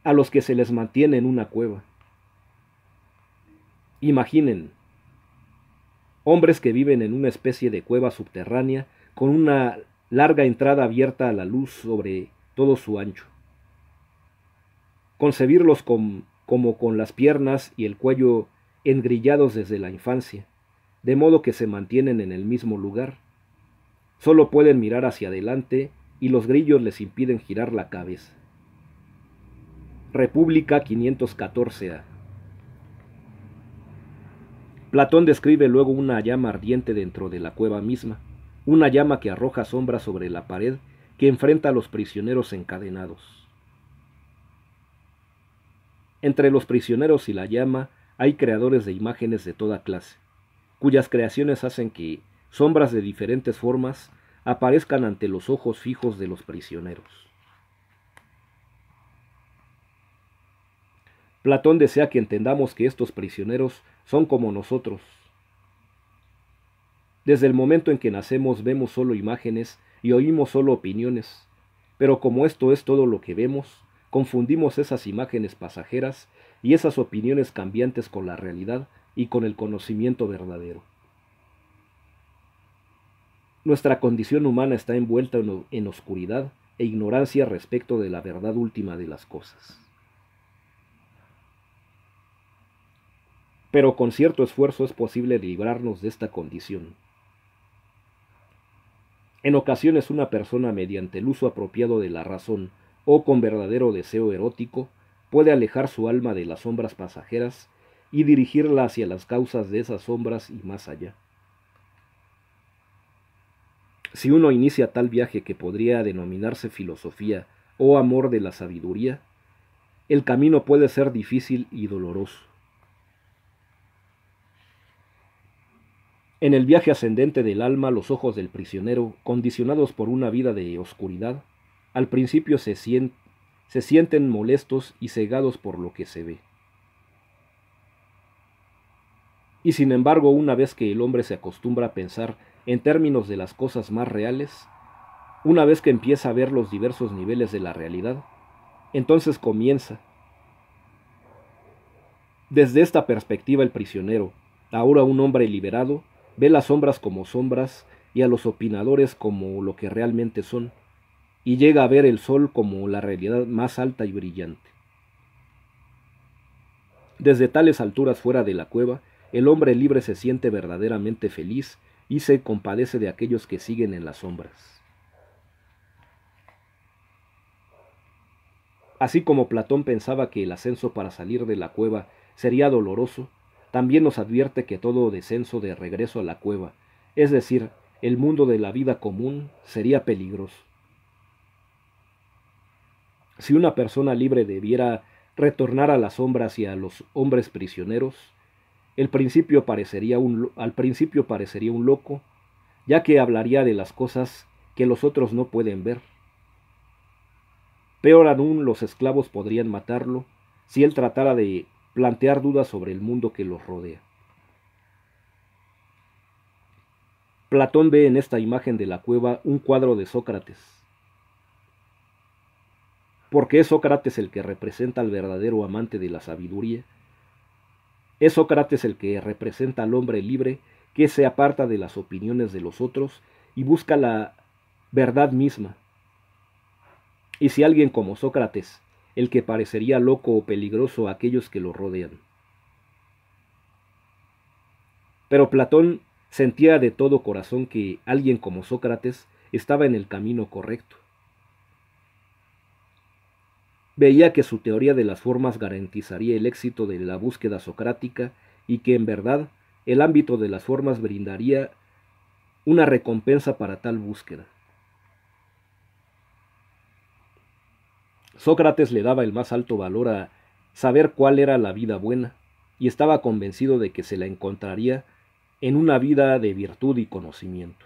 a los que se les mantiene en una cueva. Imaginen, hombres que viven en una especie de cueva subterránea con una larga entrada abierta a la luz sobre todo su ancho. Concebirlos como con las piernas y el cuello engrillados desde la infancia, de modo que se mantienen en el mismo lugar. Solo pueden mirar hacia adelante y los grillos les impiden girar la cabeza. República 514a. Platón describe luego una llama ardiente dentro de la cueva misma, una llama que arroja sombras sobre la pared que enfrenta a los prisioneros encadenados. Entre los prisioneros y la llama hay creadores de imágenes de toda clase, cuyas creaciones hacen que sombras de diferentes formas aparezcan ante los ojos fijos de los prisioneros. Platón desea que entendamos que estos prisioneros son como nosotros, desde el momento en que nacemos vemos solo imágenes y oímos solo opiniones. Pero como esto es todo lo que vemos, confundimos esas imágenes pasajeras y esas opiniones cambiantes con la realidad y con el conocimiento verdadero. Nuestra condición humana está envuelta en oscuridad e ignorancia respecto de la verdad última de las cosas. Pero con cierto esfuerzo es posible librarnos de esta condición. En ocasiones una persona mediante el uso apropiado de la razón o con verdadero deseo erótico puede alejar su alma de las sombras pasajeras y dirigirla hacia las causas de esas sombras y más allá. Si uno inicia tal viaje que podría denominarse filosofía o amor de la sabiduría, el camino puede ser difícil y doloroso. En el viaje ascendente del alma, los ojos del prisionero, condicionados por una vida de oscuridad, al principio se, se sienten molestos y cegados por lo que se ve. Y sin embargo, una vez que el hombre se acostumbra a pensar en términos de las cosas más reales, una vez que empieza a ver los diversos niveles de la realidad, entonces comienza. Desde esta perspectiva el prisionero, ahora un hombre liberado, ve las sombras como sombras y a los opinadores como lo que realmente son, y llega a ver el sol como la realidad más alta y brillante. Desde tales alturas fuera de la cueva, el hombre libre se siente verdaderamente feliz y se compadece de aquellos que siguen en las sombras. Así como Platón pensaba que el ascenso para salir de la cueva sería doloroso, también nos advierte que todo descenso de regreso a la cueva, es decir, el mundo de la vida común, sería peligroso. Si una persona libre debiera retornar a las sombras y a los hombres prisioneros, el principio parecería un, al principio parecería un loco, ya que hablaría de las cosas que los otros no pueden ver. Peor aún, los esclavos podrían matarlo si él tratara de plantear dudas sobre el mundo que los rodea. Platón ve en esta imagen de la cueva un cuadro de Sócrates, porque es Sócrates el que representa al verdadero amante de la sabiduría, es Sócrates el que representa al hombre libre que se aparta de las opiniones de los otros y busca la verdad misma. Y si alguien como Sócrates el que parecería loco o peligroso a aquellos que lo rodean. Pero Platón sentía de todo corazón que alguien como Sócrates estaba en el camino correcto. Veía que su teoría de las formas garantizaría el éxito de la búsqueda socrática y que en verdad el ámbito de las formas brindaría una recompensa para tal búsqueda. Sócrates le daba el más alto valor a saber cuál era la vida buena, y estaba convencido de que se la encontraría en una vida de virtud y conocimiento.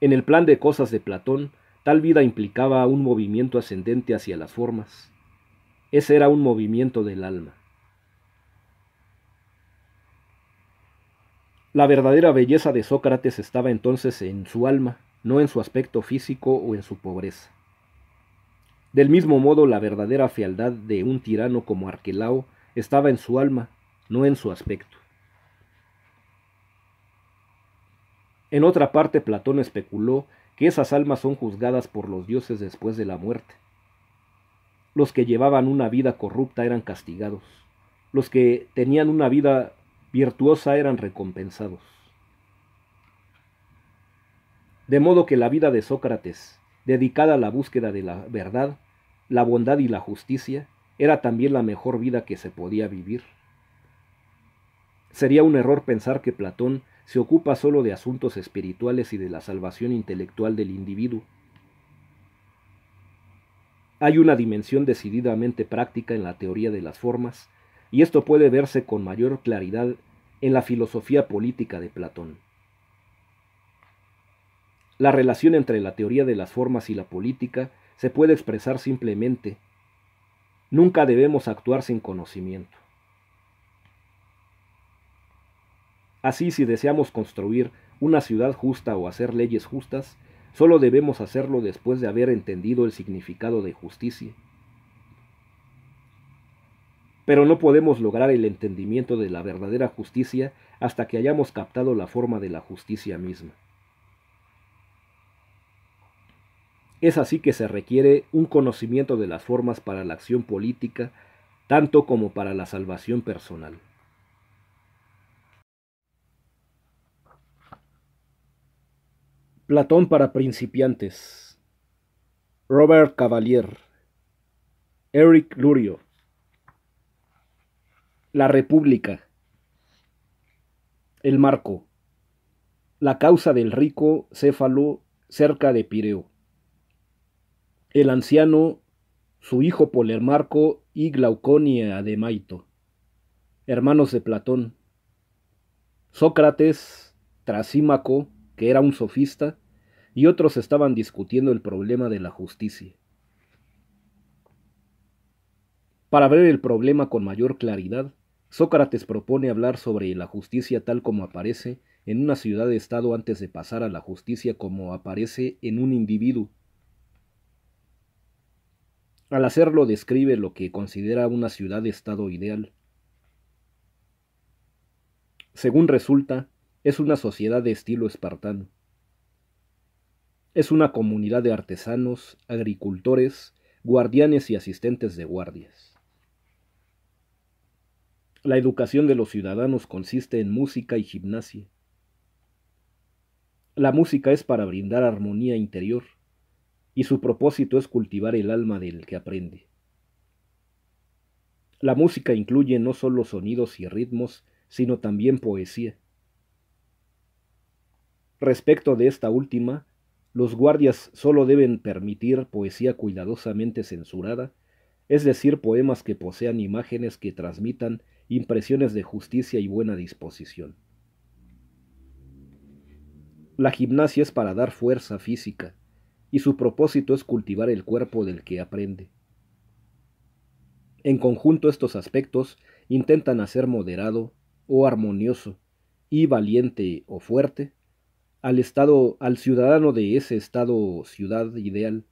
En el plan de cosas de Platón, tal vida implicaba un movimiento ascendente hacia las formas. Ese era un movimiento del alma. La verdadera belleza de Sócrates estaba entonces en su alma, no en su aspecto físico o en su pobreza. Del mismo modo, la verdadera fealdad de un tirano como Arquelao estaba en su alma, no en su aspecto. En otra parte, Platón especuló que esas almas son juzgadas por los dioses después de la muerte. Los que llevaban una vida corrupta eran castigados. Los que tenían una vida virtuosa eran recompensados. De modo que la vida de Sócrates, dedicada a la búsqueda de la verdad, la bondad y la justicia, era también la mejor vida que se podía vivir. Sería un error pensar que Platón se ocupa solo de asuntos espirituales y de la salvación intelectual del individuo. Hay una dimensión decididamente práctica en la teoría de las formas, y esto puede verse con mayor claridad en la filosofía política de Platón. La relación entre la teoría de las formas y la política se puede expresar simplemente, nunca debemos actuar sin conocimiento. Así, si deseamos construir una ciudad justa o hacer leyes justas, solo debemos hacerlo después de haber entendido el significado de justicia. Pero no podemos lograr el entendimiento de la verdadera justicia hasta que hayamos captado la forma de la justicia misma. Es así que se requiere un conocimiento de las formas para la acción política, tanto como para la salvación personal. Platón para principiantes. Robert Cavalier. Eric Lurio. La República. El marco. La causa del rico Céfalo cerca de Pireo el anciano, su hijo Polermarco y Glauconia de Maito, hermanos de Platón. Sócrates, Trasímaco, que era un sofista, y otros estaban discutiendo el problema de la justicia. Para ver el problema con mayor claridad, Sócrates propone hablar sobre la justicia tal como aparece en una ciudad-estado antes de pasar a la justicia como aparece en un individuo al hacerlo describe lo que considera una ciudad-estado ideal. Según resulta, es una sociedad de estilo espartano. Es una comunidad de artesanos, agricultores, guardianes y asistentes de guardias. La educación de los ciudadanos consiste en música y gimnasia. La música es para brindar armonía interior y su propósito es cultivar el alma del que aprende. La música incluye no solo sonidos y ritmos, sino también poesía. Respecto de esta última, los guardias solo deben permitir poesía cuidadosamente censurada, es decir, poemas que posean imágenes que transmitan impresiones de justicia y buena disposición. La gimnasia es para dar fuerza física, y su propósito es cultivar el cuerpo del que aprende. En conjunto estos aspectos intentan hacer moderado o armonioso y valiente o fuerte al estado al ciudadano de ese estado ciudad ideal.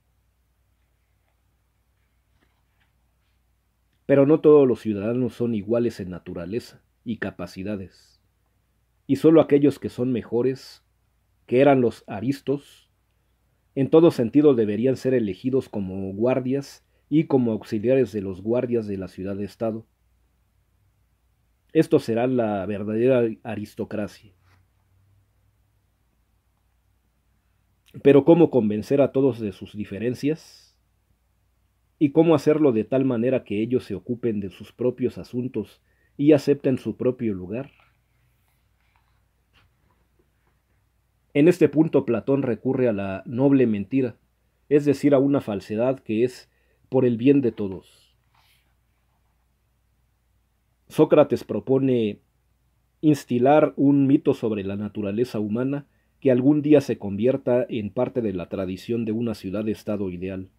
Pero no todos los ciudadanos son iguales en naturaleza y capacidades, y solo aquellos que son mejores, que eran los aristos, en todo sentido deberían ser elegidos como guardias y como auxiliares de los guardias de la ciudad de Estado. Esto será la verdadera aristocracia. Pero ¿cómo convencer a todos de sus diferencias? ¿Y cómo hacerlo de tal manera que ellos se ocupen de sus propios asuntos y acepten su propio lugar? En este punto Platón recurre a la noble mentira, es decir, a una falsedad que es por el bien de todos. Sócrates propone instilar un mito sobre la naturaleza humana que algún día se convierta en parte de la tradición de una ciudad-estado ideal.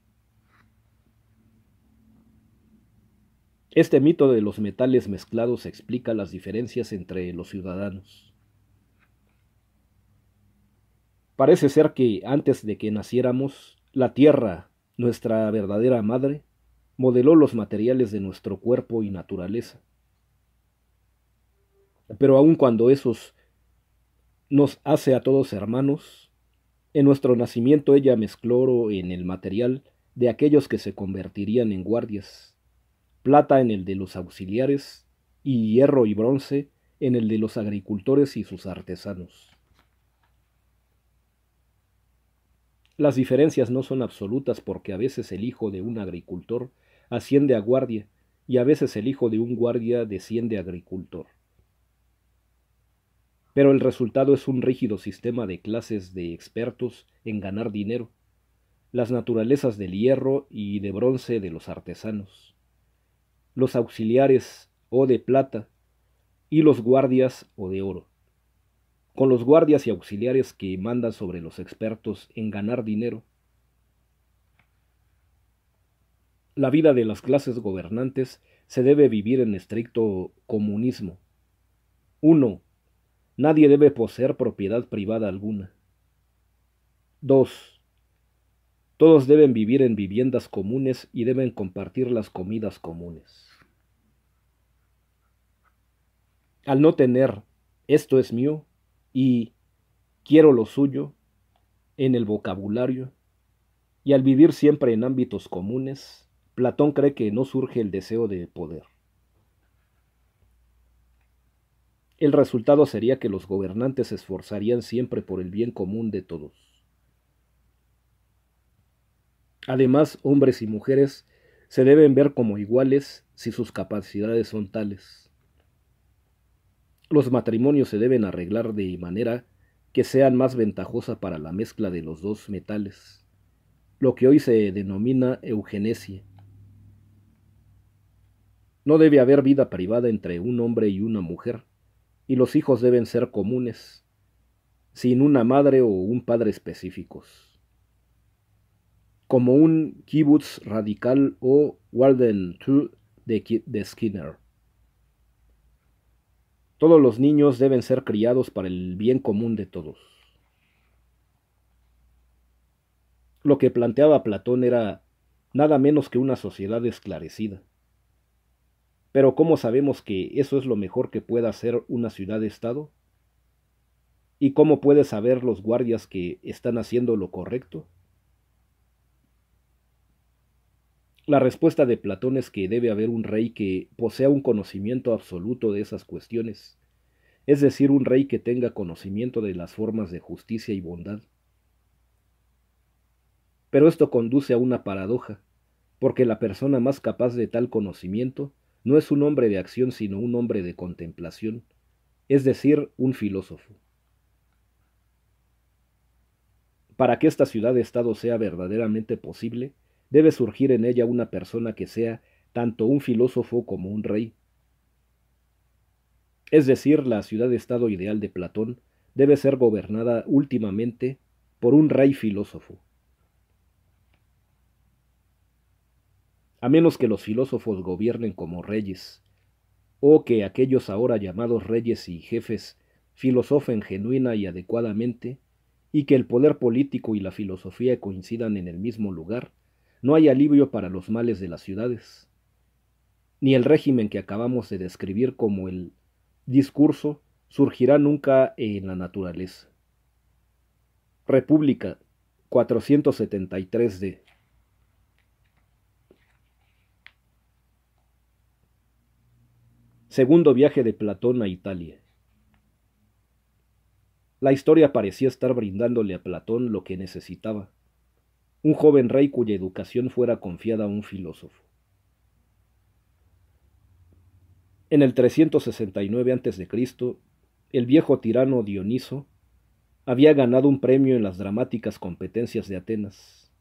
Este mito de los metales mezclados explica las diferencias entre los ciudadanos. Parece ser que antes de que naciéramos, la Tierra, nuestra verdadera madre, modeló los materiales de nuestro cuerpo y naturaleza. Pero aun cuando esos nos hace a todos hermanos, en nuestro nacimiento ella mezcló en el material de aquellos que se convertirían en guardias, plata en el de los auxiliares, y hierro y bronce en el de los agricultores y sus artesanos. Las diferencias no son absolutas porque a veces el hijo de un agricultor asciende a guardia y a veces el hijo de un guardia desciende a agricultor. Pero el resultado es un rígido sistema de clases de expertos en ganar dinero, las naturalezas del hierro y de bronce de los artesanos, los auxiliares o de plata y los guardias o de oro con los guardias y auxiliares que mandan sobre los expertos en ganar dinero. La vida de las clases gobernantes se debe vivir en estricto comunismo. 1. Nadie debe poseer propiedad privada alguna. 2. Todos deben vivir en viviendas comunes y deben compartir las comidas comunes. Al no tener esto es mío, y quiero lo suyo en el vocabulario, y al vivir siempre en ámbitos comunes, Platón cree que no surge el deseo de poder. El resultado sería que los gobernantes se esforzarían siempre por el bien común de todos. Además, hombres y mujeres se deben ver como iguales si sus capacidades son tales. Los matrimonios se deben arreglar de manera que sean más ventajosa para la mezcla de los dos metales, lo que hoy se denomina eugenesia. No debe haber vida privada entre un hombre y una mujer, y los hijos deben ser comunes, sin una madre o un padre específicos. Como un kibbutz radical o Walden II de Skinner. Todos los niños deben ser criados para el bien común de todos. Lo que planteaba Platón era nada menos que una sociedad esclarecida. Pero ¿cómo sabemos que eso es lo mejor que pueda hacer una ciudad-estado? ¿Y cómo puede saber los guardias que están haciendo lo correcto? La respuesta de Platón es que debe haber un rey que posea un conocimiento absoluto de esas cuestiones, es decir, un rey que tenga conocimiento de las formas de justicia y bondad. Pero esto conduce a una paradoja, porque la persona más capaz de tal conocimiento no es un hombre de acción sino un hombre de contemplación, es decir, un filósofo. Para que esta ciudad-estado sea verdaderamente posible, debe surgir en ella una persona que sea tanto un filósofo como un rey. Es decir, la ciudad-estado ideal de Platón debe ser gobernada últimamente por un rey filósofo. A menos que los filósofos gobiernen como reyes, o que aquellos ahora llamados reyes y jefes filosofen genuina y adecuadamente, y que el poder político y la filosofía coincidan en el mismo lugar, no hay alivio para los males de las ciudades. Ni el régimen que acabamos de describir como el discurso surgirá nunca en la naturaleza. República 473 d Segundo viaje de Platón a Italia. La historia parecía estar brindándole a Platón lo que necesitaba un joven rey cuya educación fuera confiada a un filósofo. En el 369 a.C., el viejo tirano Dioniso había ganado un premio en las dramáticas competencias de Atenas.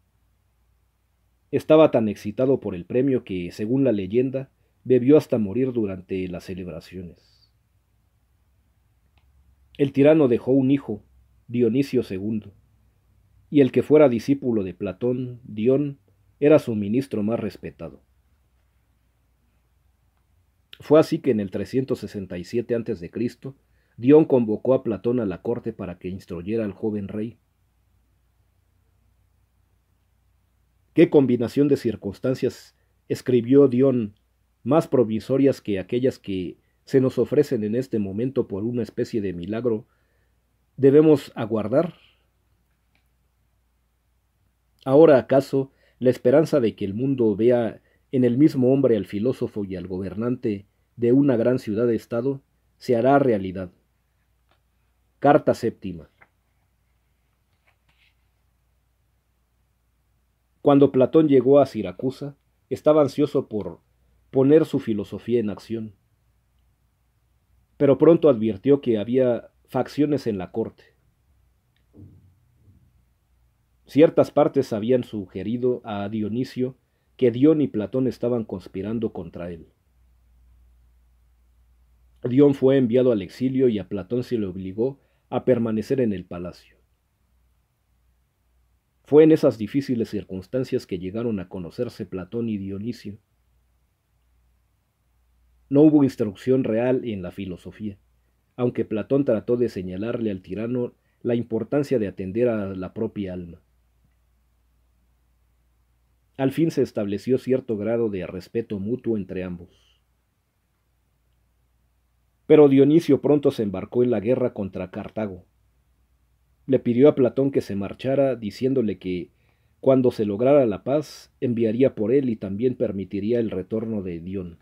Estaba tan excitado por el premio que, según la leyenda, bebió hasta morir durante las celebraciones. El tirano dejó un hijo, Dionisio II, y el que fuera discípulo de Platón, Dion, era su ministro más respetado. Fue así que en el 367 a.C., Dion convocó a Platón a la corte para que instruyera al joven rey. ¿Qué combinación de circunstancias escribió Dion, más provisorias que aquellas que se nos ofrecen en este momento por una especie de milagro? Debemos aguardar Ahora acaso la esperanza de que el mundo vea en el mismo hombre al filósofo y al gobernante de una gran ciudad-estado se hará realidad. Carta séptima. Cuando Platón llegó a Siracusa, estaba ansioso por poner su filosofía en acción. Pero pronto advirtió que había facciones en la corte. Ciertas partes habían sugerido a Dionisio que Dion y Platón estaban conspirando contra él. Dion fue enviado al exilio y a Platón se le obligó a permanecer en el palacio. Fue en esas difíciles circunstancias que llegaron a conocerse Platón y Dionisio. No hubo instrucción real en la filosofía, aunque Platón trató de señalarle al tirano la importancia de atender a la propia alma. Al fin se estableció cierto grado de respeto mutuo entre ambos. Pero Dionisio pronto se embarcó en la guerra contra Cartago. Le pidió a Platón que se marchara, diciéndole que, cuando se lograra la paz, enviaría por él y también permitiría el retorno de Dion.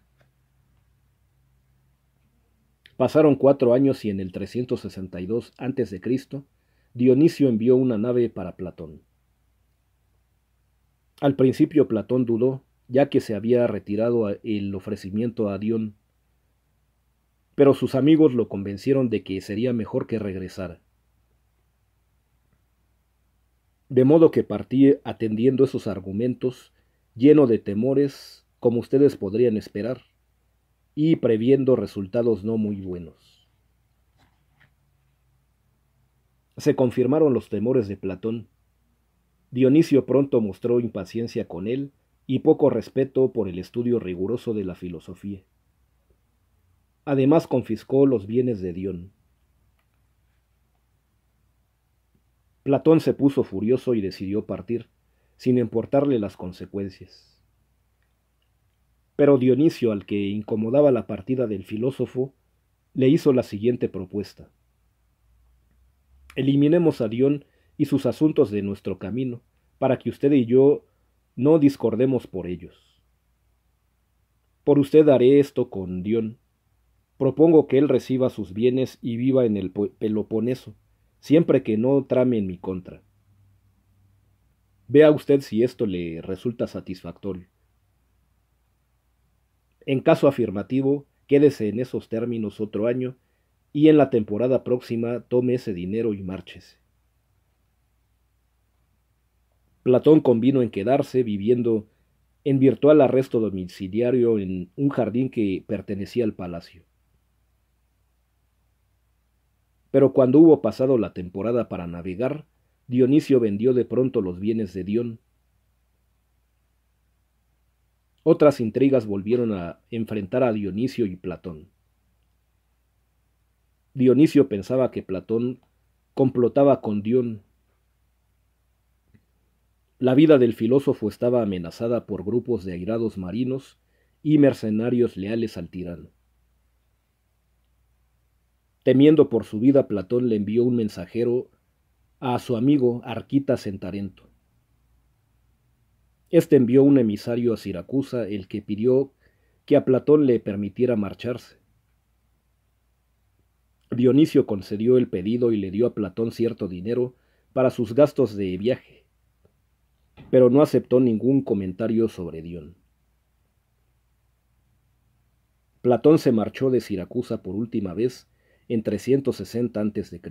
Pasaron cuatro años y en el 362 a.C., Dionisio envió una nave para Platón. Al principio Platón dudó, ya que se había retirado el ofrecimiento a Dion, pero sus amigos lo convencieron de que sería mejor que regresara. De modo que partí atendiendo esos argumentos, lleno de temores, como ustedes podrían esperar, y previendo resultados no muy buenos. Se confirmaron los temores de Platón, Dionisio pronto mostró impaciencia con él y poco respeto por el estudio riguroso de la filosofía. Además confiscó los bienes de Dion. Platón se puso furioso y decidió partir, sin importarle las consecuencias. Pero Dionisio, al que incomodaba la partida del filósofo, le hizo la siguiente propuesta. Eliminemos a Dion y sus asuntos de nuestro camino, para que usted y yo no discordemos por ellos. Por usted haré esto con Dion. Propongo que él reciba sus bienes y viva en el Peloponeso, siempre que no trame en mi contra. Vea usted si esto le resulta satisfactorio. En caso afirmativo, quédese en esos términos otro año y en la temporada próxima tome ese dinero y márchese. Platón convino en quedarse viviendo en virtual arresto domiciliario en un jardín que pertenecía al palacio. Pero cuando hubo pasado la temporada para navegar, Dionisio vendió de pronto los bienes de Dion. Otras intrigas volvieron a enfrentar a Dionisio y Platón. Dionisio pensaba que Platón complotaba con Dion la vida del filósofo estaba amenazada por grupos de airados marinos y mercenarios leales al tirano. Temiendo por su vida, Platón le envió un mensajero a su amigo Arquitas en Tarento. Este envió un emisario a Siracusa, el que pidió que a Platón le permitiera marcharse. Dionisio concedió el pedido y le dio a Platón cierto dinero para sus gastos de viaje pero no aceptó ningún comentario sobre Dion. Platón se marchó de Siracusa por última vez en 360 a.C.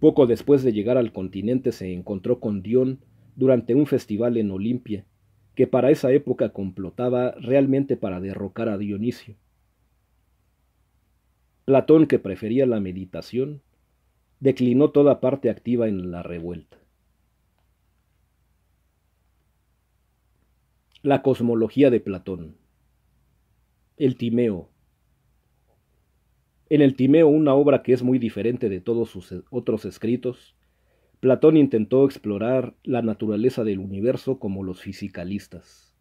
Poco después de llegar al continente se encontró con Dion durante un festival en Olimpia, que para esa época complotaba realmente para derrocar a Dionisio. Platón, que prefería la meditación, declinó toda parte activa en la revuelta. La cosmología de Platón. El Timeo. En el Timeo, una obra que es muy diferente de todos sus otros escritos, Platón intentó explorar la naturaleza del universo como los fisicalistas.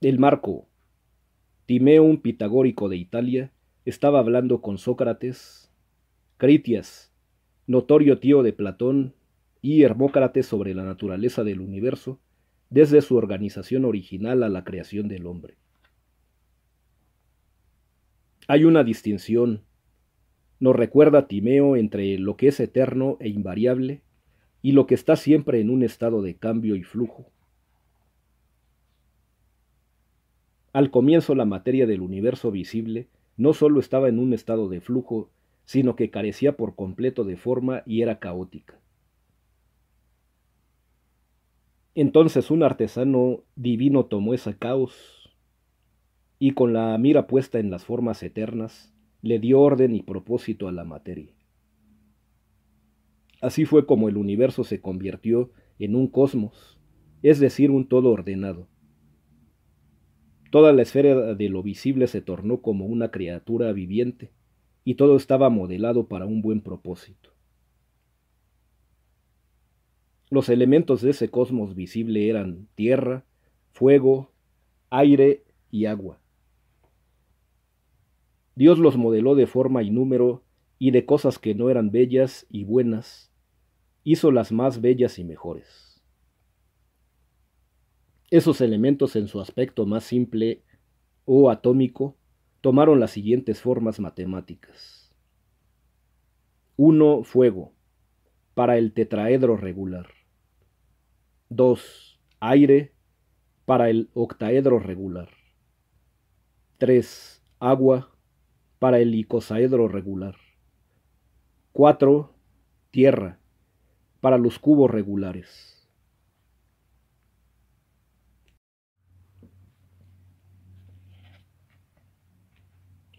El marco. Timeo, un pitagórico de Italia, estaba hablando con Sócrates Critias, notorio tío de Platón y Hermócrates sobre la naturaleza del universo, desde su organización original a la creación del hombre. Hay una distinción, nos recuerda Timeo, entre lo que es eterno e invariable y lo que está siempre en un estado de cambio y flujo. Al comienzo la materia del universo visible no sólo estaba en un estado de flujo, sino que carecía por completo de forma y era caótica. Entonces un artesano divino tomó ese caos y con la mira puesta en las formas eternas le dio orden y propósito a la materia. Así fue como el universo se convirtió en un cosmos, es decir, un todo ordenado. Toda la esfera de lo visible se tornó como una criatura viviente, y todo estaba modelado para un buen propósito. Los elementos de ese cosmos visible eran tierra, fuego, aire y agua. Dios los modeló de forma y número y de cosas que no eran bellas y buenas, hizo las más bellas y mejores. Esos elementos en su aspecto más simple o atómico tomaron las siguientes formas matemáticas. 1. Fuego, para el tetraedro regular. 2. Aire, para el octaedro regular. 3. Agua, para el icosaedro regular. 4. Tierra, para los cubos regulares.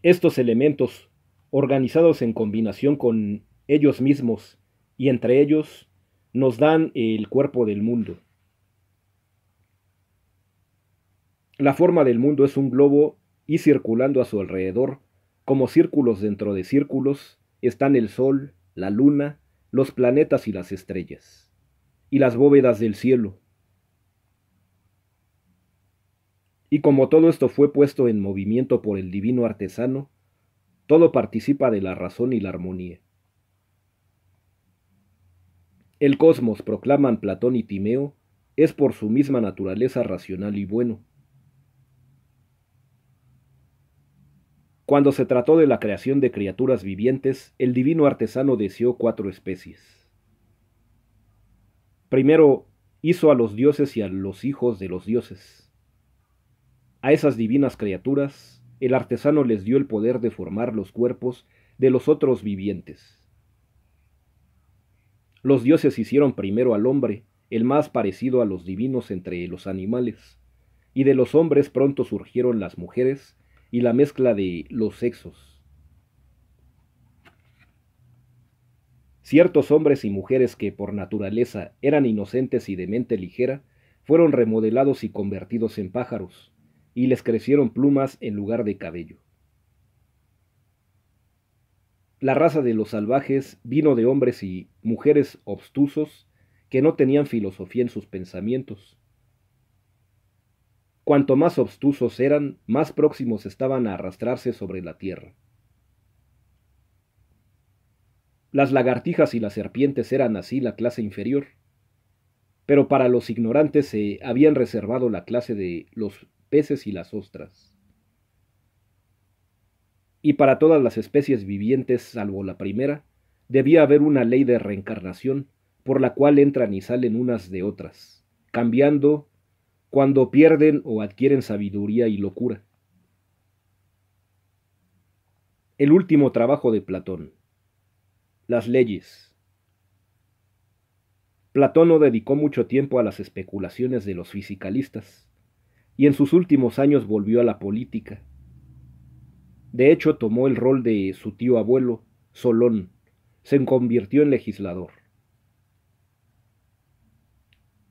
Estos elementos, organizados en combinación con ellos mismos y entre ellos, nos dan el cuerpo del mundo. La forma del mundo es un globo y circulando a su alrededor, como círculos dentro de círculos, están el Sol, la Luna, los planetas y las estrellas, y las bóvedas del cielo, Y como todo esto fue puesto en movimiento por el divino artesano, todo participa de la razón y la armonía. El cosmos, proclaman Platón y Timeo, es por su misma naturaleza racional y bueno. Cuando se trató de la creación de criaturas vivientes, el divino artesano deseó cuatro especies. Primero, hizo a los dioses y a los hijos de los dioses. A esas divinas criaturas, el artesano les dio el poder de formar los cuerpos de los otros vivientes. Los dioses hicieron primero al hombre, el más parecido a los divinos entre los animales, y de los hombres pronto surgieron las mujeres y la mezcla de los sexos. Ciertos hombres y mujeres que por naturaleza eran inocentes y de mente ligera, fueron remodelados y convertidos en pájaros, y les crecieron plumas en lugar de cabello. La raza de los salvajes vino de hombres y mujeres obstusos que no tenían filosofía en sus pensamientos. Cuanto más obstusos eran, más próximos estaban a arrastrarse sobre la tierra. Las lagartijas y las serpientes eran así la clase inferior, pero para los ignorantes se habían reservado la clase de los peces y las ostras. Y para todas las especies vivientes, salvo la primera, debía haber una ley de reencarnación por la cual entran y salen unas de otras, cambiando cuando pierden o adquieren sabiduría y locura. El último trabajo de Platón. Las leyes. Platón no dedicó mucho tiempo a las especulaciones de los fisicalistas, y en sus últimos años volvió a la política. De hecho, tomó el rol de su tío abuelo, Solón, se convirtió en legislador.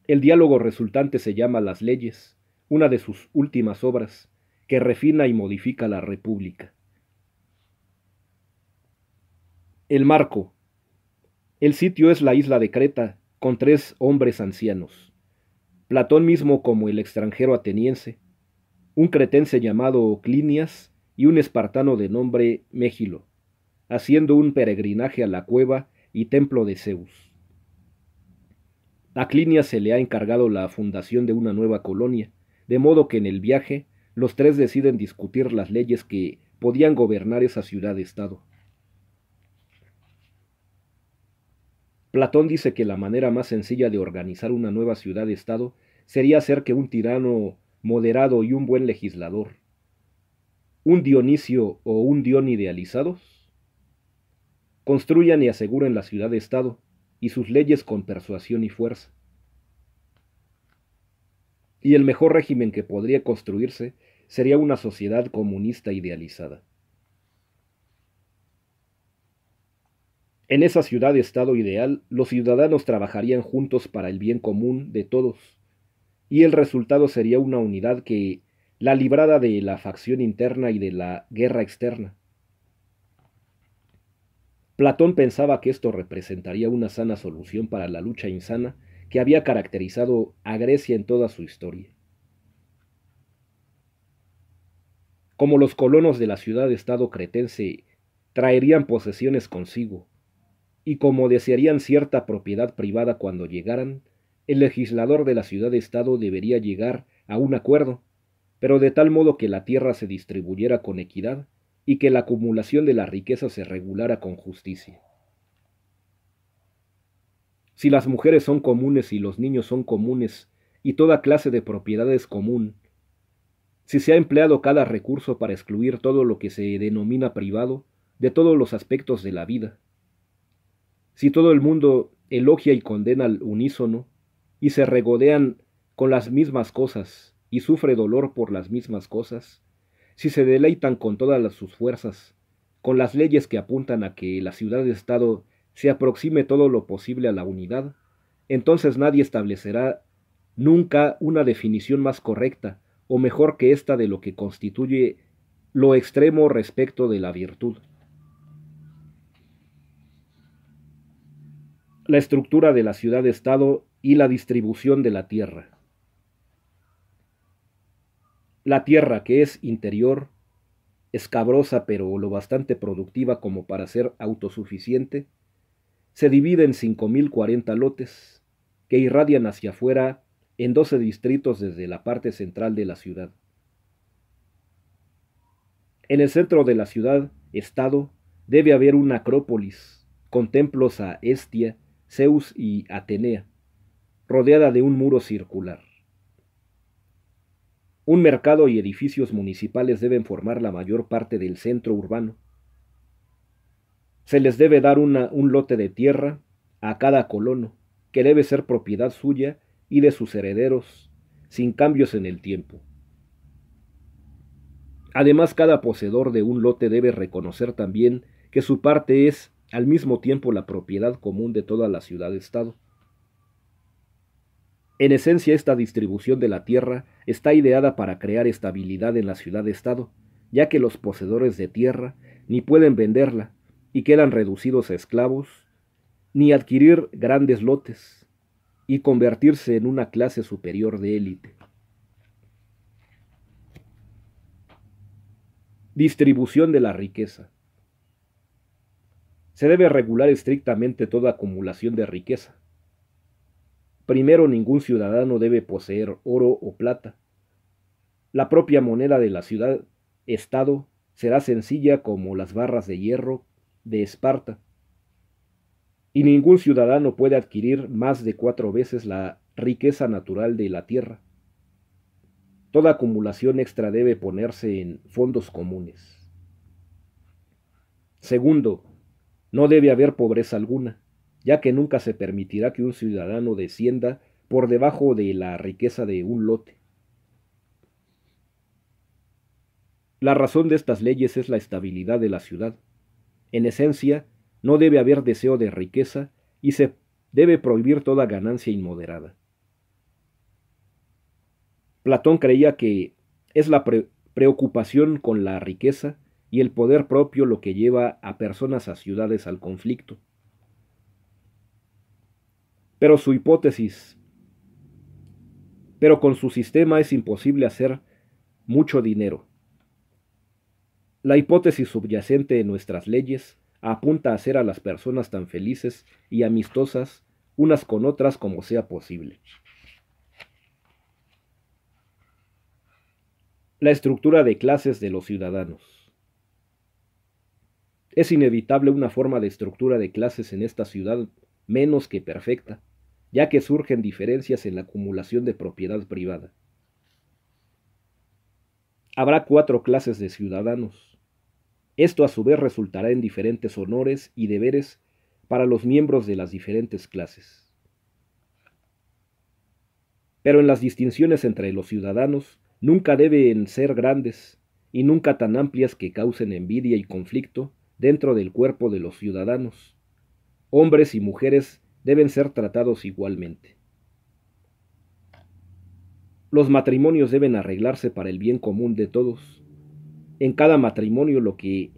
El diálogo resultante se llama Las leyes, una de sus últimas obras, que refina y modifica la República. El marco. El sitio es la isla de Creta, con tres hombres ancianos. Platón mismo como el extranjero ateniense, un cretense llamado Clinias y un espartano de nombre Mégilo, haciendo un peregrinaje a la cueva y templo de Zeus. A Clinias se le ha encargado la fundación de una nueva colonia, de modo que en el viaje los tres deciden discutir las leyes que podían gobernar esa ciudad-estado. Platón dice que la manera más sencilla de organizar una nueva ciudad-estado sería ser que un tirano moderado y un buen legislador, un Dionisio o un Dion idealizados, construyan y aseguren la ciudad-estado y sus leyes con persuasión y fuerza. Y el mejor régimen que podría construirse sería una sociedad comunista idealizada. En esa ciudad-estado ideal, los ciudadanos trabajarían juntos para el bien común de todos y el resultado sería una unidad que la librada de la facción interna y de la guerra externa. Platón pensaba que esto representaría una sana solución para la lucha insana que había caracterizado a Grecia en toda su historia. Como los colonos de la ciudad-estado cretense traerían posesiones consigo, y como desearían cierta propiedad privada cuando llegaran, el legislador de la ciudad-estado debería llegar a un acuerdo, pero de tal modo que la tierra se distribuyera con equidad y que la acumulación de la riqueza se regulara con justicia. Si las mujeres son comunes y los niños son comunes y toda clase de propiedad es común, si se ha empleado cada recurso para excluir todo lo que se denomina privado de todos los aspectos de la vida, si todo el mundo elogia y condena al unísono, y se regodean con las mismas cosas y sufre dolor por las mismas cosas, si se deleitan con todas sus fuerzas, con las leyes que apuntan a que la ciudad-estado de se aproxime todo lo posible a la unidad, entonces nadie establecerá nunca una definición más correcta o mejor que esta de lo que constituye lo extremo respecto de la virtud. La estructura de la ciudad-estado y la distribución de la tierra. La tierra que es interior, escabrosa pero lo bastante productiva como para ser autosuficiente, se divide en 5.040 lotes que irradian hacia afuera en 12 distritos desde la parte central de la ciudad. En el centro de la ciudad, estado, debe haber una acrópolis, con templos a Estia, Zeus y Atenea rodeada de un muro circular. Un mercado y edificios municipales deben formar la mayor parte del centro urbano. Se les debe dar un lote de tierra a cada colono, que debe ser propiedad suya y de sus herederos, sin cambios en el tiempo. Además, cada poseedor de un lote debe reconocer también que su parte es al mismo tiempo la propiedad común de toda la ciudad-estado. En esencia, esta distribución de la tierra está ideada para crear estabilidad en la ciudad-estado, ya que los poseedores de tierra ni pueden venderla y quedan reducidos a esclavos, ni adquirir grandes lotes y convertirse en una clase superior de élite. Distribución de la riqueza. Se debe regular estrictamente toda acumulación de riqueza, Primero, ningún ciudadano debe poseer oro o plata. La propia moneda de la ciudad-estado será sencilla como las barras de hierro de Esparta. Y ningún ciudadano puede adquirir más de cuatro veces la riqueza natural de la tierra. Toda acumulación extra debe ponerse en fondos comunes. Segundo, no debe haber pobreza alguna ya que nunca se permitirá que un ciudadano descienda por debajo de la riqueza de un lote. La razón de estas leyes es la estabilidad de la ciudad. En esencia, no debe haber deseo de riqueza y se debe prohibir toda ganancia inmoderada. Platón creía que es la preocupación con la riqueza y el poder propio lo que lleva a personas a ciudades al conflicto. Pero su hipótesis, pero con su sistema es imposible hacer mucho dinero. La hipótesis subyacente de nuestras leyes apunta a hacer a las personas tan felices y amistosas unas con otras como sea posible. La estructura de clases de los ciudadanos. Es inevitable una forma de estructura de clases en esta ciudad menos que perfecta, ya que surgen diferencias en la acumulación de propiedad privada. Habrá cuatro clases de ciudadanos. Esto a su vez resultará en diferentes honores y deberes para los miembros de las diferentes clases. Pero en las distinciones entre los ciudadanos nunca deben ser grandes y nunca tan amplias que causen envidia y conflicto dentro del cuerpo de los ciudadanos, hombres y mujeres deben ser tratados igualmente. Los matrimonios deben arreglarse para el bien común de todos. En cada matrimonio lo que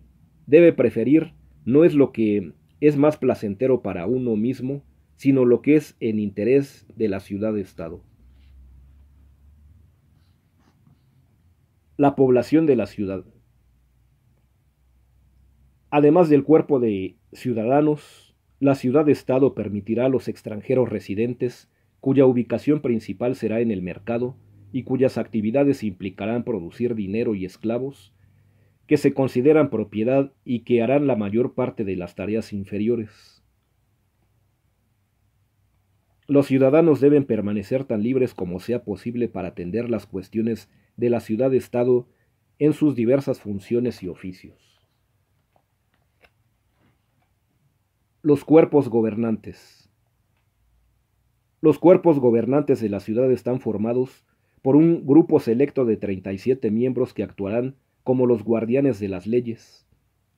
debe preferir no es lo que es más placentero para uno mismo, sino lo que es en interés de la ciudad-estado. La población de la ciudad. Además del cuerpo de ciudadanos, la ciudad-estado permitirá a los extranjeros residentes, cuya ubicación principal será en el mercado y cuyas actividades implicarán producir dinero y esclavos, que se consideran propiedad y que harán la mayor parte de las tareas inferiores. Los ciudadanos deben permanecer tan libres como sea posible para atender las cuestiones de la ciudad-estado en sus diversas funciones y oficios. los cuerpos gobernantes. Los cuerpos gobernantes de la ciudad están formados por un grupo selecto de 37 miembros que actuarán como los guardianes de las leyes,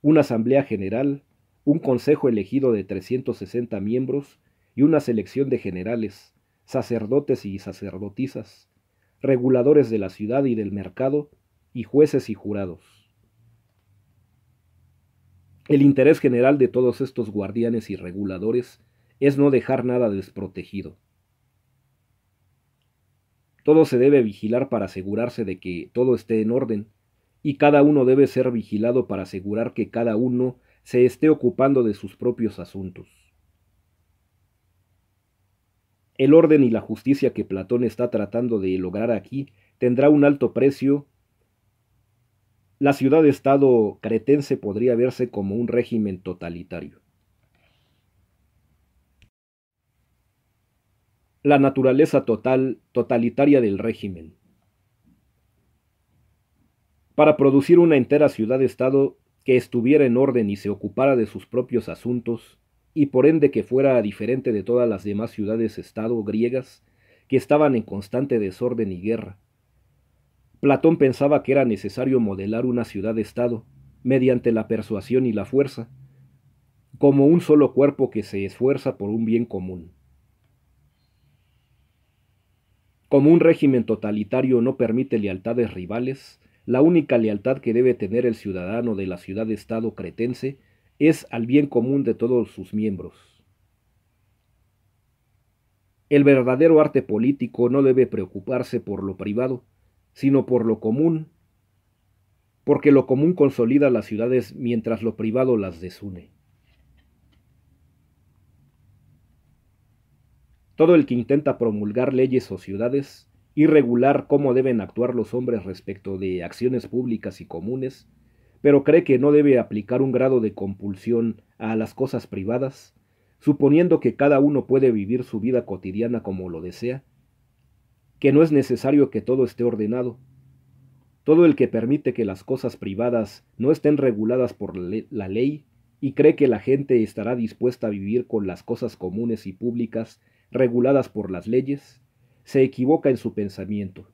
una asamblea general, un consejo elegido de 360 miembros y una selección de generales, sacerdotes y sacerdotisas, reguladores de la ciudad y del mercado, y jueces y jurados. El interés general de todos estos guardianes y reguladores es no dejar nada desprotegido. Todo se debe vigilar para asegurarse de que todo esté en orden, y cada uno debe ser vigilado para asegurar que cada uno se esté ocupando de sus propios asuntos. El orden y la justicia que Platón está tratando de lograr aquí tendrá un alto precio la ciudad-estado cretense podría verse como un régimen totalitario. La naturaleza total totalitaria del régimen. Para producir una entera ciudad-estado que estuviera en orden y se ocupara de sus propios asuntos, y por ende que fuera diferente de todas las demás ciudades-estado griegas que estaban en constante desorden y guerra, Platón pensaba que era necesario modelar una ciudad-estado mediante la persuasión y la fuerza, como un solo cuerpo que se esfuerza por un bien común. Como un régimen totalitario no permite lealtades rivales, la única lealtad que debe tener el ciudadano de la ciudad-estado cretense es al bien común de todos sus miembros. El verdadero arte político no debe preocuparse por lo privado, sino por lo común, porque lo común consolida las ciudades mientras lo privado las desune. Todo el que intenta promulgar leyes o ciudades y regular cómo deben actuar los hombres respecto de acciones públicas y comunes, pero cree que no debe aplicar un grado de compulsión a las cosas privadas, suponiendo que cada uno puede vivir su vida cotidiana como lo desea, que no es necesario que todo esté ordenado. Todo el que permite que las cosas privadas no estén reguladas por la ley y cree que la gente estará dispuesta a vivir con las cosas comunes y públicas reguladas por las leyes, se equivoca en su pensamiento.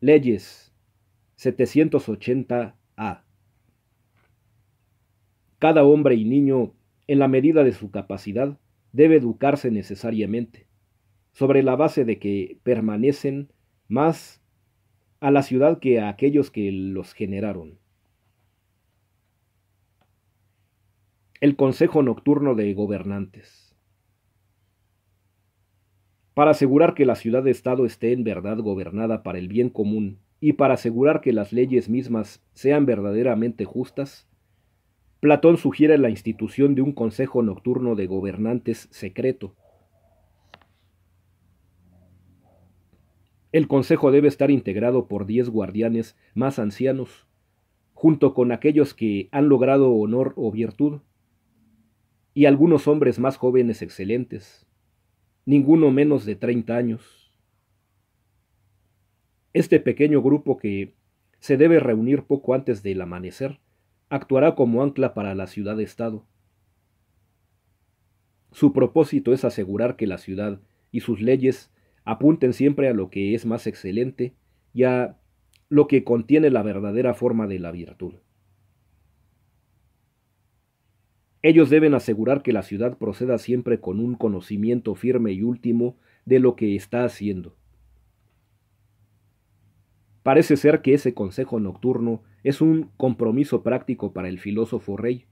Leyes 780A. Cada hombre y niño, en la medida de su capacidad, debe educarse necesariamente sobre la base de que permanecen más a la ciudad que a aquellos que los generaron. El Consejo Nocturno de Gobernantes. Para asegurar que la ciudad-estado esté en verdad gobernada para el bien común y para asegurar que las leyes mismas sean verdaderamente justas, Platón sugiere la institución de un Consejo Nocturno de Gobernantes secreto, El consejo debe estar integrado por diez guardianes más ancianos, junto con aquellos que han logrado honor o virtud, y algunos hombres más jóvenes excelentes, ninguno menos de 30 años. Este pequeño grupo que se debe reunir poco antes del amanecer actuará como ancla para la ciudad-estado. Su propósito es asegurar que la ciudad y sus leyes Apunten siempre a lo que es más excelente y a lo que contiene la verdadera forma de la virtud. Ellos deben asegurar que la ciudad proceda siempre con un conocimiento firme y último de lo que está haciendo. Parece ser que ese consejo nocturno es un compromiso práctico para el filósofo rey.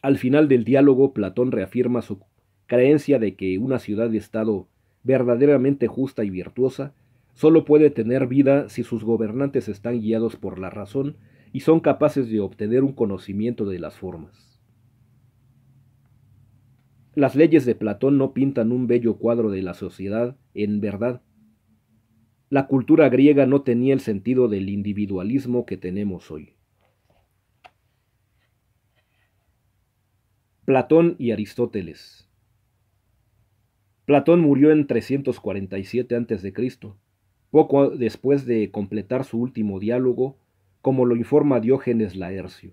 Al final del diálogo, Platón reafirma su creencia de que una ciudad y Estado verdaderamente justa y virtuosa solo puede tener vida si sus gobernantes están guiados por la razón y son capaces de obtener un conocimiento de las formas. Las leyes de Platón no pintan un bello cuadro de la sociedad, en verdad. La cultura griega no tenía el sentido del individualismo que tenemos hoy. Platón y Aristóteles Platón murió en 347 a.C., poco después de completar su último diálogo, como lo informa Diógenes Laercio.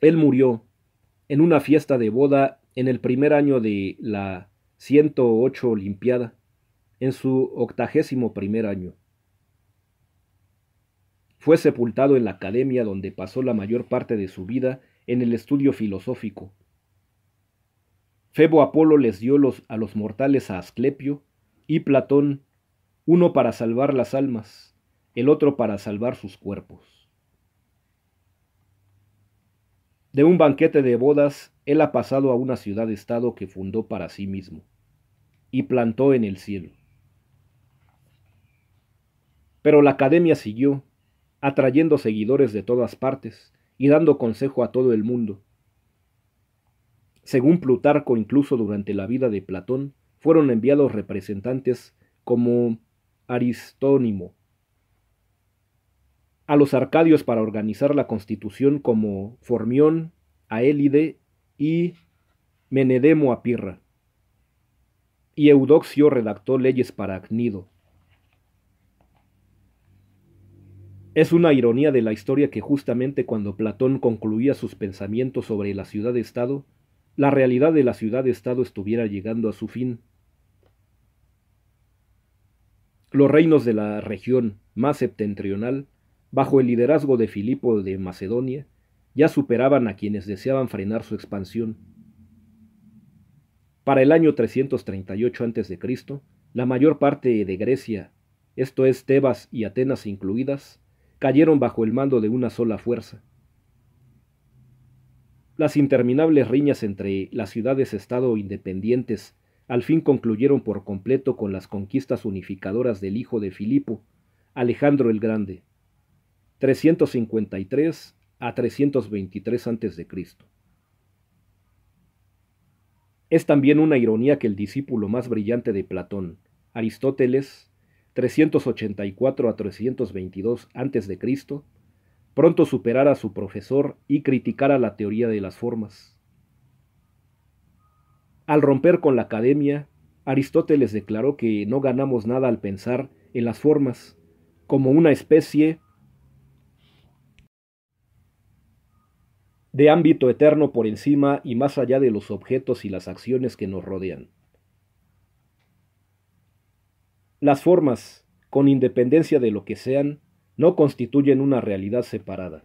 Él murió en una fiesta de boda en el primer año de la 108 Olimpiada, en su octagésimo primer año. Fue sepultado en la academia donde pasó la mayor parte de su vida en el estudio filosófico, Febo Apolo les dio los, a los mortales a Asclepio y Platón, uno para salvar las almas, el otro para salvar sus cuerpos. De un banquete de bodas, él ha pasado a una ciudad-estado que fundó para sí mismo y plantó en el cielo. Pero la academia siguió, atrayendo seguidores de todas partes y dando consejo a todo el mundo según Plutarco, incluso durante la vida de Platón, fueron enviados representantes como Aristónimo a los arcadios para organizar la constitución como Formión, Aélide y Menedemo a Pirra. Y Eudoxio redactó leyes para Acnido. Es una ironía de la historia que justamente cuando Platón concluía sus pensamientos sobre la ciudad-estado, la realidad de la ciudad-estado estuviera llegando a su fin. Los reinos de la región más septentrional, bajo el liderazgo de Filipo de Macedonia, ya superaban a quienes deseaban frenar su expansión. Para el año 338 a.C., la mayor parte de Grecia, esto es Tebas y Atenas incluidas, cayeron bajo el mando de una sola fuerza. Las interminables riñas entre las ciudades-estado independientes al fin concluyeron por completo con las conquistas unificadoras del hijo de Filipo, Alejandro el Grande, 353 a 323 a.C. Es también una ironía que el discípulo más brillante de Platón, Aristóteles, 384 a 322 a.C., pronto superara a su profesor y criticara la teoría de las formas. Al romper con la academia, Aristóteles declaró que no ganamos nada al pensar en las formas, como una especie de ámbito eterno por encima y más allá de los objetos y las acciones que nos rodean. Las formas, con independencia de lo que sean, no constituyen una realidad separada.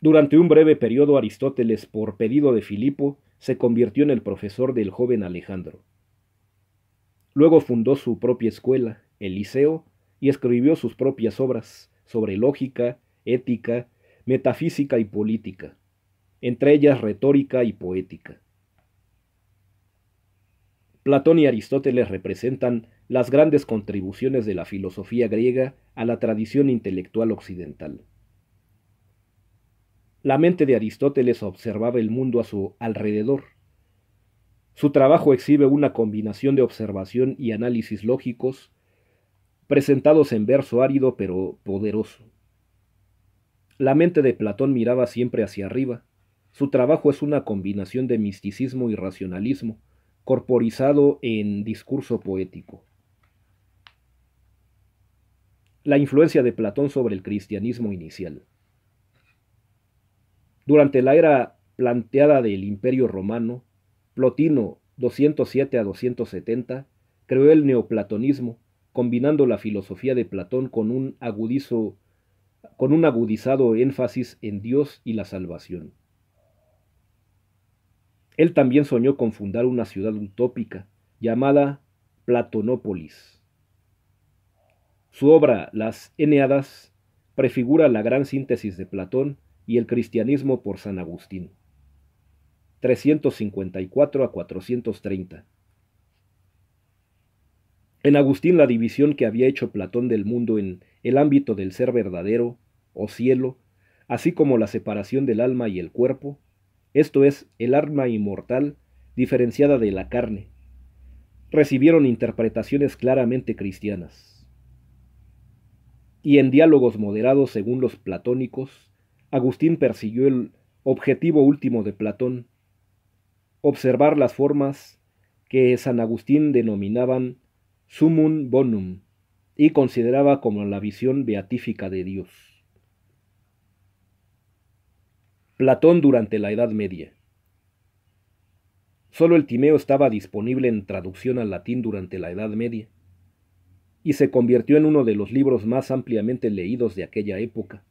Durante un breve periodo Aristóteles, por pedido de Filipo, se convirtió en el profesor del joven Alejandro. Luego fundó su propia escuela, el Liceo, y escribió sus propias obras sobre lógica, ética, metafísica y política, entre ellas retórica y poética. Platón y Aristóteles representan las grandes contribuciones de la filosofía griega a la tradición intelectual occidental. La mente de Aristóteles observaba el mundo a su alrededor. Su trabajo exhibe una combinación de observación y análisis lógicos, presentados en verso árido pero poderoso. La mente de Platón miraba siempre hacia arriba. Su trabajo es una combinación de misticismo y racionalismo, corporizado en discurso poético la influencia de Platón sobre el cristianismo inicial. Durante la era planteada del Imperio Romano, Plotino 207 a 270 creó el neoplatonismo, combinando la filosofía de Platón con un, con un agudizado énfasis en Dios y la salvación. Él también soñó con fundar una ciudad utópica llamada Platonópolis, su obra, Las Eneadas, prefigura la gran síntesis de Platón y el cristianismo por San Agustín. 354 a 430. En Agustín la división que había hecho Platón del mundo en el ámbito del ser verdadero, o cielo, así como la separación del alma y el cuerpo, esto es, el alma inmortal, diferenciada de la carne, recibieron interpretaciones claramente cristianas y en diálogos moderados según los platónicos, Agustín persiguió el objetivo último de Platón, observar las formas que San Agustín denominaban sumum bonum y consideraba como la visión beatífica de Dios. Platón durante la Edad Media. Solo el Timeo estaba disponible en traducción al latín durante la Edad Media y se convirtió en uno de los libros más ampliamente leídos de aquella época.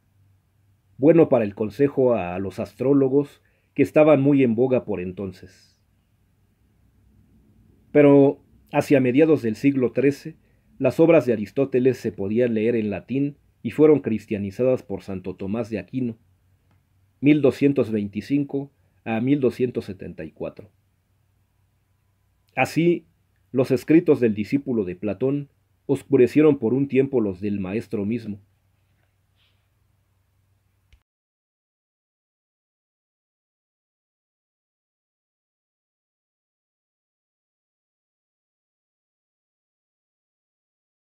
Bueno para el consejo a los astrólogos que estaban muy en boga por entonces. Pero hacia mediados del siglo XIII, las obras de Aristóteles se podían leer en latín y fueron cristianizadas por Santo Tomás de Aquino, 1225 a 1274. Así, los escritos del discípulo de Platón oscurecieron por un tiempo los del maestro mismo.